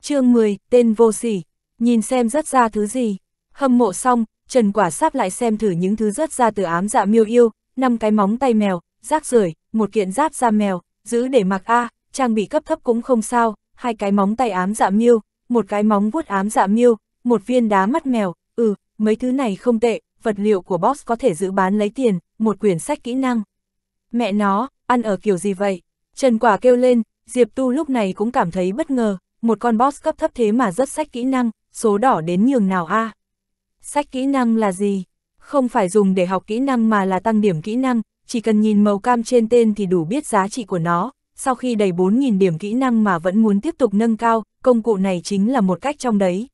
S1: chương 10, tên vô sỉ, nhìn xem rất ra thứ gì. Hâm mộ xong, Trần Quả sắp lại xem thử những thứ rất ra từ ám dạ miêu yêu, năm cái móng tay mèo, rác rưởi một kiện giáp da mèo, giữ để mặc A, trang bị cấp thấp cũng không sao, hai cái móng tay ám dạ miêu, một cái móng vuốt ám dạ miêu, một viên đá mắt mèo, ừ, mấy thứ này không tệ, vật liệu của boss có thể giữ bán lấy tiền, một quyển sách kỹ năng. Mẹ nó, ăn ở kiểu gì vậy? Trần Quả kêu lên, Diệp Tu lúc này cũng cảm thấy bất ngờ, một con boss cấp thấp thế mà rất sách kỹ năng, số đỏ đến nhường nào a à? Sách kỹ năng là gì? Không phải dùng để học kỹ năng mà là tăng điểm kỹ năng, chỉ cần nhìn màu cam trên tên thì đủ biết giá trị của nó, sau khi đầy 4.000 điểm kỹ năng mà vẫn muốn tiếp tục nâng cao, công cụ này chính là một cách trong đấy.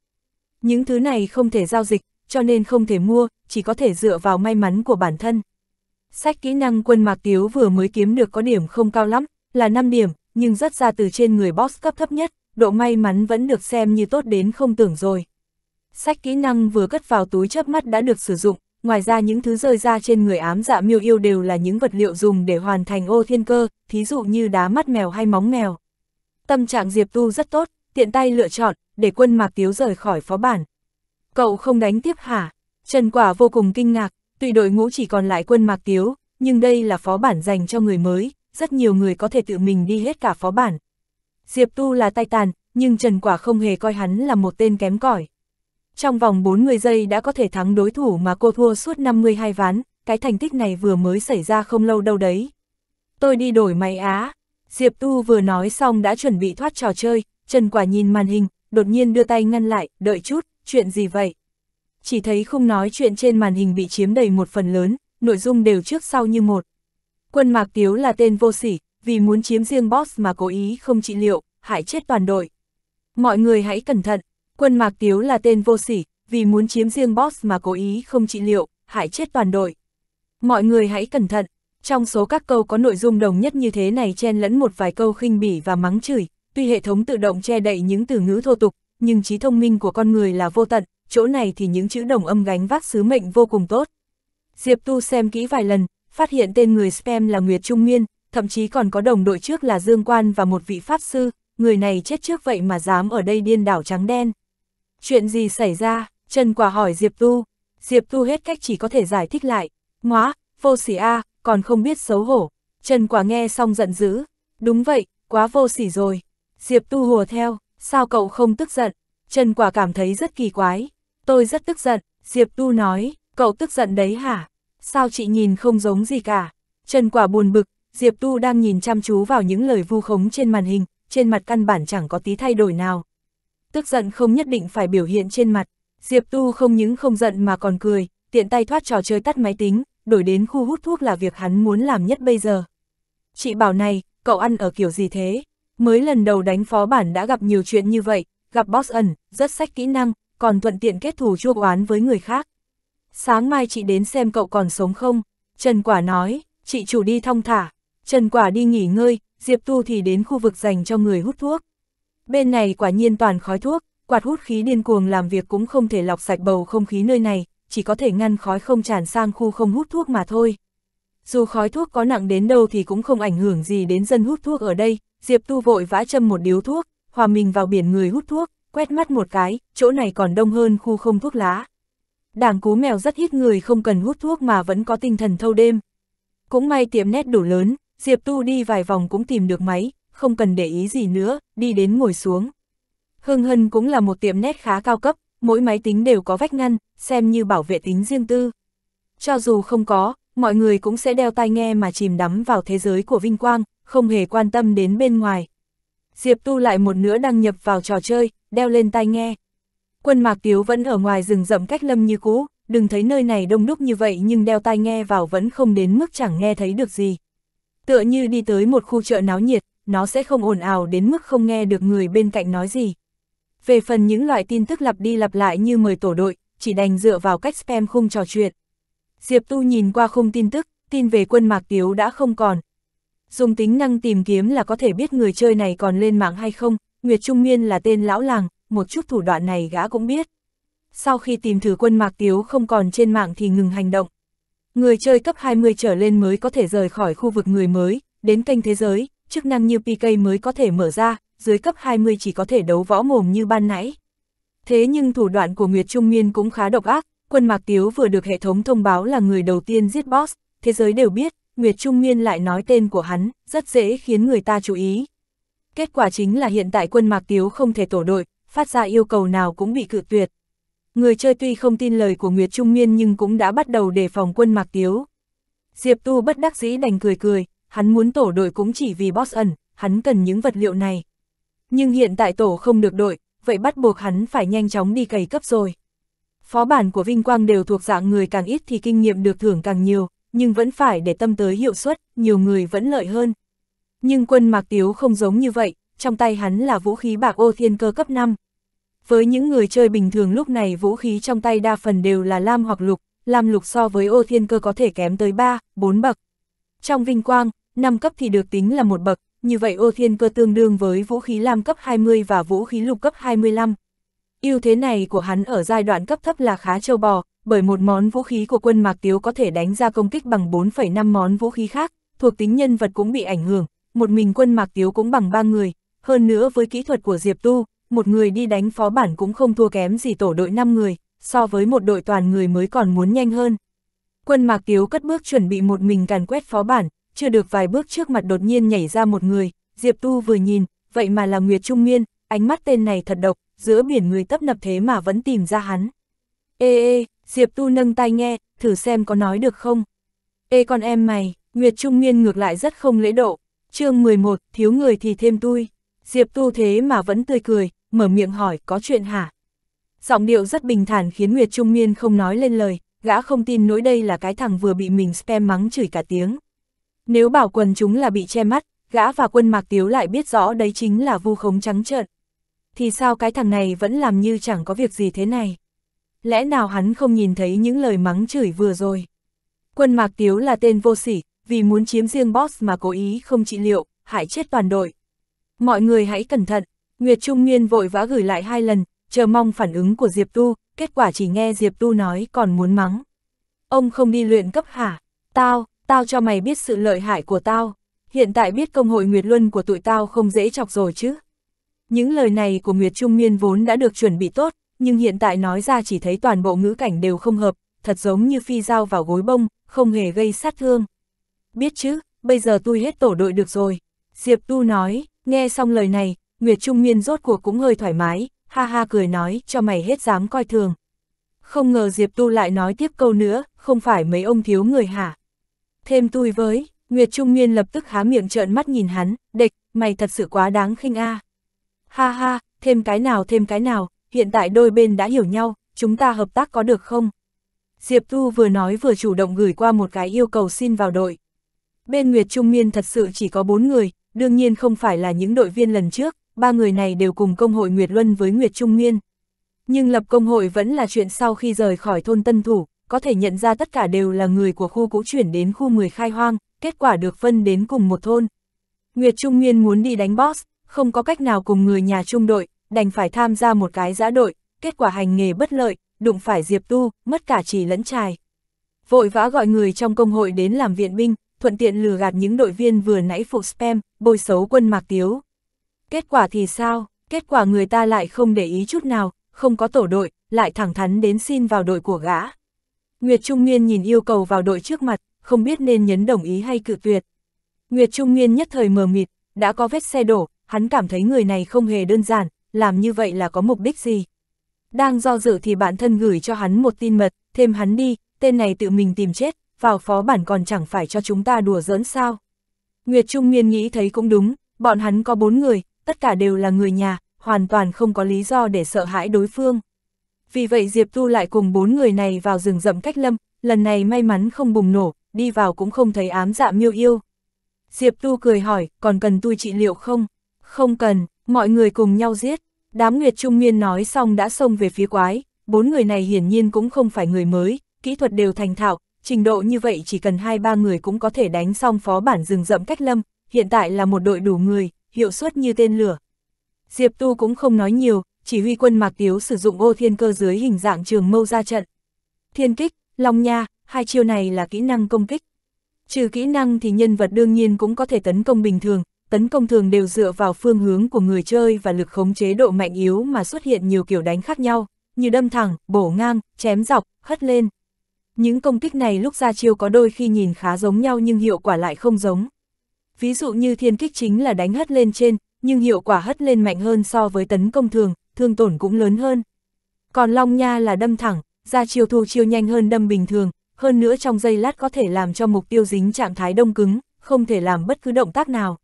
S1: Những thứ này không thể giao dịch, cho nên không thể mua, chỉ có thể dựa vào may mắn của bản thân. Sách kỹ năng quân Mạc Tiếu vừa mới kiếm được có điểm không cao lắm, là 5 điểm, nhưng rất ra từ trên người boss cấp thấp nhất, độ may mắn vẫn được xem như tốt đến không tưởng rồi. Sách kỹ năng vừa cất vào túi chớp mắt đã được sử dụng, ngoài ra những thứ rơi ra trên người ám dạ miêu yêu đều là những vật liệu dùng để hoàn thành ô thiên cơ, thí dụ như đá mắt mèo hay móng mèo. Tâm trạng Diệp Tu rất tốt, tiện tay lựa chọn, để quân Mạc Tiếu rời khỏi phó bản. Cậu không đánh tiếp hả? Trần Quả vô cùng kinh ngạc, tùy đội ngũ chỉ còn lại quân Mạc Tiếu, nhưng đây là phó bản dành cho người mới, rất nhiều người có thể tự mình đi hết cả phó bản. Diệp Tu là tay tàn, nhưng Trần Quả không hề coi hắn là một tên kém cỏi. Trong vòng 40 giây đã có thể thắng đối thủ mà cô thua suốt 52 ván, cái thành tích này vừa mới xảy ra không lâu đâu đấy. Tôi đi đổi máy Á. Diệp Tu vừa nói xong đã chuẩn bị thoát trò chơi, Trần Quả nhìn màn hình, đột nhiên đưa tay ngăn lại, đợi chút, chuyện gì vậy? Chỉ thấy không nói chuyện trên màn hình bị chiếm đầy một phần lớn, nội dung đều trước sau như một. Quân Mạc Tiếu là tên vô sỉ, vì muốn chiếm riêng boss mà cố ý không trị liệu, hại chết toàn đội. Mọi người hãy cẩn thận, quân Mạc Tiếu là tên vô sỉ, vì muốn chiếm riêng boss mà cố ý không trị liệu, hại chết toàn đội. Mọi người hãy cẩn thận, trong số các câu có nội dung đồng nhất như thế này chen lẫn một vài câu khinh bỉ và mắng chửi, tuy hệ thống tự động che đậy những từ ngữ thô tục, nhưng trí thông minh của con người là vô tận, chỗ này thì những chữ đồng âm gánh vác sứ mệnh vô cùng tốt. Diệp Tu xem kỹ vài lần, phát hiện tên người spam là Nguyệt Trung Miên, thậm chí còn có đồng đội trước là Dương Quan và một vị pháp sư, người này chết trước vậy mà dám ở đây điên đảo trắng đen. Chuyện gì xảy ra? Trần Quả hỏi Diệp Tu. Diệp Tu hết cách chỉ có thể giải thích lại. Ngoá, vô sỉ a, còn không biết xấu hổ. Trần Quả nghe xong giận dữ. Đúng vậy, quá vô sỉ rồi. Diệp Tu hùa theo, sao cậu không tức giận? Trần Quả cảm thấy rất kỳ quái. Tôi rất tức giận, Diệp Tu nói, cậu tức giận đấy hả? Sao chị nhìn không giống gì cả? Trần Quả buồn bực, Diệp Tu đang nhìn chăm chú vào những lời vu khống trên màn hình, trên mặt căn bản chẳng có tí thay đổi nào. Tức giận không nhất định phải biểu hiện trên mặt, Diệp Tu không những không giận mà còn cười, tiện tay thoát trò chơi tắt máy tính, đổi đến khu hút thuốc là việc hắn muốn làm nhất bây giờ. Chị bảo này, cậu ăn ở kiểu gì thế? Mới lần đầu đánh phó bản đã gặp nhiều chuyện như vậy, gặp boss ẩn, rất sách kỹ năng, còn thuận tiện kết thù chua oán với người khác. Sáng mai chị đến xem cậu còn sống không? Trần Quả nói, chị chủ đi thong thả. Trần Quả đi nghỉ ngơi, Diệp Tu thì đến khu vực dành cho người hút thuốc. Bên này quả nhiên toàn khói thuốc, quạt hút khí điên cuồng làm việc cũng không thể lọc sạch bầu không khí nơi này, chỉ có thể ngăn khói không tràn sang khu không hút thuốc mà thôi. Dù khói thuốc có nặng đến đâu thì cũng không ảnh hưởng gì đến dân hút thuốc ở đây, Diệp Tu vội vã châm một điếu thuốc, hòa mình vào biển người hút thuốc, quét mắt một cái, chỗ này còn đông hơn khu không thuốc lá. Đảng cú mèo rất ít người không cần hút thuốc mà vẫn có tinh thần thâu đêm. Cũng may tiệm nét đủ lớn, Diệp Tu đi vài vòng cũng tìm được máy, không cần để ý gì nữa, đi đến ngồi xuống. Hưng Hân cũng là một tiệm nét khá cao cấp, mỗi máy tính đều có vách ngăn, xem như bảo vệ tính riêng tư. Cho dù không có, mọi người cũng sẽ đeo tai nghe mà chìm đắm vào thế giới của vinh quang, không hề quan tâm đến bên ngoài. Diệp Tu lại một nửa đăng nhập vào trò chơi, đeo lên tai nghe. Quân Mạc Tiếu vẫn ở ngoài rừng rậm cách lâm như cũ, đừng thấy nơi này đông đúc như vậy nhưng đeo tai nghe vào vẫn không đến mức chẳng nghe thấy được gì. Tựa như đi tới một khu chợ náo nhiệt, nó sẽ không ồn ào đến mức không nghe được người bên cạnh nói gì. Về phần những loại tin tức lặp đi lặp lại như mời tổ đội, chỉ đành dựa vào cách spam khung trò chuyện. Diệp Tu nhìn qua không tin tức, tin về quân Mạc Tiếu đã không còn. Dùng tính năng tìm kiếm là có thể biết người chơi này còn lên mạng hay không, Nguyệt Trung Nguyên là tên lão làng, một chút thủ đoạn này gã cũng biết. Sau khi tìm thử quân Mạc Tiếu không còn trên mạng thì ngừng hành động. Người chơi cấp 20 trở lên mới có thể rời khỏi khu vực người mới, đến kênh thế giới, chức năng như PK mới có thể mở ra, dưới cấp 20 chỉ có thể đấu võ mồm như ban nãy. Thế nhưng thủ đoạn của Nguyệt Trung Nguyên cũng khá độc ác, Quân Mạc Tiếu vừa được hệ thống thông báo là người đầu tiên giết boss, thế giới đều biết, Nguyệt Trung Nguyên lại nói tên của hắn, rất dễ khiến người ta chú ý. Kết quả chính là hiện tại quân Mạc Tiếu không thể tổ đội, phát ra yêu cầu nào cũng bị cự tuyệt. Người chơi tuy không tin lời của Nguyệt Trung Nguyên nhưng cũng đã bắt đầu đề phòng quân Mạc Tiếu. Diệp Tu bất đắc dĩ đành cười cười, hắn muốn tổ đội cũng chỉ vì boss ẩn, hắn cần những vật liệu này. Nhưng hiện tại tổ không được đội, vậy bắt buộc hắn phải nhanh chóng đi cày cấp rồi. Phó bản của Vinh Quang đều thuộc dạng người càng ít thì kinh nghiệm được thưởng càng nhiều, nhưng vẫn phải để tâm tới hiệu suất, nhiều người vẫn lợi hơn. Nhưng quân Mạc Tiếu không giống như vậy, trong tay hắn là vũ khí bạc ô thiên cơ cấp 5. Với những người chơi bình thường lúc này vũ khí trong tay đa phần đều là lam hoặc lục, lam lục so với ô thiên cơ có thể kém tới 3, 4 bậc. Trong Vinh Quang, 5 cấp thì được tính là một bậc, như vậy ô thiên cơ tương đương với vũ khí lam cấp 20 và vũ khí lục cấp 25, Ưu thế này của hắn ở giai đoạn cấp thấp là khá trâu bò, bởi một món vũ khí của quân Mạc Tiếu có thể đánh ra công kích bằng 4,5 món vũ khí khác, thuộc tính nhân vật cũng bị ảnh hưởng, một mình quân Mạc Tiếu cũng bằng 3 người, hơn nữa với kỹ thuật của Diệp Tu, một người đi đánh phó bản cũng không thua kém gì tổ đội 5 người, so với một đội toàn người mới còn muốn nhanh hơn. Quân Mạc Tiếu cất bước chuẩn bị một mình càn quét phó bản, chưa được vài bước trước mặt đột nhiên nhảy ra một người, Diệp Tu vừa nhìn, vậy mà là Nguyệt Trung Miên, ánh mắt tên này thật độc, giữa biển người tấp nập thế mà vẫn tìm ra hắn. Ê ê, Diệp Tu nâng tay nghe, thử xem có nói được không. Ê con em mày, Nguyệt Trung Nguyên ngược lại rất không lễ độ, chương 11, thiếu người thì thêm tôi. Diệp Tu thế mà vẫn tươi cười, mở miệng hỏi có chuyện hả? Giọng điệu rất bình thản khiến Nguyệt Trung Nguyên không nói lên lời, gã không tin nỗi đây là cái thằng vừa bị mình spam mắng chửi cả tiếng. Nếu bảo quần chúng là bị che mắt, gã và quân mạc tiếu lại biết rõ đấy chính là vu khống trắng trợn thì sao cái thằng này vẫn làm như chẳng có việc gì thế này? Lẽ nào hắn không nhìn thấy những lời mắng chửi vừa rồi? Quân Mạc Tiếu là tên vô sỉ, vì muốn chiếm riêng boss mà cố ý không trị liệu, hại chết toàn đội. Mọi người hãy cẩn thận, Nguyệt Trung Nguyên vội vã gửi lại hai lần, chờ mong phản ứng của Diệp Tu, kết quả chỉ nghe Diệp Tu nói còn muốn mắng. Ông không đi luyện cấp hả? Tao, tao cho mày biết sự lợi hại của tao. Hiện tại biết công hội Nguyệt Luân của tụi tao không dễ chọc rồi chứ. Những lời này của Nguyệt Trung Miên vốn đã được chuẩn bị tốt, nhưng hiện tại nói ra chỉ thấy toàn bộ ngữ cảnh đều không hợp, thật giống như phi dao vào gối bông, không hề gây sát thương. Biết chứ, bây giờ tôi hết tổ đội được rồi. Diệp Tu nói, nghe xong lời này, Nguyệt Trung Miên rốt cuộc cũng hơi thoải mái, ha ha cười nói, cho mày hết dám coi thường. Không ngờ Diệp Tu lại nói tiếp câu nữa, không phải mấy ông thiếu người hả? Thêm tôi với, Nguyệt Trung Nguyên lập tức há miệng trợn mắt nhìn hắn, địch, mày thật sự quá đáng khinh a. À. Ha ha, thêm cái nào thêm cái nào, hiện tại đôi bên đã hiểu nhau, chúng ta hợp tác có được không? Diệp Thu vừa nói vừa chủ động gửi qua một cái yêu cầu xin vào đội. Bên Nguyệt Trung Miên thật sự chỉ có bốn người, đương nhiên không phải là những đội viên lần trước, ba người này đều cùng công hội Nguyệt Luân với Nguyệt Trung Miên. Nhưng lập công hội vẫn là chuyện sau khi rời khỏi thôn Tân Thủ, có thể nhận ra tất cả đều là người của khu cũ chuyển đến khu 10 khai hoang, kết quả được phân đến cùng một thôn. Nguyệt Trung Nguyên muốn đi đánh boss, không có cách nào cùng người nhà chung đội, đành phải tham gia một cái giã đội, kết quả hành nghề bất lợi, đụng phải Diệp Tu, mất cả chỉ lẫn trài. Vội vã gọi người trong công hội đến làm viện binh, thuận tiện lừa gạt những đội viên vừa nãy phục spam, bôi xấu quân Mạc Tiếu. Kết quả thì sao? Kết quả người ta lại không để ý chút nào, không có tổ đội, lại thẳng thắn đến xin vào đội của gã. Nguyệt Trung Nguyên nhìn yêu cầu vào đội trước mặt, không biết nên nhấn đồng ý hay cự tuyệt. Nguyệt Trung Nguyên nhất thời mờ mịt, đã có vết xe đổ, hắn cảm thấy người này không hề đơn giản, làm như vậy là có mục đích gì. Đang do dự thì bản thân gửi cho hắn một tin mật, thêm hắn đi, tên này tự mình tìm chết, vào phó bản còn chẳng phải cho chúng ta đùa giỡn sao. Nguyệt Trung Nguyên nghĩ thấy cũng đúng, bọn hắn có bốn người, tất cả đều là người nhà, hoàn toàn không có lý do để sợ hãi đối phương. Vì vậy Diệp Tu lại cùng bốn người này vào rừng rậm cách lâm, lần này may mắn không bùng nổ, đi vào cũng không thấy ám dạ miêu yêu. Diệp Tu cười hỏi, còn cần tôi trị liệu không? Không cần, mọi người cùng nhau giết. Đám Nguyệt Trung Nguyên nói xong đã xông về phía quái, bốn người này hiển nhiên cũng không phải người mới, kỹ thuật đều thành thạo, trình độ như vậy chỉ cần hai ba người cũng có thể đánh xong phó bản rừng rậm cách lâm, hiện tại là một đội đủ người, hiệu suất như tên lửa. Diệp Tu cũng không nói nhiều, chỉ huy quân Mạc Tiếu sử dụng ô thiên cơ dưới hình dạng trường mâu ra trận. Thiên kích, long nha, hai chiêu này là kỹ năng công kích. Trừ kỹ năng thì nhân vật đương nhiên cũng có thể tấn công bình thường, tấn công thường đều dựa vào phương hướng của người chơi và lực khống chế độ mạnh yếu mà xuất hiện nhiều kiểu đánh khác nhau, như đâm thẳng, bổ ngang, chém dọc, hất lên. Những công kích này lúc ra chiêu có đôi khi nhìn khá giống nhau nhưng hiệu quả lại không giống. Ví dụ như thiên kích chính là đánh hất lên trên, nhưng hiệu quả hất lên mạnh hơn so với tấn công thường, thương tổn cũng lớn hơn. Còn long nha là đâm thẳng, ra chiêu thu chiêu nhanh hơn đâm bình thường, hơn nữa trong giây lát có thể làm cho mục tiêu dính trạng thái đông cứng, không thể làm bất cứ động tác nào.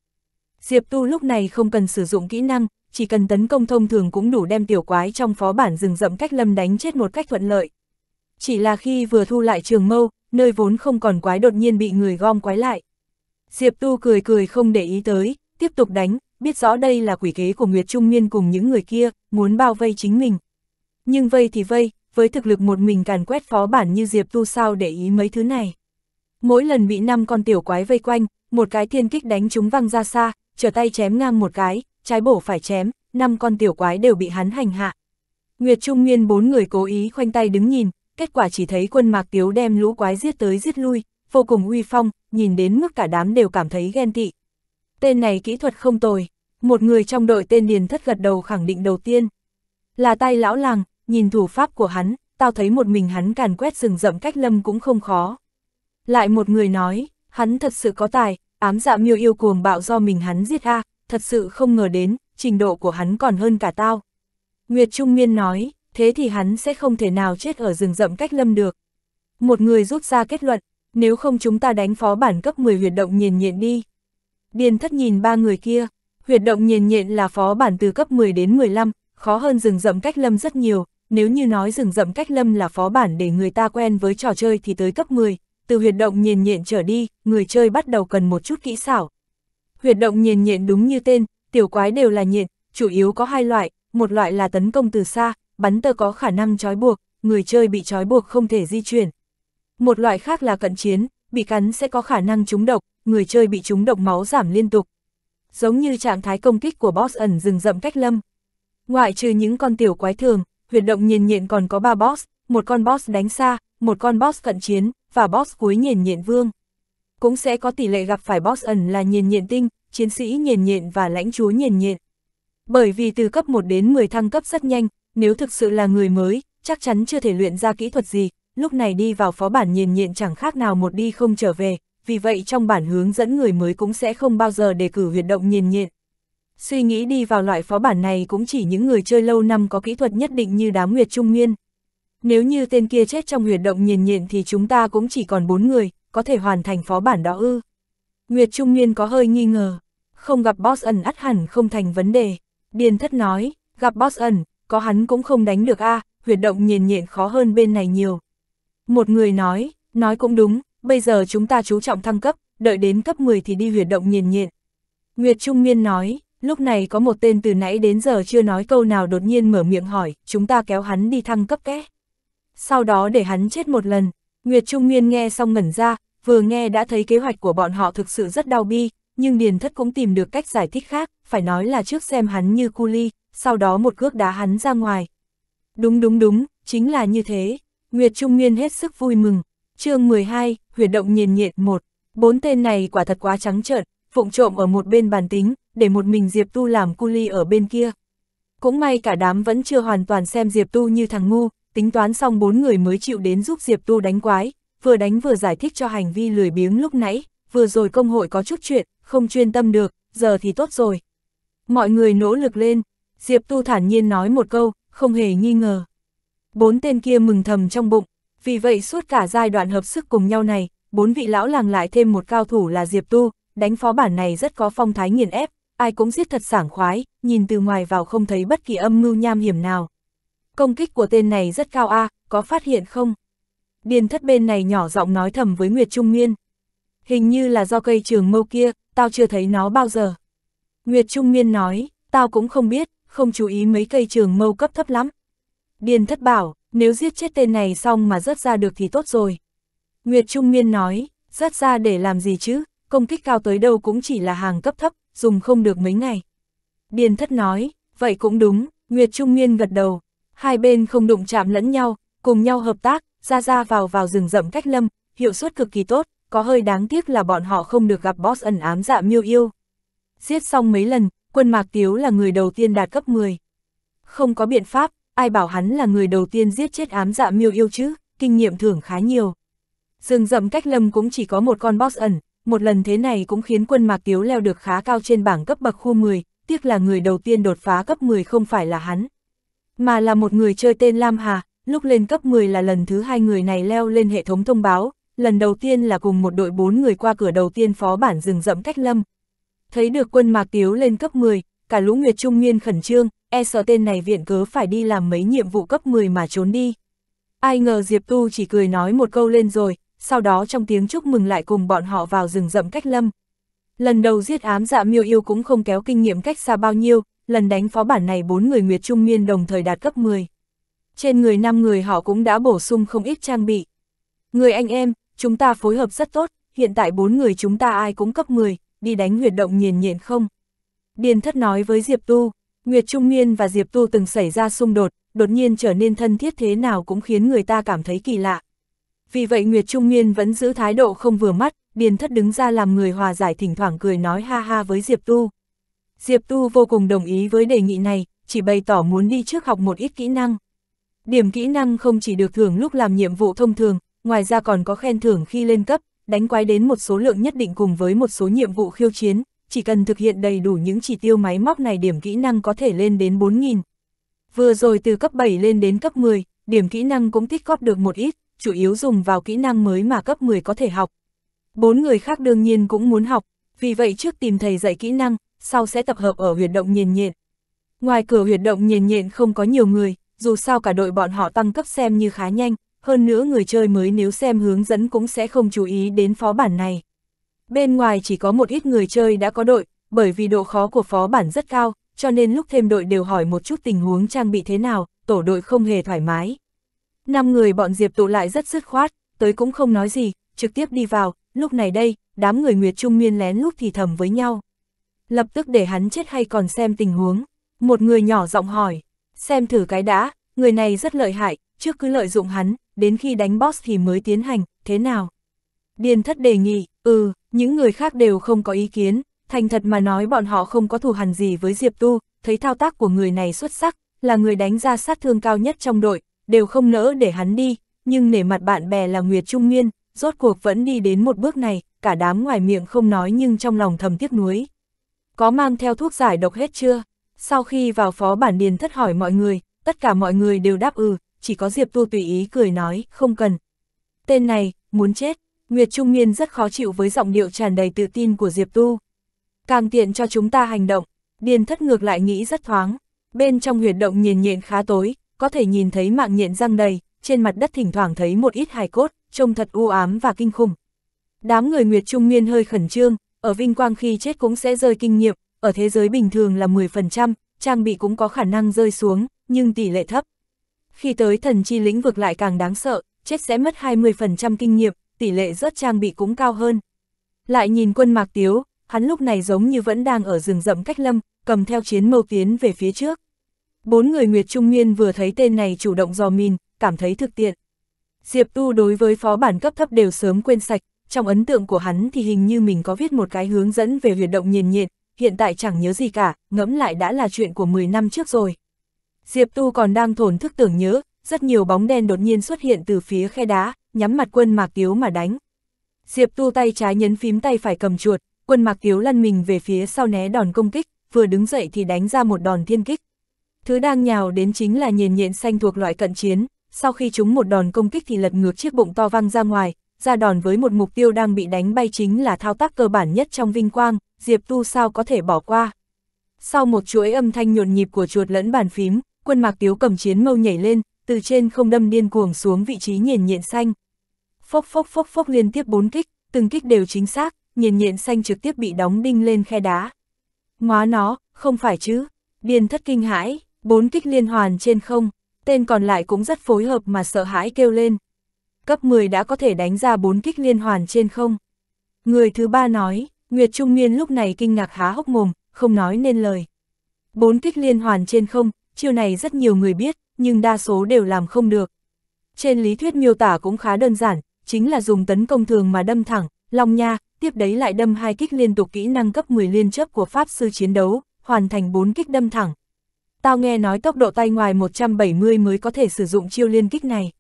S1: Diệp Tu lúc này không cần sử dụng kỹ năng, chỉ cần tấn công thông thường cũng đủ đem tiểu quái trong phó bản rừng rậm cách lâm đánh chết một cách thuận lợi. Chỉ là khi vừa thu lại trường mâu, nơi vốn không còn quái đột nhiên bị người gom quái lại. Diệp Tu cười cười không để ý tới, tiếp tục đánh, biết rõ đây là quỷ kế của Nguyệt Trung Nguyên cùng những người kia, muốn bao vây chính mình. Nhưng vây thì vây, với thực lực một mình càn quét phó bản như Diệp Tu sao để ý mấy thứ này. Mỗi lần bị năm con tiểu quái vây quanh, một cái thiên kích đánh chúng văng ra xa, trở tay chém ngang một cái, trái bổ phải chém, năm con tiểu quái đều bị hắn hành hạ. Nguyệt Trung Nguyên bốn người cố ý khoanh tay đứng nhìn, kết quả chỉ thấy quân mạc tiếu đem lũ quái giết tới giết lui, vô cùng uy phong, nhìn đến mức cả đám đều cảm thấy ghen tị. Tên này kỹ thuật không tồi, một người trong đội tên Điền Thất gật đầu khẳng định đầu tiên. Là tay lão làng, nhìn thủ pháp của hắn, tao thấy một mình hắn càn quét rừng rậm cách lâm cũng không khó. Lại một người nói, hắn thật sự có tài, ám dạ miêu yêu cuồng bạo do mình hắn giết a thật sự không ngờ đến, trình độ của hắn còn hơn cả tao. Nguyệt Trung Miên nói, thế thì hắn sẽ không thể nào chết ở rừng rậm cách lâm được. Một người rút ra kết luận, nếu không chúng ta đánh phó bản cấp 10 huyệt động nhiền nhện đi. Điền thất nhìn ba người kia, huyệt động nhiền nhện là phó bản từ cấp 10 đến 15, khó hơn rừng rậm cách lâm rất nhiều, nếu như nói rừng rậm cách lâm là phó bản để người ta quen với trò chơi thì tới cấp 10, từ huyệt động nhiền nhện trở đi, người chơi bắt đầu cần một chút kỹ xảo. Huyệt động nhiền nhện đúng như tên, tiểu quái đều là nhện, chủ yếu có hai loại, một loại là tấn công từ xa, bắn tơ có khả năng trói buộc, người chơi bị trói buộc không thể di chuyển. Một loại khác là cận chiến, bị cắn sẽ có khả năng trúng độc, người chơi bị trúng độc máu giảm liên tục. Giống như trạng thái công kích của boss ẩn rừng rậm cách lâm. Ngoại trừ những con tiểu quái thường, huyệt động nhiền nhện còn có ba boss, một con boss đánh xa, một con boss cận chiến, và boss cuối nhền nhện vương. Cũng sẽ có tỷ lệ gặp phải boss ẩn là nhền nhện tinh, chiến sĩ nhền nhện và lãnh chúa nhền nhện. Bởi vì từ cấp 1 đến 10 thăng cấp rất nhanh, nếu thực sự là người mới, chắc chắn chưa thể luyện ra kỹ thuật gì, lúc này đi vào phó bản nhền nhện chẳng khác nào một đi không trở về, vì vậy trong bản hướng dẫn người mới cũng sẽ không bao giờ đề cử huyệt động nhền nhện. Suy nghĩ đi vào loại phó bản này cũng chỉ những người chơi lâu năm có kỹ thuật nhất định như đám nguyệt trung nguyên nếu như tên kia chết trong huyệt động nhiền nhiện thì chúng ta cũng chỉ còn bốn người, có thể hoàn thành phó bản đó ư. Nguyệt Trung Nguyên có hơi nghi ngờ, không gặp boss ẩn ắt hẳn không thành vấn đề. Điền thất nói, gặp boss ẩn, có hắn cũng không đánh được a à, huyệt động nhiền nhiện khó hơn bên này nhiều. Một người nói, nói cũng đúng, bây giờ chúng ta chú trọng thăng cấp, đợi đến cấp 10 thì đi huyệt động nhiền nhiện. Nguyệt Trung Nguyên nói, lúc này có một tên từ nãy đến giờ chưa nói câu nào đột nhiên mở miệng hỏi, chúng ta kéo hắn đi thăng cấp kẽ sau đó để hắn chết một lần. Nguyệt Trung Nguyên nghe xong ngẩn ra, vừa nghe đã thấy kế hoạch của bọn họ thực sự rất đau bi, nhưng Điền Thất cũng tìm được cách giải thích khác, phải nói là trước xem hắn như cu ly, sau đó một cước đá hắn ra ngoài. Đúng đúng đúng, chính là như thế. Nguyệt Trung Nguyên hết sức vui mừng. chương 12, huyệt động nhiền nhiệt một Bốn tên này quả thật quá trắng trợn, phụng trộm ở một bên bàn tính, để một mình Diệp Tu làm cu ly ở bên kia. Cũng may cả đám vẫn chưa hoàn toàn xem Diệp Tu như thằng ngu, tính toán xong bốn người mới chịu đến giúp Diệp Tu đánh quái, vừa đánh vừa giải thích cho hành vi lười biếng lúc nãy, vừa rồi công hội có chút chuyện, không chuyên tâm được, giờ thì tốt rồi. Mọi người nỗ lực lên, Diệp Tu thản nhiên nói một câu, không hề nghi ngờ. Bốn tên kia mừng thầm trong bụng, vì vậy suốt cả giai đoạn hợp sức cùng nhau này, bốn vị lão làng lại thêm một cao thủ là Diệp Tu, đánh phó bản này rất có phong thái nghiền ép, ai cũng giết thật sảng khoái, nhìn từ ngoài vào không thấy bất kỳ âm mưu nham hiểm nào công kích của tên này rất cao a à, có phát hiện không? Điền thất bên này nhỏ giọng nói thầm với Nguyệt Trung Nguyên. Hình như là do cây trường mâu kia, tao chưa thấy nó bao giờ. Nguyệt Trung Nguyên nói, tao cũng không biết, không chú ý mấy cây trường mâu cấp thấp lắm. Điền thất bảo, nếu giết chết tên này xong mà rớt ra được thì tốt rồi. Nguyệt Trung Nguyên nói, rớt ra để làm gì chứ, công kích cao tới đâu cũng chỉ là hàng cấp thấp, dùng không được mấy ngày. Điền thất nói, vậy cũng đúng, Nguyệt Trung Nguyên gật đầu, hai bên không đụng chạm lẫn nhau, cùng nhau hợp tác, ra ra vào vào rừng rậm cách lâm, hiệu suất cực kỳ tốt, có hơi đáng tiếc là bọn họ không được gặp boss ẩn ám dạ miêu yêu. Giết xong mấy lần, quân Mạc Tiếu là người đầu tiên đạt cấp 10. Không có biện pháp, ai bảo hắn là người đầu tiên giết chết ám dạ miêu yêu chứ, kinh nghiệm thưởng khá nhiều. Rừng rậm cách lâm cũng chỉ có một con boss ẩn, một lần thế này cũng khiến quân Mạc Tiếu leo được khá cao trên bảng cấp bậc khu 10, tiếc là người đầu tiên đột phá cấp 10 không phải là hắn mà là một người chơi tên Lam Hà, lúc lên cấp 10 là lần thứ hai người này leo lên hệ thống thông báo, lần đầu tiên là cùng một đội bốn người qua cửa đầu tiên phó bản rừng rậm cách lâm. Thấy được quân Mạc Tiếu lên cấp 10, cả lũ Nguyệt Trung Nguyên khẩn trương, e sợ tên này viện cớ phải đi làm mấy nhiệm vụ cấp 10 mà trốn đi. Ai ngờ Diệp Tu chỉ cười nói một câu lên rồi, sau đó trong tiếng chúc mừng lại cùng bọn họ vào rừng rậm cách lâm. Lần đầu giết ám dạ miêu yêu cũng không kéo kinh nghiệm cách xa bao nhiêu, lần đánh phó bản này bốn người Nguyệt Trung Miên đồng thời đạt cấp 10. Trên người năm người họ cũng đã bổ sung không ít trang bị. Người anh em, chúng ta phối hợp rất tốt, hiện tại bốn người chúng ta ai cũng cấp 10, đi đánh huyệt động nhiền nhiện không? Điền thất nói với Diệp Tu, Nguyệt Trung Miên và Diệp Tu từng xảy ra xung đột, đột nhiên trở nên thân thiết thế nào cũng khiến người ta cảm thấy kỳ lạ. Vì vậy Nguyệt Trung Miên vẫn giữ thái độ không vừa mắt, Điền thất đứng ra làm người hòa giải thỉnh thoảng cười nói ha ha với Diệp Tu. Diệp Tu vô cùng đồng ý với đề nghị này, chỉ bày tỏ muốn đi trước học một ít kỹ năng. Điểm kỹ năng không chỉ được thưởng lúc làm nhiệm vụ thông thường, ngoài ra còn có khen thưởng khi lên cấp, đánh quái đến một số lượng nhất định cùng với một số nhiệm vụ khiêu chiến, chỉ cần thực hiện đầy đủ những chỉ tiêu máy móc này điểm kỹ năng có thể lên đến 4.000. Vừa rồi từ cấp 7 lên đến cấp 10, điểm kỹ năng cũng tích góp được một ít, chủ yếu dùng vào kỹ năng mới mà cấp 10 có thể học. Bốn người khác đương nhiên cũng muốn học, vì vậy trước tìm thầy dạy kỹ năng, sau sẽ tập hợp ở huyệt động nhiền nhện. Ngoài cửa huyệt động nhiền nhện không có nhiều người, dù sao cả đội bọn họ tăng cấp xem như khá nhanh, hơn nữa người chơi mới nếu xem hướng dẫn cũng sẽ không chú ý đến phó bản này. Bên ngoài chỉ có một ít người chơi đã có đội, bởi vì độ khó của phó bản rất cao, cho nên lúc thêm đội đều hỏi một chút tình huống trang bị thế nào, tổ đội không hề thoải mái. Năm người bọn Diệp tụ lại rất dứt khoát, tới cũng không nói gì, trực tiếp đi vào, lúc này đây, đám người Nguyệt Trung Miên lén lúc thì thầm với nhau lập tức để hắn chết hay còn xem tình huống. Một người nhỏ giọng hỏi, xem thử cái đã, người này rất lợi hại, trước cứ lợi dụng hắn, đến khi đánh boss thì mới tiến hành, thế nào? Điền thất đề nghị, ừ, những người khác đều không có ý kiến, thành thật mà nói bọn họ không có thù hằn gì với Diệp Tu, thấy thao tác của người này xuất sắc, là người đánh ra sát thương cao nhất trong đội, đều không nỡ để hắn đi, nhưng nể mặt bạn bè là Nguyệt Trung Nguyên, rốt cuộc vẫn đi đến một bước này, cả đám ngoài miệng không nói nhưng trong lòng thầm tiếc nuối có mang theo thuốc giải độc hết chưa? Sau khi vào phó bản điền thất hỏi mọi người, tất cả mọi người đều đáp ừ, chỉ có Diệp Tu tùy ý cười nói, không cần. Tên này, muốn chết, Nguyệt Trung nguyên rất khó chịu với giọng điệu tràn đầy tự tin của Diệp Tu. Càng tiện cho chúng ta hành động, điền thất ngược lại nghĩ rất thoáng. Bên trong huyệt động nhìn nhện khá tối, có thể nhìn thấy mạng nhện răng đầy, trên mặt đất thỉnh thoảng thấy một ít hài cốt, trông thật u ám và kinh khủng. Đám người Nguyệt Trung Nguyên hơi khẩn trương, ở vinh quang khi chết cũng sẽ rơi kinh nghiệm, ở thế giới bình thường là 10%, trang bị cũng có khả năng rơi xuống, nhưng tỷ lệ thấp. Khi tới thần chi lĩnh vực lại càng đáng sợ, chết sẽ mất 20% kinh nghiệm, tỷ lệ rớt trang bị cũng cao hơn. Lại nhìn quân mạc tiếu, hắn lúc này giống như vẫn đang ở rừng rậm cách lâm, cầm theo chiến mâu tiến về phía trước. Bốn người Nguyệt Trung Nguyên vừa thấy tên này chủ động dò mìn, cảm thấy thực tiện. Diệp Tu đối với phó bản cấp thấp đều sớm quên sạch, trong ấn tượng của hắn thì hình như mình có viết một cái hướng dẫn về huyệt động nhiền nhiệt, hiện tại chẳng nhớ gì cả, ngẫm lại đã là chuyện của 10 năm trước rồi. Diệp Tu còn đang thổn thức tưởng nhớ, rất nhiều bóng đen đột nhiên xuất hiện từ phía khe đá, nhắm mặt quân Mạc Tiếu mà đánh. Diệp Tu tay trái nhấn phím tay phải cầm chuột, quân Mạc Tiếu lăn mình về phía sau né đòn công kích, vừa đứng dậy thì đánh ra một đòn thiên kích. Thứ đang nhào đến chính là nhiền nhện xanh thuộc loại cận chiến, sau khi chúng một đòn công kích thì lật ngược chiếc bụng to văng ra ngoài, ra đòn với một mục tiêu đang bị đánh bay chính là thao tác cơ bản nhất trong vinh quang, Diệp Tu sao có thể bỏ qua. Sau một chuỗi âm thanh nhộn nhịp của chuột lẫn bàn phím, quân mạc tiếu cầm chiến mâu nhảy lên, từ trên không đâm điên cuồng xuống vị trí nhìn nhện xanh. Phốc phốc phốc phốc liên tiếp bốn kích, từng kích đều chính xác, nhìn nhện xanh trực tiếp bị đóng đinh lên khe đá. Ngóa nó, không phải chứ, điên thất kinh hãi, bốn kích liên hoàn trên không, tên còn lại cũng rất phối hợp mà sợ hãi kêu lên cấp 10 đã có thể đánh ra 4 kích liên hoàn trên không. Người thứ ba nói, Nguyệt Trung Miên lúc này kinh ngạc há hốc mồm, không nói nên lời. 4 kích liên hoàn trên không, chiêu này rất nhiều người biết, nhưng đa số đều làm không được. Trên lý thuyết miêu tả cũng khá đơn giản, chính là dùng tấn công thường mà đâm thẳng, long nha, tiếp đấy lại đâm hai kích liên tục kỹ năng cấp 10 liên chấp của Pháp Sư chiến đấu, hoàn thành 4 kích đâm thẳng. Tao nghe nói tốc độ tay ngoài 170 mới có thể sử dụng chiêu liên kích này.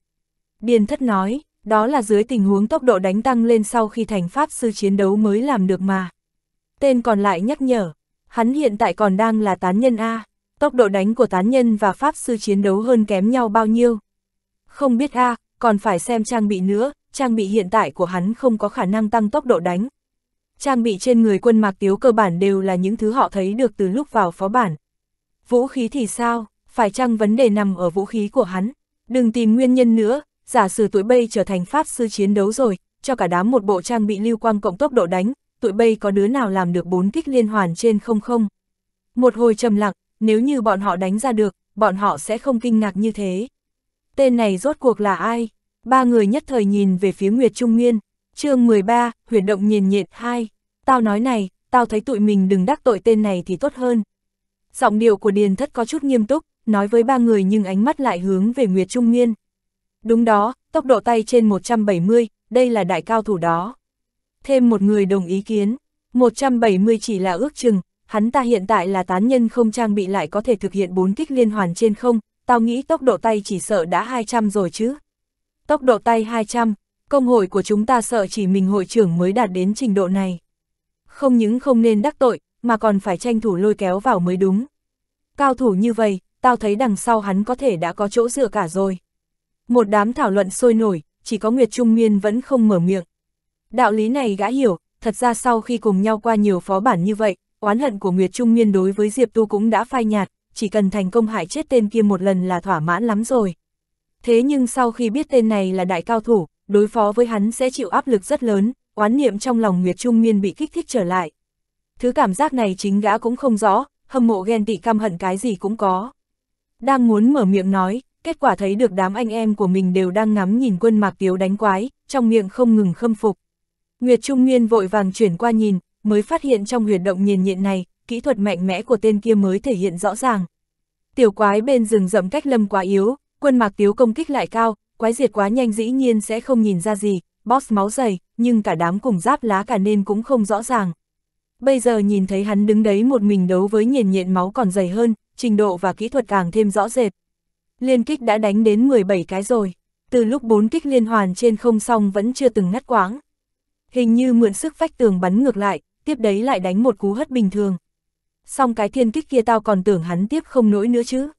S1: Điền thất nói, đó là dưới tình huống tốc độ đánh tăng lên sau khi thành pháp sư chiến đấu mới làm được mà. Tên còn lại nhắc nhở, hắn hiện tại còn đang là tán nhân A, tốc độ đánh của tán nhân và pháp sư chiến đấu hơn kém nhau bao nhiêu. Không biết A, còn phải xem trang bị nữa, trang bị hiện tại của hắn không có khả năng tăng tốc độ đánh. Trang bị trên người quân mạc tiếu cơ bản đều là những thứ họ thấy được từ lúc vào phó bản. Vũ khí thì sao, phải chăng vấn đề nằm ở vũ khí của hắn? Đừng tìm nguyên nhân nữa, giả sử tụi bay trở thành pháp sư chiến đấu rồi, cho cả đám một bộ trang bị lưu quang cộng tốc độ đánh, tụi bay có đứa nào làm được bốn kích liên hoàn trên không không? Một hồi trầm lặng, nếu như bọn họ đánh ra được, bọn họ sẽ không kinh ngạc như thế. Tên này rốt cuộc là ai? Ba người nhất thời nhìn về phía Nguyệt Trung Nguyên, chương 13, huyền động nhìn nhiệt hai. Tao nói này, tao thấy tụi mình đừng đắc tội tên này thì tốt hơn. Giọng điệu của Điền Thất có chút nghiêm túc, nói với ba người nhưng ánh mắt lại hướng về Nguyệt Trung Nguyên. Đúng đó, tốc độ tay trên 170, đây là đại cao thủ đó. Thêm một người đồng ý kiến, 170 chỉ là ước chừng, hắn ta hiện tại là tán nhân không trang bị lại có thể thực hiện bốn kích liên hoàn trên không, tao nghĩ tốc độ tay chỉ sợ đã 200 rồi chứ. Tốc độ tay 200, công hội của chúng ta sợ chỉ mình hội trưởng mới đạt đến trình độ này. Không những không nên đắc tội, mà còn phải tranh thủ lôi kéo vào mới đúng. Cao thủ như vậy, tao thấy đằng sau hắn có thể đã có chỗ dựa cả rồi. Một đám thảo luận sôi nổi, chỉ có Nguyệt Trung Miên vẫn không mở miệng. Đạo lý này gã hiểu, thật ra sau khi cùng nhau qua nhiều phó bản như vậy, oán hận của Nguyệt Trung Miên đối với Diệp Tu cũng đã phai nhạt, chỉ cần thành công hại chết tên kia một lần là thỏa mãn lắm rồi. Thế nhưng sau khi biết tên này là đại cao thủ, đối phó với hắn sẽ chịu áp lực rất lớn, oán niệm trong lòng Nguyệt Trung Miên bị kích thích trở lại. Thứ cảm giác này chính gã cũng không rõ, hâm mộ ghen tị căm hận cái gì cũng có. Đang muốn mở miệng nói, kết quả thấy được đám anh em của mình đều đang ngắm nhìn quân mạc tiếu đánh quái, trong miệng không ngừng khâm phục. Nguyệt Trung Nguyên vội vàng chuyển qua nhìn, mới phát hiện trong huyệt động nhiền nhiện này, kỹ thuật mạnh mẽ của tên kia mới thể hiện rõ ràng. Tiểu quái bên rừng rậm cách lâm quá yếu, quân mạc tiếu công kích lại cao, quái diệt quá nhanh dĩ nhiên sẽ không nhìn ra gì, boss máu dày, nhưng cả đám cùng giáp lá cả nên cũng không rõ ràng. Bây giờ nhìn thấy hắn đứng đấy một mình đấu với nhiền nhiện máu còn dày hơn, trình độ và kỹ thuật càng thêm rõ rệt, liên kích đã đánh đến 17 cái rồi, từ lúc bốn kích liên hoàn trên không xong vẫn chưa từng ngắt quãng. Hình như mượn sức vách tường bắn ngược lại, tiếp đấy lại đánh một cú hất bình thường. Xong cái thiên kích kia tao còn tưởng hắn tiếp không nổi nữa chứ.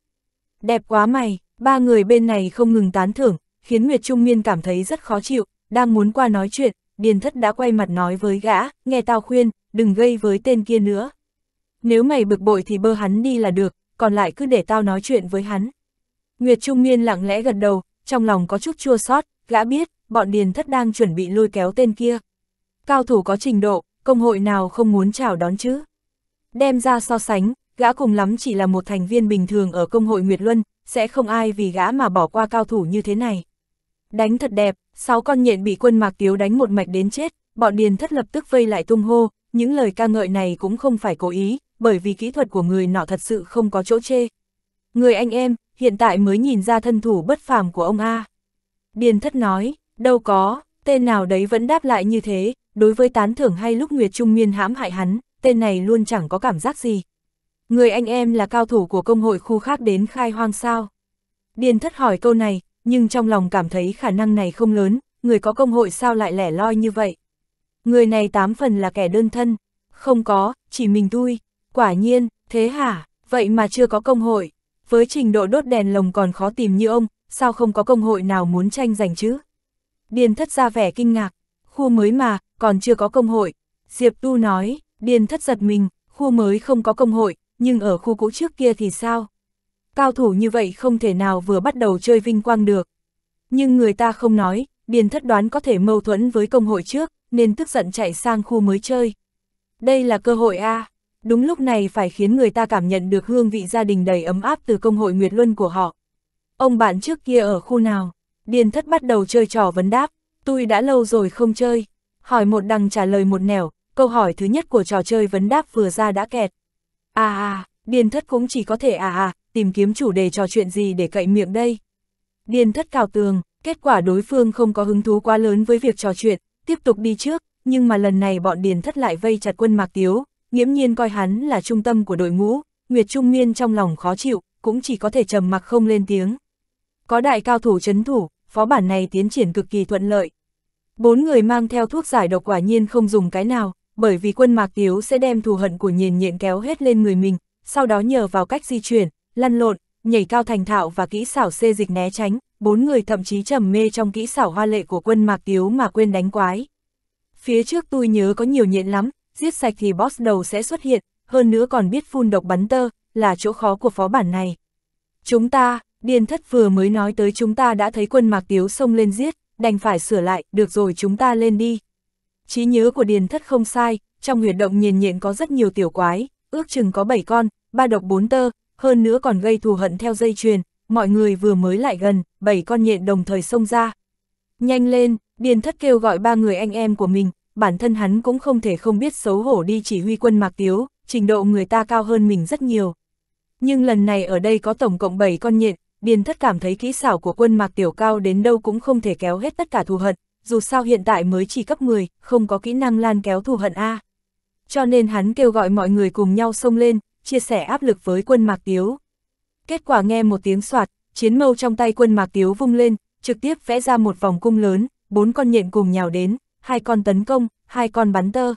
S1: Đẹp quá mày, ba người bên này không ngừng tán thưởng, khiến Nguyệt Trung Miên cảm thấy rất khó chịu, đang muốn qua nói chuyện, Điền Thất đã quay mặt nói với gã, nghe tao khuyên, đừng gây với tên kia nữa. Nếu mày bực bội thì bơ hắn đi là được, còn lại cứ để tao nói chuyện với hắn. Nguyệt Trung Miên lặng lẽ gật đầu, trong lòng có chút chua sót, gã biết, bọn điền thất đang chuẩn bị lôi kéo tên kia. Cao thủ có trình độ, công hội nào không muốn chào đón chứ? Đem ra so sánh, gã cùng lắm chỉ là một thành viên bình thường ở công hội Nguyệt Luân, sẽ không ai vì gã mà bỏ qua cao thủ như thế này. Đánh thật đẹp, sáu con nhện bị quân mạc tiếu đánh một mạch đến chết, bọn điền thất lập tức vây lại tung hô, những lời ca ngợi này cũng không phải cố ý, bởi vì kỹ thuật của người nọ thật sự không có chỗ chê. Người anh em, hiện tại mới nhìn ra thân thủ bất phàm của ông A. Điền thất nói, đâu có, tên nào đấy vẫn đáp lại như thế, đối với tán thưởng hay lúc Nguyệt Trung Nguyên hãm hại hắn, tên này luôn chẳng có cảm giác gì. Người anh em là cao thủ của công hội khu khác đến khai hoang sao. Điền thất hỏi câu này, nhưng trong lòng cảm thấy khả năng này không lớn, người có công hội sao lại lẻ loi như vậy. Người này tám phần là kẻ đơn thân, không có, chỉ mình tôi, quả nhiên, thế hả, vậy mà chưa có công hội, với trình độ đốt đèn lồng còn khó tìm như ông, sao không có công hội nào muốn tranh giành chứ? Điền thất ra vẻ kinh ngạc, khu mới mà, còn chưa có công hội. Diệp Tu nói, điền thất giật mình, khu mới không có công hội, nhưng ở khu cũ trước kia thì sao? Cao thủ như vậy không thể nào vừa bắt đầu chơi vinh quang được. Nhưng người ta không nói, điền thất đoán có thể mâu thuẫn với công hội trước, nên tức giận chạy sang khu mới chơi. Đây là cơ hội A. À. Đúng lúc này phải khiến người ta cảm nhận được hương vị gia đình đầy ấm áp từ công hội Nguyệt Luân của họ. Ông bạn trước kia ở khu nào? Điền thất bắt đầu chơi trò vấn đáp, tôi đã lâu rồi không chơi. Hỏi một đằng trả lời một nẻo, câu hỏi thứ nhất của trò chơi vấn đáp vừa ra đã kẹt. À à, điền thất cũng chỉ có thể à à, tìm kiếm chủ đề trò chuyện gì để cậy miệng đây. Điền thất cào tường, kết quả đối phương không có hứng thú quá lớn với việc trò chuyện, tiếp tục đi trước, nhưng mà lần này bọn điền thất lại vây chặt quân Mạc Tiếu, nghiễm nhiên coi hắn là trung tâm của đội ngũ, Nguyệt Trung Nguyên trong lòng khó chịu, cũng chỉ có thể trầm mặc không lên tiếng. Có đại cao thủ chấn thủ, phó bản này tiến triển cực kỳ thuận lợi. Bốn người mang theo thuốc giải độc quả nhiên không dùng cái nào, bởi vì quân mạc tiếu sẽ đem thù hận của nhiền nhện kéo hết lên người mình, sau đó nhờ vào cách di chuyển, lăn lộn, nhảy cao thành thạo và kỹ xảo xê dịch né tránh, bốn người thậm chí trầm mê trong kỹ xảo hoa lệ của quân mạc tiếu mà quên đánh quái. Phía trước tôi nhớ có nhiều nhện lắm, giết sạch thì boss đầu sẽ xuất hiện, hơn nữa còn biết phun độc bắn tơ, là chỗ khó của phó bản này. Chúng ta, điền thất vừa mới nói tới chúng ta đã thấy quân mạc tiếu xông lên giết, đành phải sửa lại, được rồi chúng ta lên đi. trí nhớ của điền thất không sai, trong huyệt động nhiền nhện có rất nhiều tiểu quái, ước chừng có 7 con, ba độc bốn tơ, hơn nữa còn gây thù hận theo dây chuyền, mọi người vừa mới lại gần, 7 con nhện đồng thời xông ra. Nhanh lên, điền thất kêu gọi ba người anh em của mình, bản thân hắn cũng không thể không biết xấu hổ đi chỉ huy quân Mạc Tiếu, trình độ người ta cao hơn mình rất nhiều. Nhưng lần này ở đây có tổng cộng 7 con nhện, Điền Thất cảm thấy kỹ xảo của quân Mạc Tiểu Cao đến đâu cũng không thể kéo hết tất cả thù hận, dù sao hiện tại mới chỉ cấp 10, không có kỹ năng lan kéo thù hận A. Cho nên hắn kêu gọi mọi người cùng nhau xông lên, chia sẻ áp lực với quân Mạc Tiếu. Kết quả nghe một tiếng soạt, chiến mâu trong tay quân Mạc Tiếu vung lên, trực tiếp vẽ ra một vòng cung lớn, bốn con nhện cùng nhào đến, hai con tấn công, hai con bắn tơ.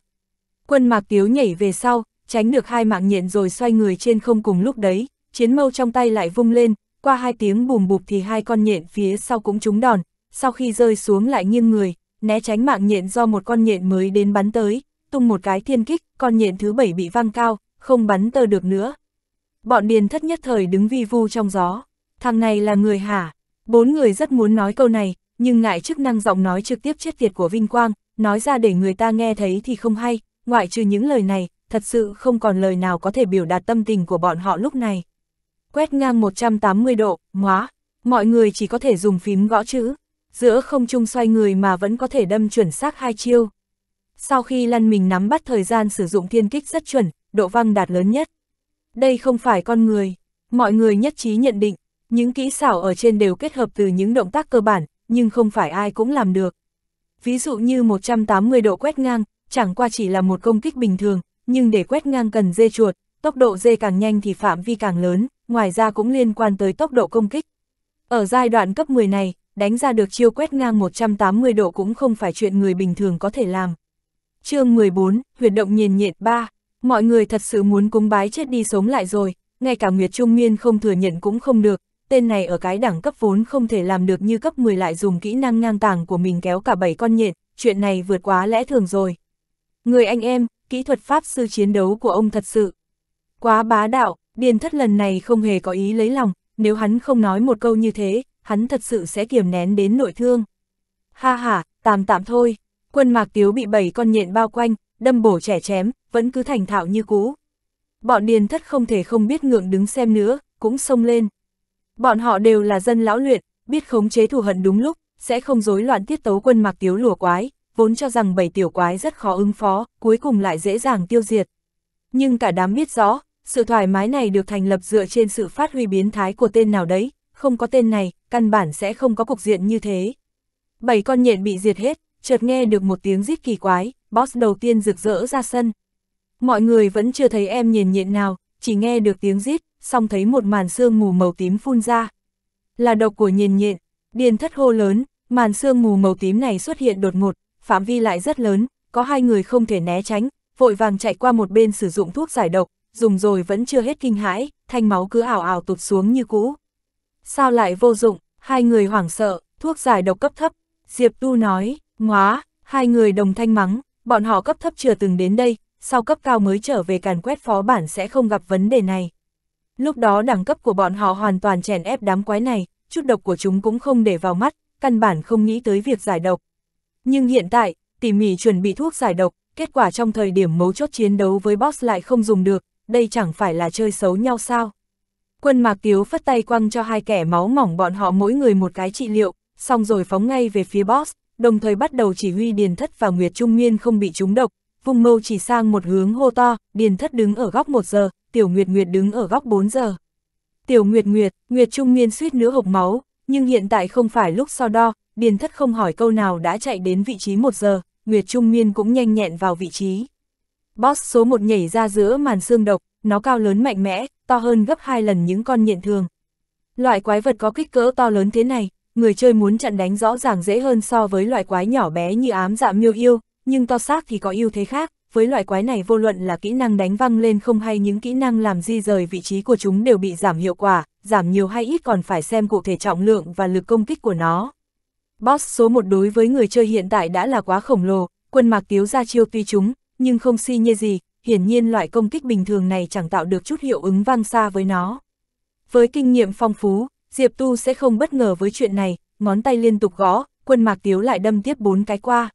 S1: Quân mạc tiếu nhảy về sau, tránh được hai mạng nhện rồi xoay người trên không cùng lúc đấy, chiến mâu trong tay lại vung lên, qua hai tiếng bùm bụp thì hai con nhện phía sau cũng trúng đòn, sau khi rơi xuống lại nghiêng người, né tránh mạng nhện do một con nhện mới đến bắn tới, tung một cái thiên kích, con nhện thứ bảy bị văng cao, không bắn tơ được nữa. Bọn điền thất nhất thời đứng vi vu trong gió, thằng này là người hả? Bốn người rất muốn nói câu này, nhưng ngại chức năng giọng nói trực tiếp chết tiệt của Vinh Quang, nói ra để người ta nghe thấy thì không hay, ngoại trừ những lời này, thật sự không còn lời nào có thể biểu đạt tâm tình của bọn họ lúc này. Quét ngang 180 độ, ngóa, mọi người chỉ có thể dùng phím gõ chữ, giữa không trung xoay người mà vẫn có thể đâm chuẩn xác hai chiêu. Sau khi lăn mình nắm bắt thời gian sử dụng thiên kích rất chuẩn, độ văng đạt lớn nhất. Đây không phải con người, mọi người nhất trí nhận định, những kỹ xảo ở trên đều kết hợp từ những động tác cơ bản, nhưng không phải ai cũng làm được. Ví dụ như 180 độ quét ngang, chẳng qua chỉ là một công kích bình thường, nhưng để quét ngang cần dê chuột, tốc độ dê càng nhanh thì phạm vi càng lớn, ngoài ra cũng liên quan tới tốc độ công kích. Ở giai đoạn cấp 10 này, đánh ra được chiêu quét ngang 180 độ cũng không phải chuyện người bình thường có thể làm. chương 14, huyệt động nhiền nhiệt 3, mọi người thật sự muốn cúng bái chết đi sống lại rồi, ngay cả Nguyệt Trung Nguyên không thừa nhận cũng không được, tên này ở cái đẳng cấp vốn không thể làm được như cấp 10 lại dùng kỹ năng ngang tàng của mình kéo cả bảy con nhện, chuyện này vượt quá lẽ thường rồi. Người anh em, kỹ thuật pháp sư chiến đấu của ông thật sự quá bá đạo, điền thất lần này không hề có ý lấy lòng, nếu hắn không nói một câu như thế, hắn thật sự sẽ kiềm nén đến nội thương. Ha ha, tạm tạm thôi, quân mạc tiếu bị bảy con nhện bao quanh, đâm bổ trẻ chém, vẫn cứ thành thạo như cũ. Bọn điền thất không thể không biết ngượng đứng xem nữa, cũng xông lên. Bọn họ đều là dân lão luyện, biết khống chế thù hận đúng lúc, sẽ không rối loạn tiết tấu quân mặc tiếu lùa quái, vốn cho rằng bảy tiểu quái rất khó ứng phó, cuối cùng lại dễ dàng tiêu diệt. Nhưng cả đám biết rõ, sự thoải mái này được thành lập dựa trên sự phát huy biến thái của tên nào đấy, không có tên này, căn bản sẽ không có cục diện như thế. Bảy con nhện bị diệt hết, chợt nghe được một tiếng rít kỳ quái, boss đầu tiên rực rỡ ra sân. Mọi người vẫn chưa thấy em nhìn nhện nào, chỉ nghe được tiếng rít, xong thấy một màn sương mù màu tím phun ra. Là độc của nhiền nhện, điền thất hô lớn, màn sương mù màu tím này xuất hiện đột ngột, phạm vi lại rất lớn, có hai người không thể né tránh, vội vàng chạy qua một bên sử dụng thuốc giải độc, dùng rồi vẫn chưa hết kinh hãi, thanh máu cứ ảo ảo tụt xuống như cũ. Sao lại vô dụng, hai người hoảng sợ, thuốc giải độc cấp thấp, Diệp Tu nói, ngóa, hai người đồng thanh mắng, bọn họ cấp thấp chưa từng đến đây, sau cấp cao mới trở về càn quét phó bản sẽ không gặp vấn đề này. Lúc đó đẳng cấp của bọn họ hoàn toàn chèn ép đám quái này, chút độc của chúng cũng không để vào mắt, căn bản không nghĩ tới việc giải độc. Nhưng hiện tại, tỉ mỉ chuẩn bị thuốc giải độc, kết quả trong thời điểm mấu chốt chiến đấu với boss lại không dùng được, đây chẳng phải là chơi xấu nhau sao. Quân Mạc Tiếu phất tay quăng cho hai kẻ máu mỏng bọn họ mỗi người một cái trị liệu, xong rồi phóng ngay về phía boss, đồng thời bắt đầu chỉ huy Điền Thất và Nguyệt Trung Nguyên không bị trúng độc, vung mâu chỉ sang một hướng hô to, Điền Thất đứng ở góc 1 giờ, Tiểu Nguyệt Nguyệt đứng ở góc 4 giờ. Tiểu Nguyệt Nguyệt, Nguyệt Trung Nguyên suýt nữa hộc máu, nhưng hiện tại không phải lúc so đo, Điền Thất không hỏi câu nào đã chạy đến vị trí 1 giờ, Nguyệt Trung Nguyên cũng nhanh nhẹn vào vị trí. Boss số 1 nhảy ra giữa màn xương độc, nó cao lớn mạnh mẽ, to hơn gấp 2 lần những con nhện thường. Loại quái vật có kích cỡ to lớn thế này, người chơi muốn chặn đánh rõ ràng dễ hơn so với loại quái nhỏ bé như ám dạ miêu yêu, nhưng to xác thì có ưu thế khác, với loại quái này vô luận là kỹ năng đánh văng lên không hay những kỹ năng làm di rời vị trí của chúng đều bị giảm hiệu quả, giảm nhiều hay ít còn phải xem cụ thể trọng lượng và lực công kích của nó. Boss số 1 đối với người chơi hiện tại đã là quá khổng lồ, quân mạc tiếu ra chiêu tuy chúng, nhưng không si nhê gì, hiển nhiên loại công kích bình thường này chẳng tạo được chút hiệu ứng vang xa với nó. Với kinh nghiệm phong phú, Diệp Tu sẽ không bất ngờ với chuyện này, ngón tay liên tục gõ, quân mạc tiếu lại đâm tiếp bốn cái qua.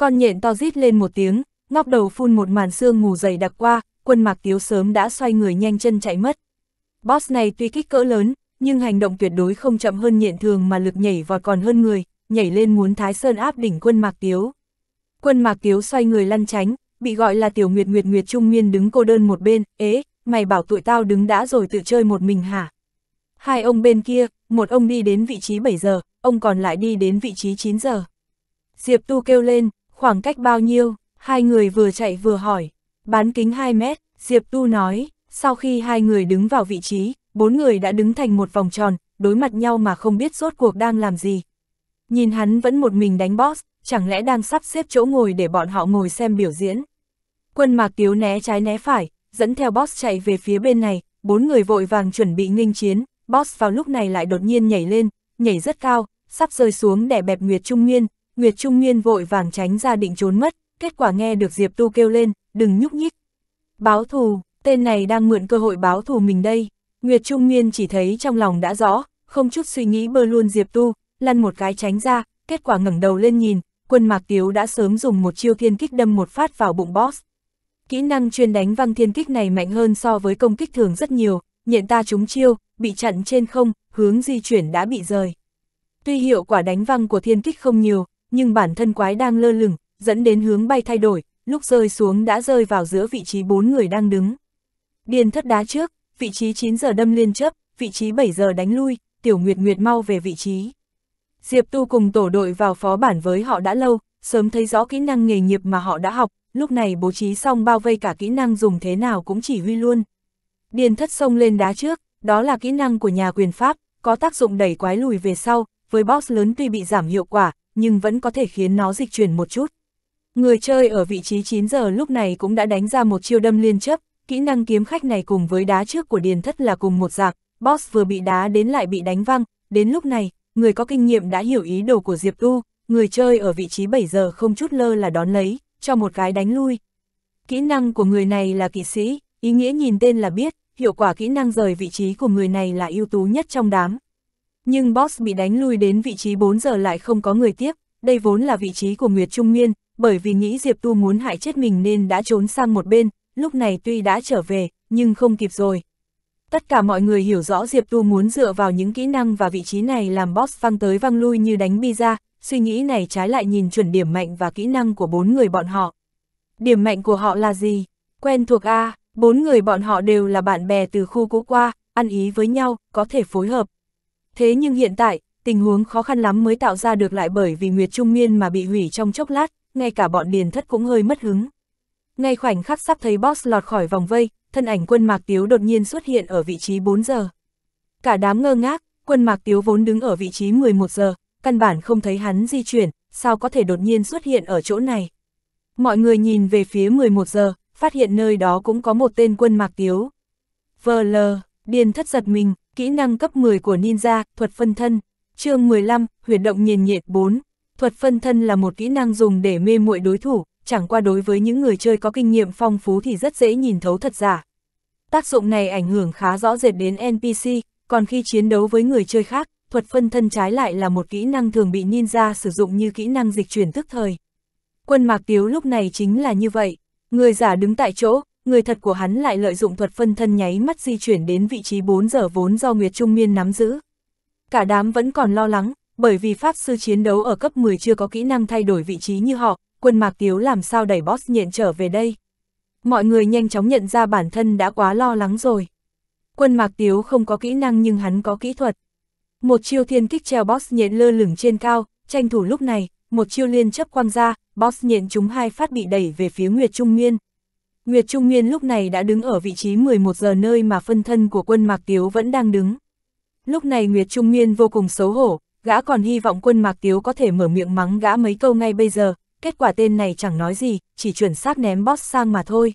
S1: Con nhện to rít lên một tiếng, ngóc đầu phun một màn xương ngủ dày đặc qua, quân mạc tiếu sớm đã xoay người nhanh chân chạy mất. Boss này tuy kích cỡ lớn, nhưng hành động tuyệt đối không chậm hơn nhện thường mà lực nhảy vọt còn hơn người, nhảy lên muốn Thái Sơn áp đỉnh quân mạc tiếu. Quân mạc tiếu xoay người lăn tránh, bị gọi là tiểu nguyệt nguyệt nguyệt trung nguyên đứng cô đơn một bên, ế, mày bảo tụi tao đứng đã rồi tự chơi một mình hả? Hai ông bên kia, một ông đi đến vị trí 7 giờ, ông còn lại đi đến vị trí 9 giờ. Diệp Tu kêu lên, Khoảng cách bao nhiêu? Hai người vừa chạy vừa hỏi. Bán kính 2 mét, Diệp Tu nói, sau khi hai người đứng vào vị trí, bốn người đã đứng thành một vòng tròn, đối mặt nhau mà không biết rốt cuộc đang làm gì. Nhìn hắn vẫn một mình đánh boss, chẳng lẽ đang sắp xếp chỗ ngồi để bọn họ ngồi xem biểu diễn. Quân Mạc Tiếu né trái né phải, dẫn theo boss chạy về phía bên này, bốn người vội vàng chuẩn bị nghênh chiến, boss vào lúc này lại đột nhiên nhảy lên, nhảy rất cao, sắp rơi xuống đè bẹp Nguyệt Trung Nguyên, Nguyệt Trung Nguyên vội vàng tránh ra định trốn mất, kết quả nghe được Diệp Tu kêu lên, đừng nhúc nhích. Báo thù, tên này đang mượn cơ hội báo thù mình đây. Nguyệt Trung Nguyên chỉ thấy trong lòng đã rõ, không chút suy nghĩ bơ luôn Diệp Tu, lăn một cái tránh ra, kết quả ngẩng đầu lên nhìn, quân Mạc Tiếu đã sớm dùng một chiêu thiên kích đâm một phát vào bụng boss. Kỹ năng chuyên đánh văng thiên kích này mạnh hơn so với công kích thường rất nhiều, nhện ta trúng chiêu, bị chặn trên không, hướng di chuyển đã bị rời. Tuy hiệu quả đánh văng của thiên kích không nhiều, nhưng bản thân quái đang lơ lửng, dẫn đến hướng bay thay đổi, lúc rơi xuống đã rơi vào giữa vị trí bốn người đang đứng. Điền thất đá trước, vị trí 9 giờ đâm liên chấp, vị trí 7 giờ đánh lui, tiểu nguyệt nguyệt mau về vị trí. Diệp Tu cùng tổ đội vào phó bản với họ đã lâu, sớm thấy rõ kỹ năng nghề nghiệp mà họ đã học, lúc này bố trí xong bao vây cả kỹ năng dùng thế nào cũng chỉ huy luôn. Điền thất sông lên đá trước, đó là kỹ năng của nhà quyền Pháp, có tác dụng đẩy quái lùi về sau, với boss lớn tuy bị giảm hiệu quả, nhưng vẫn có thể khiến nó dịch chuyển một chút. Người chơi ở vị trí 9 giờ lúc này cũng đã đánh ra một chiêu đâm liên chấp, kỹ năng kiếm khách này cùng với đá trước của Điền Thất là cùng một dạng, boss vừa bị đá đến lại bị đánh văng, đến lúc này, người có kinh nghiệm đã hiểu ý đồ của Diệp U, người chơi ở vị trí 7 giờ không chút lơ là đón lấy, cho một cái đánh lui. Kỹ năng của người này là kỵ sĩ, ý nghĩa nhìn tên là biết, hiệu quả kỹ năng rời vị trí của người này là ưu tú nhất trong đám, nhưng Boss bị đánh lui đến vị trí 4 giờ lại không có người tiếp, đây vốn là vị trí của Nguyệt Trung Nguyên, bởi vì nghĩ Diệp Tu muốn hại chết mình nên đã trốn sang một bên, lúc này tuy đã trở về, nhưng không kịp rồi. Tất cả mọi người hiểu rõ Diệp Tu muốn dựa vào những kỹ năng và vị trí này làm boss văng tới văng lui như đánh bi ra, suy nghĩ này trái lại nhìn chuẩn điểm mạnh và kỹ năng của bốn người bọn họ. Điểm mạnh của họ là gì? Quen thuộc A, bốn người bọn họ đều là bạn bè từ khu cũ qua, ăn ý với nhau, có thể phối hợp, Thế nhưng hiện tại, tình huống khó khăn lắm mới tạo ra được lại bởi vì Nguyệt Trung Miên mà bị hủy trong chốc lát, ngay cả bọn điền thất cũng hơi mất hứng. Ngay khoảnh khắc sắp thấy boss lọt khỏi vòng vây, thân ảnh quân Mạc Tiếu đột nhiên xuất hiện ở vị trí 4 giờ. Cả đám ngơ ngác, quân Mạc Tiếu vốn đứng ở vị trí 11 giờ, căn bản không thấy hắn di chuyển, sao có thể đột nhiên xuất hiện ở chỗ này. Mọi người nhìn về phía 11 giờ, phát hiện nơi đó cũng có một tên quân Mạc Tiếu. Vờ lờ, điền thất giật mình, Kỹ năng cấp 10 của ninja, thuật phân thân. chương 15, huyền động nhiền nhiệt 4. Thuật phân thân là một kỹ năng dùng để mê muội đối thủ, chẳng qua đối với những người chơi có kinh nghiệm phong phú thì rất dễ nhìn thấu thật giả. Tác dụng này ảnh hưởng khá rõ rệt đến NPC, còn khi chiến đấu với người chơi khác, thuật phân thân trái lại là một kỹ năng thường bị ninja sử dụng như kỹ năng dịch chuyển tức thời. Quân Mạc Tiếu lúc này chính là như vậy, người giả đứng tại chỗ, người thật của hắn lại lợi dụng thuật phân thân nháy mắt di chuyển đến vị trí 4 giờ vốn do Nguyệt Trung Miên nắm giữ. Cả đám vẫn còn lo lắng, bởi vì Pháp Sư chiến đấu ở cấp 10 chưa có kỹ năng thay đổi vị trí như họ, quân Mạc Tiếu làm sao đẩy boss nhện trở về đây. Mọi người nhanh chóng nhận ra bản thân đã quá lo lắng rồi. Quân Mạc Tiếu không có kỹ năng nhưng hắn có kỹ thuật. Một chiêu thiên kích treo boss nhện lơ lửng trên cao, tranh thủ lúc này, một chiêu liên chấp Quang ra, boss nhện chúng hai phát bị đẩy về phía Nguyệt Trung Miên. Nguyệt Trung Nguyên lúc này đã đứng ở vị trí 11 giờ nơi mà phân thân của quân Mạc Tiếu vẫn đang đứng. Lúc này Nguyệt Trung Nguyên vô cùng xấu hổ, gã còn hy vọng quân Mạc Tiếu có thể mở miệng mắng gã mấy câu ngay bây giờ, kết quả tên này chẳng nói gì, chỉ chuẩn xác ném boss sang mà thôi.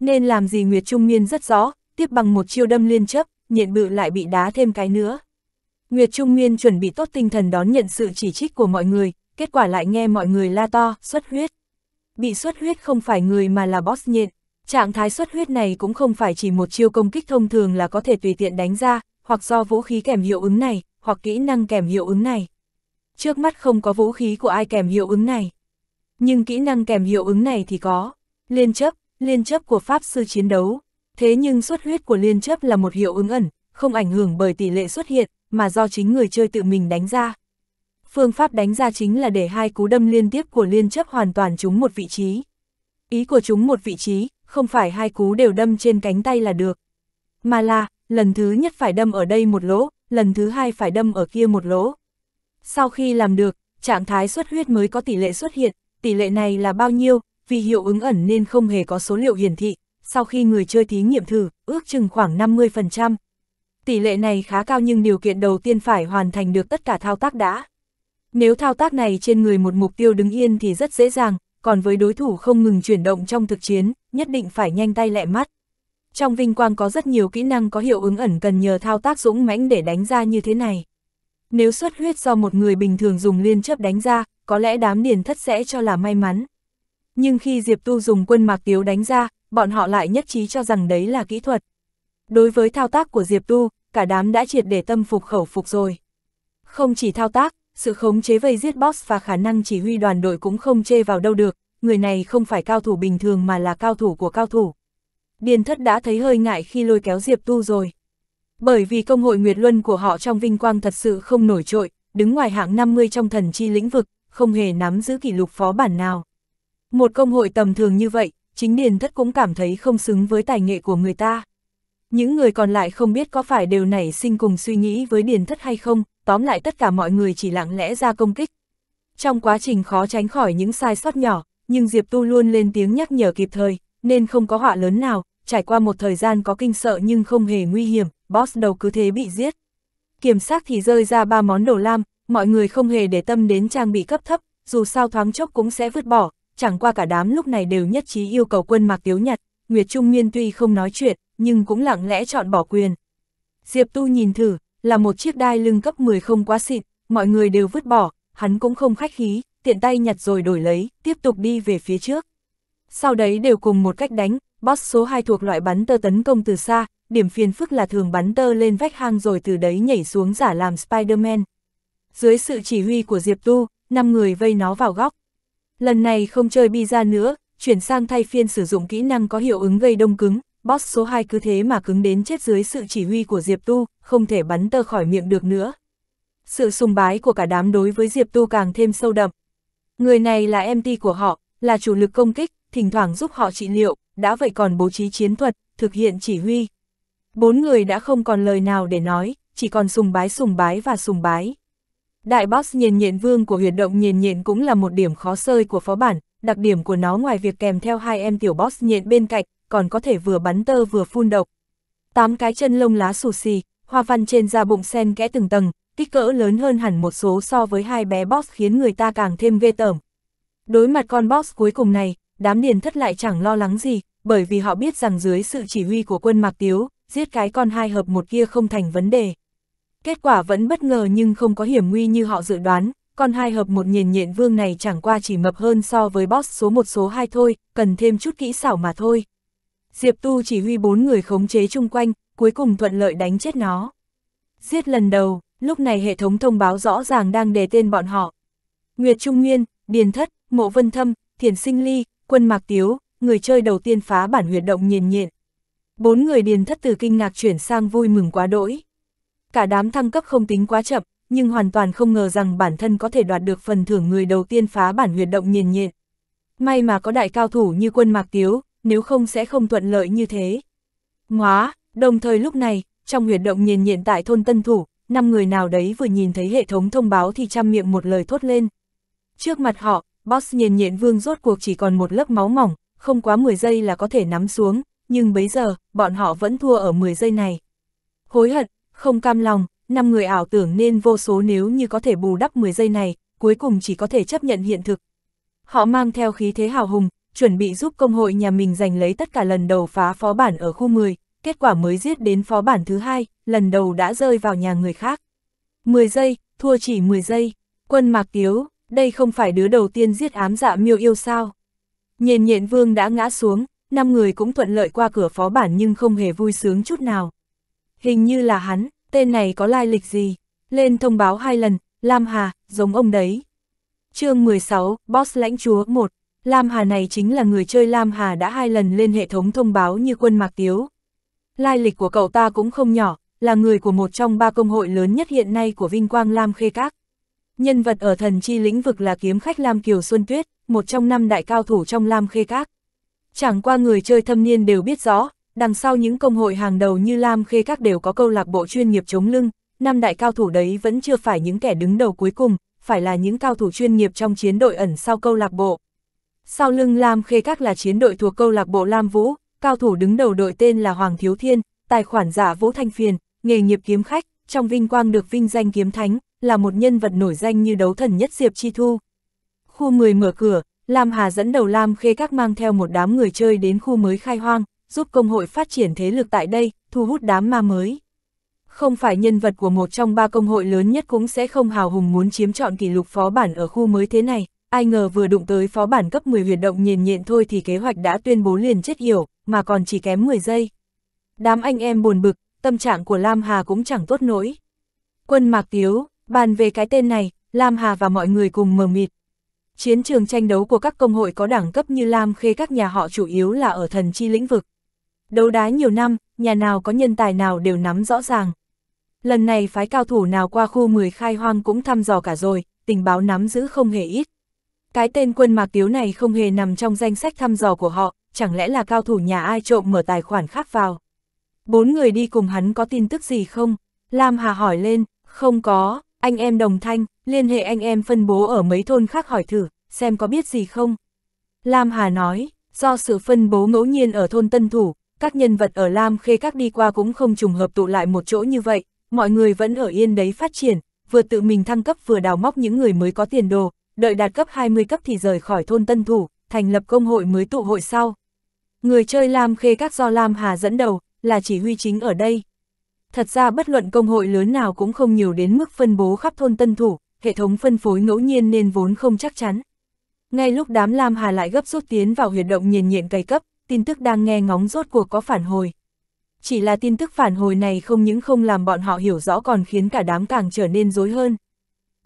S1: Nên làm gì Nguyệt Trung Nguyên rất rõ, tiếp bằng một chiêu đâm liên chấp, nhện bự lại bị đá thêm cái nữa. Nguyệt Trung Nguyên chuẩn bị tốt tinh thần đón nhận sự chỉ trích của mọi người, kết quả lại nghe mọi người la to, xuất huyết. Bị xuất huyết không phải người mà là boss nhện. Trạng thái xuất huyết này cũng không phải chỉ một chiêu công kích thông thường là có thể tùy tiện đánh ra, hoặc do vũ khí kèm hiệu ứng này, hoặc kỹ năng kèm hiệu ứng này. Trước mắt không có vũ khí của ai kèm hiệu ứng này. Nhưng kỹ năng kèm hiệu ứng này thì có. Liên chấp, liên chấp của Pháp Sư chiến đấu. Thế nhưng xuất huyết của liên chấp là một hiệu ứng ẩn, không ảnh hưởng bởi tỷ lệ xuất hiện, mà do chính người chơi tự mình đánh ra. Phương pháp đánh ra chính là để hai cú đâm liên tiếp của liên chấp hoàn toàn trúng một vị trí. Ý của chúng một vị trí, không phải hai cú đều đâm trên cánh tay là được. Mà là, lần thứ nhất phải đâm ở đây một lỗ, lần thứ hai phải đâm ở kia một lỗ. Sau khi làm được, trạng thái xuất huyết mới có tỷ lệ xuất hiện, tỷ lệ này là bao nhiêu, vì hiệu ứng ẩn nên không hề có số liệu hiển thị, sau khi người chơi thí nghiệm thử, ước chừng khoảng 50%. Tỷ lệ này khá cao nhưng điều kiện đầu tiên phải hoàn thành được tất cả thao tác đã. Nếu thao tác này trên người một mục tiêu đứng yên thì rất dễ dàng, còn với đối thủ không ngừng chuyển động trong thực chiến, nhất định phải nhanh tay lẹ mắt. Trong vinh quang có rất nhiều kỹ năng có hiệu ứng ẩn cần nhờ thao tác dũng mãnh để đánh ra như thế này. Nếu xuất huyết do một người bình thường dùng liên chấp đánh ra, có lẽ đám điền thất sẽ cho là may mắn. Nhưng khi Diệp Tu dùng quân mạc tiếu đánh ra, bọn họ lại nhất trí cho rằng đấy là kỹ thuật. Đối với thao tác của Diệp Tu, cả đám đã triệt để tâm phục khẩu phục rồi. Không chỉ thao tác, sự khống chế vây giết boss và khả năng chỉ huy đoàn đội cũng không chê vào đâu được, người này không phải cao thủ bình thường mà là cao thủ của cao thủ. Điền thất đã thấy hơi ngại khi lôi kéo Diệp Tu rồi. Bởi vì công hội Nguyệt Luân của họ trong vinh quang thật sự không nổi trội, đứng ngoài hạng 50 trong thần chi lĩnh vực, không hề nắm giữ kỷ lục phó bản nào. Một công hội tầm thường như vậy, chính Điền Thất cũng cảm thấy không xứng với tài nghệ của người ta. Những người còn lại không biết có phải đều nảy sinh cùng suy nghĩ với Điền Thất hay không, tóm lại tất cả mọi người chỉ lặng lẽ ra công kích. Trong quá trình khó tránh khỏi những sai sót nhỏ, nhưng Diệp Tu luôn lên tiếng nhắc nhở kịp thời, nên không có họa lớn nào, trải qua một thời gian có kinh sợ nhưng không hề nguy hiểm, boss đầu cứ thế bị giết. Kiểm sát thì rơi ra ba món đồ lam, mọi người không hề để tâm đến trang bị cấp thấp, dù sao thoáng chốc cũng sẽ vứt bỏ, chẳng qua cả đám lúc này đều nhất trí yêu cầu quân mạc tiếu nhặt, Nguyệt Trung nguyên tuy không nói chuyện, nhưng cũng lặng lẽ chọn bỏ quyền. Diệp Tu nhìn thử, là một chiếc đai lưng cấp 10 không quá xịn, mọi người đều vứt bỏ, hắn cũng không khách khí, tiện tay nhặt rồi đổi lấy, tiếp tục đi về phía trước. Sau đấy đều cùng một cách đánh, boss số 2 thuộc loại bắn tơ tấn công từ xa, điểm phiền phức là thường bắn tơ lên vách hang rồi từ đấy nhảy xuống giả làm Spider-Man. Dưới sự chỉ huy của Diệp Tu, 5 người vây nó vào góc. Lần này không chơi bi ra nữa, chuyển sang thay phiên sử dụng kỹ năng có hiệu ứng gây đông cứng, boss số 2 cứ thế mà cứng đến chết dưới sự chỉ huy của Diệp Tu, không thể bắn tơ khỏi miệng được nữa. Sự sùng bái của cả đám đối với Diệp Tu càng thêm sâu đậm, Người này là MT của họ, là chủ lực công kích, thỉnh thoảng giúp họ trị liệu, đã vậy còn bố trí chiến thuật, thực hiện chỉ huy. Bốn người đã không còn lời nào để nói, chỉ còn sùng bái sùng bái và sùng bái. Đại boss nhiền nhện vương của huyệt động nhiền nhện cũng là một điểm khó sơi của phó bản, đặc điểm của nó ngoài việc kèm theo hai em tiểu boss nhện bên cạnh, còn có thể vừa bắn tơ vừa phun độc. Tám cái chân lông lá xù xì, hoa văn trên da bụng sen kẽ từng tầng, kích cỡ lớn hơn hẳn một số so với hai bé boss khiến người ta càng thêm ghê tởm. Đối mặt con boss cuối cùng này, đám điền thất lại chẳng lo lắng gì, bởi vì họ biết rằng dưới sự chỉ huy của quân Mạc Tiếu, giết cái con hai hợp một kia không thành vấn đề. Kết quả vẫn bất ngờ nhưng không có hiểm nguy như họ dự đoán, con hai hợp một nhền nhện vương này chẳng qua chỉ mập hơn so với boss số một số 2 thôi, cần thêm chút kỹ xảo mà thôi. Diệp Tu chỉ huy bốn người khống chế chung quanh, cuối cùng thuận lợi đánh chết nó. Giết lần đầu, lúc này hệ thống thông báo rõ ràng đang đề tên bọn họ. Nguyệt Trung Nguyên, Điền Thất, Mộ Vân Thâm, Thiền Sinh Ly, Quân Mạc Tiếu, người chơi đầu tiên phá bản huyệt động nhiền nhện. Bốn người Điền Thất từ kinh ngạc chuyển sang vui mừng quá đỗi. Cả đám thăng cấp không tính quá chậm, nhưng hoàn toàn không ngờ rằng bản thân có thể đoạt được phần thưởng người đầu tiên phá bản huyệt động nhiền nhện. May mà có đại cao thủ như quân Mạc Tiếu, nếu không sẽ không thuận lợi như thế. Ngoá, đồng thời lúc này, trong huyệt động nhiền nhện tại thôn Tân Thủ, năm người nào đấy vừa nhìn thấy hệ thống thông báo thì chăm miệng một lời thốt lên. Trước mặt họ, boss nhìn nhện vương rốt cuộc chỉ còn một lớp máu mỏng, không quá 10 giây là có thể nắm xuống, nhưng bấy giờ, bọn họ vẫn thua ở 10 giây này. Hối hận, không cam lòng, năm người ảo tưởng nên vô số nếu như có thể bù đắp 10 giây này, cuối cùng chỉ có thể chấp nhận hiện thực. Họ mang theo khí thế hào hùng, chuẩn bị giúp công hội nhà mình giành lấy tất cả lần đầu phá phó bản ở khu 10, kết quả mới giết đến phó bản thứ hai, lần đầu đã rơi vào nhà người khác. 10 giây, thua chỉ 10 giây, quân mạc tiếu, đây không phải đứa đầu tiên giết ám dạ miêu yêu sao. Nhìn nhện vương đã ngã xuống, năm người cũng thuận lợi qua cửa phó bản nhưng không hề vui sướng chút nào. Hình như là hắn, tên này có lai lịch gì, lên thông báo hai lần, Lam Hà, giống ông đấy. chương 16, Boss lãnh chúa 1, Lam Hà này chính là người chơi Lam Hà đã hai lần lên hệ thống thông báo như quân Mạc Tiếu, Lai lịch của cậu ta cũng không nhỏ, là người của một trong ba công hội lớn nhất hiện nay của Vinh Quang Lam Khê Các. Nhân vật ở thần chi lĩnh vực là kiếm khách Lam Kiều Xuân Tuyết, một trong năm đại cao thủ trong Lam Khê Các. Chẳng qua người chơi thâm niên đều biết rõ, đằng sau những công hội hàng đầu như Lam Khê Các đều có câu lạc bộ chuyên nghiệp chống lưng, năm đại cao thủ đấy vẫn chưa phải những kẻ đứng đầu cuối cùng, phải là những cao thủ chuyên nghiệp trong chiến đội ẩn sau câu lạc bộ. Sau lưng Lam Khê Các là chiến đội thuộc câu lạc bộ Lam Vũ, cao thủ đứng đầu đội tên là Hoàng Thiếu Thiên, tài khoản giả Vũ Thanh Phiền, nghề nghiệp kiếm khách, trong vinh quang được vinh danh kiếm thánh, là một nhân vật nổi danh như đấu thần nhất Diệp Chi Thu. Khu 10 mở cửa, Lam Hà dẫn đầu Lam Khê Các mang theo một đám người chơi đến khu mới khai hoang, giúp công hội phát triển thế lực tại đây, thu hút đám ma mới. Không phải nhân vật của một trong ba công hội lớn nhất cũng sẽ không hào hùng muốn chiếm chọn kỷ lục phó bản ở khu mới thế này, ai ngờ vừa đụng tới phó bản cấp 10 huyệt động nhìn nhện thôi thì kế hoạch đã tuyên bố liền chết hiểu, mà còn chỉ kém 10 giây. Đám anh em buồn bực, tâm trạng của Lam Hà cũng chẳng tốt nổi. Quân Mạc Tiếu, bàn về cái tên này, Lam Hà và mọi người cùng mờ mịt. Chiến trường tranh đấu của các công hội có đẳng cấp như Lam Khê các nhà họ chủ yếu là ở thần chi lĩnh vực. Đấu đá nhiều năm, nhà nào có nhân tài nào đều nắm rõ ràng. Lần này phái cao thủ nào qua khu 10 khai hoang cũng thăm dò cả rồi, tình báo nắm giữ không hề ít. Cái tên quân mạc tiếu này không hề nằm trong danh sách thăm dò của họ, chẳng lẽ là cao thủ nhà ai trộm mở tài khoản khác vào. Bốn người đi cùng hắn có tin tức gì không? Lam Hà hỏi lên, không có, anh em đồng thanh, liên hệ anh em phân bố ở mấy thôn khác hỏi thử, xem có biết gì không. Lam Hà nói, do sự phân bố ngẫu nhiên ở thôn Tân Thủ, các nhân vật ở Lam Khê các đi qua cũng không trùng hợp tụ lại một chỗ như vậy, mọi người vẫn ở yên đấy phát triển, vừa tự mình thăng cấp vừa đào móc những người mới có tiền đồ, đợi đạt cấp 20 cấp thì rời khỏi thôn Tân Thủ, thành lập công hội mới tụ hội sau. Người chơi Lam Khê các do Lam Hà dẫn đầu, là chỉ huy chính ở đây. Thật ra bất luận công hội lớn nào cũng không nhiều đến mức phân bố khắp thôn tân thủ, hệ thống phân phối ngẫu nhiên nên vốn không chắc chắn. Ngay lúc đám Lam Hà lại gấp rút tiến vào huyệt động nhiền nhện cày cấp, tin tức đang nghe ngóng rốt cuộc có phản hồi. Chỉ là tin tức phản hồi này không những không làm bọn họ hiểu rõ còn khiến cả đám càng trở nên dối hơn.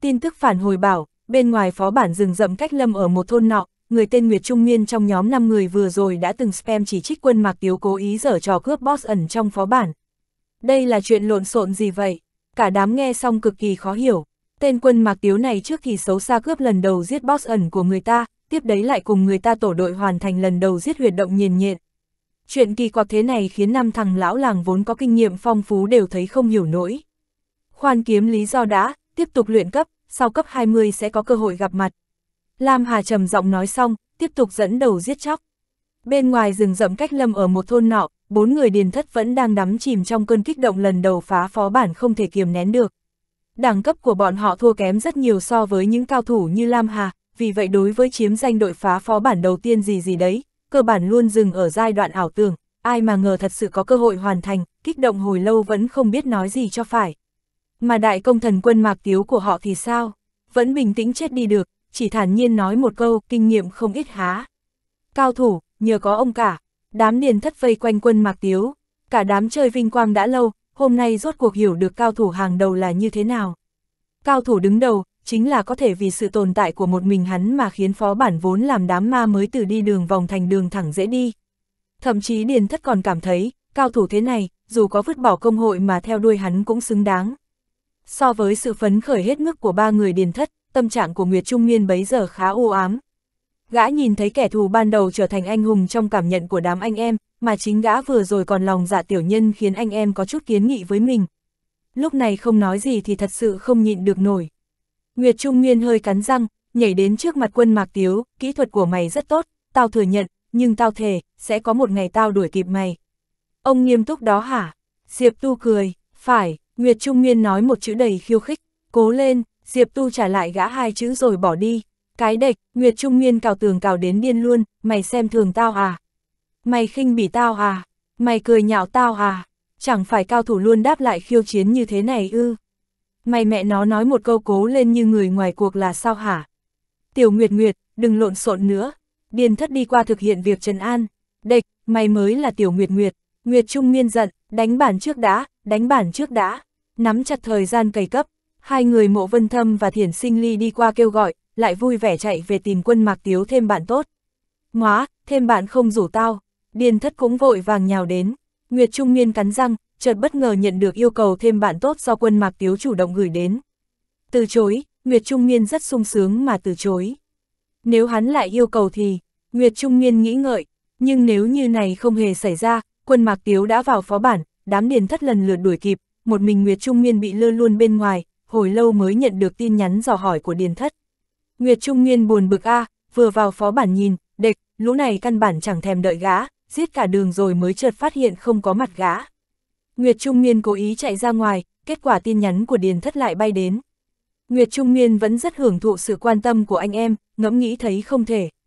S1: Tin tức phản hồi bảo, bên ngoài phó bản rừng rậm cách lâm ở một thôn nọ, người tên Nguyệt Trung Nguyên trong nhóm 5 người vừa rồi đã từng spam chỉ trích quân Mạc Tiếu cố ý dở trò cướp boss ẩn trong phó bản. Đây là chuyện lộn xộn gì vậy? Cả đám nghe xong cực kỳ khó hiểu. Tên quân Mạc Tiếu này trước thì xấu xa cướp lần đầu giết boss ẩn của người ta, tiếp đấy lại cùng người ta tổ đội hoàn thành lần đầu giết huyệt động nhiền nhện. Chuyện kỳ quặc thế này khiến năm thằng lão làng vốn có kinh nghiệm phong phú đều thấy không hiểu nổi. Khoan kiếm lý do đã, tiếp tục luyện cấp, sau cấp 20 sẽ có cơ hội gặp mặt. Lam Hà trầm giọng nói xong, tiếp tục dẫn đầu giết chóc. Bên ngoài rừng rậm cách lâm ở một thôn nọ, bốn người điền thất vẫn đang đắm chìm trong cơn kích động lần đầu phá phó bản không thể kiềm nén được. Đẳng cấp của bọn họ thua kém rất nhiều so với những cao thủ như Lam Hà, vì vậy đối với chiếm danh đội phá phó bản đầu tiên gì gì đấy, cơ bản luôn dừng ở giai đoạn ảo tưởng, ai mà ngờ thật sự có cơ hội hoàn thành, kích động hồi lâu vẫn không biết nói gì cho phải. Mà đại công thần quân mạc tiếu của họ thì sao? Vẫn bình tĩnh chết đi được, chỉ thản nhiên nói một câu, kinh nghiệm không ít há. Cao thủ, nhờ có ông cả, đám điền thất vây quanh quân Mạc Tiếu, cả đám chơi vinh quang đã lâu, hôm nay rốt cuộc hiểu được cao thủ hàng đầu là như thế nào. Cao thủ đứng đầu, chính là có thể vì sự tồn tại của một mình hắn mà khiến phó bản vốn làm đám ma mới từ đi đường vòng thành đường thẳng dễ đi. Thậm chí Điền Thất còn cảm thấy, cao thủ thế này, dù có vứt bỏ công hội mà theo đuôi hắn cũng xứng đáng. So với sự phấn khởi hết mức của ba người Điền Thất, tâm trạng của Nguyệt Trung Nguyên bấy giờ khá u ám. Gã nhìn thấy kẻ thù ban đầu trở thành anh hùng trong cảm nhận của đám anh em, mà chính gã vừa rồi còn lòng dạ tiểu nhân khiến anh em có chút kiến nghị với mình. Lúc này không nói gì thì thật sự không nhịn được nổi. Nguyệt Trung Nguyên hơi cắn răng, nhảy đến trước mặt quân Mạc Tiếu, kỹ thuật của mày rất tốt, tao thừa nhận, nhưng tao thề, sẽ có một ngày tao đuổi kịp mày. Ông nghiêm túc đó hả? Diệp Tu cười, phải, Nguyệt Trung Nguyên nói một chữ đầy khiêu khích, cố lên, Diệp Tu trả lại gã hai chữ rồi bỏ đi. Cái địch Nguyệt Trung Nguyên cào tường cào đến điên luôn, mày xem thường tao à? Mày khinh bỉ tao à? Mày cười nhạo tao à? Chẳng phải cao thủ luôn đáp lại khiêu chiến như thế này ư? Mày mẹ nó nói một câu cố lên như người ngoài cuộc là sao hả? Tiểu Nguyệt Nguyệt, đừng lộn xộn nữa. Điền thất đi qua thực hiện việc trần an. Địch, mày mới là Tiểu Nguyệt Nguyệt. Nguyệt Trung Nguyên giận, đánh bản trước đã, đánh bản trước đã. Nắm chặt thời gian cày cấp, Hai người mộ vân thâm và thiển sinh ly đi qua kêu gọi, lại vui vẻ chạy về tìm quân mạc tiếu thêm bạn tốt. Nóa, thêm bạn không rủ tao. Điền thất cũng vội vàng nhào đến. Nguyệt Trung nguyên cắn răng, chợt bất ngờ nhận được yêu cầu thêm bạn tốt do quân mạc tiếu chủ động gửi đến. Từ chối, Nguyệt Trung nguyên rất sung sướng mà từ chối. Nếu hắn lại yêu cầu thì, Nguyệt Trung nguyên nghĩ ngợi, nhưng nếu như này không hề xảy ra, quân mạc tiếu đã vào phó bản, đám điền thất lần lượt đuổi kịp, một mình Nguyệt Trung nguyên bị lơ luôn bên ngoài, hồi lâu mới nhận được tin nhắn dò hỏi của Điền Thất. Nguyệt Trung Nguyên buồn bực a, à, vừa vào phó bản nhìn, địch, lũ này căn bản chẳng thèm đợi gã, giết cả đường rồi mới chợt phát hiện không có mặt gã. Nguyệt Trung Nguyên cố ý chạy ra ngoài, kết quả tin nhắn của Điền Thất lại bay đến. Nguyệt Trung Nguyên vẫn rất hưởng thụ sự quan tâm của anh em, ngẫm nghĩ thấy không thể,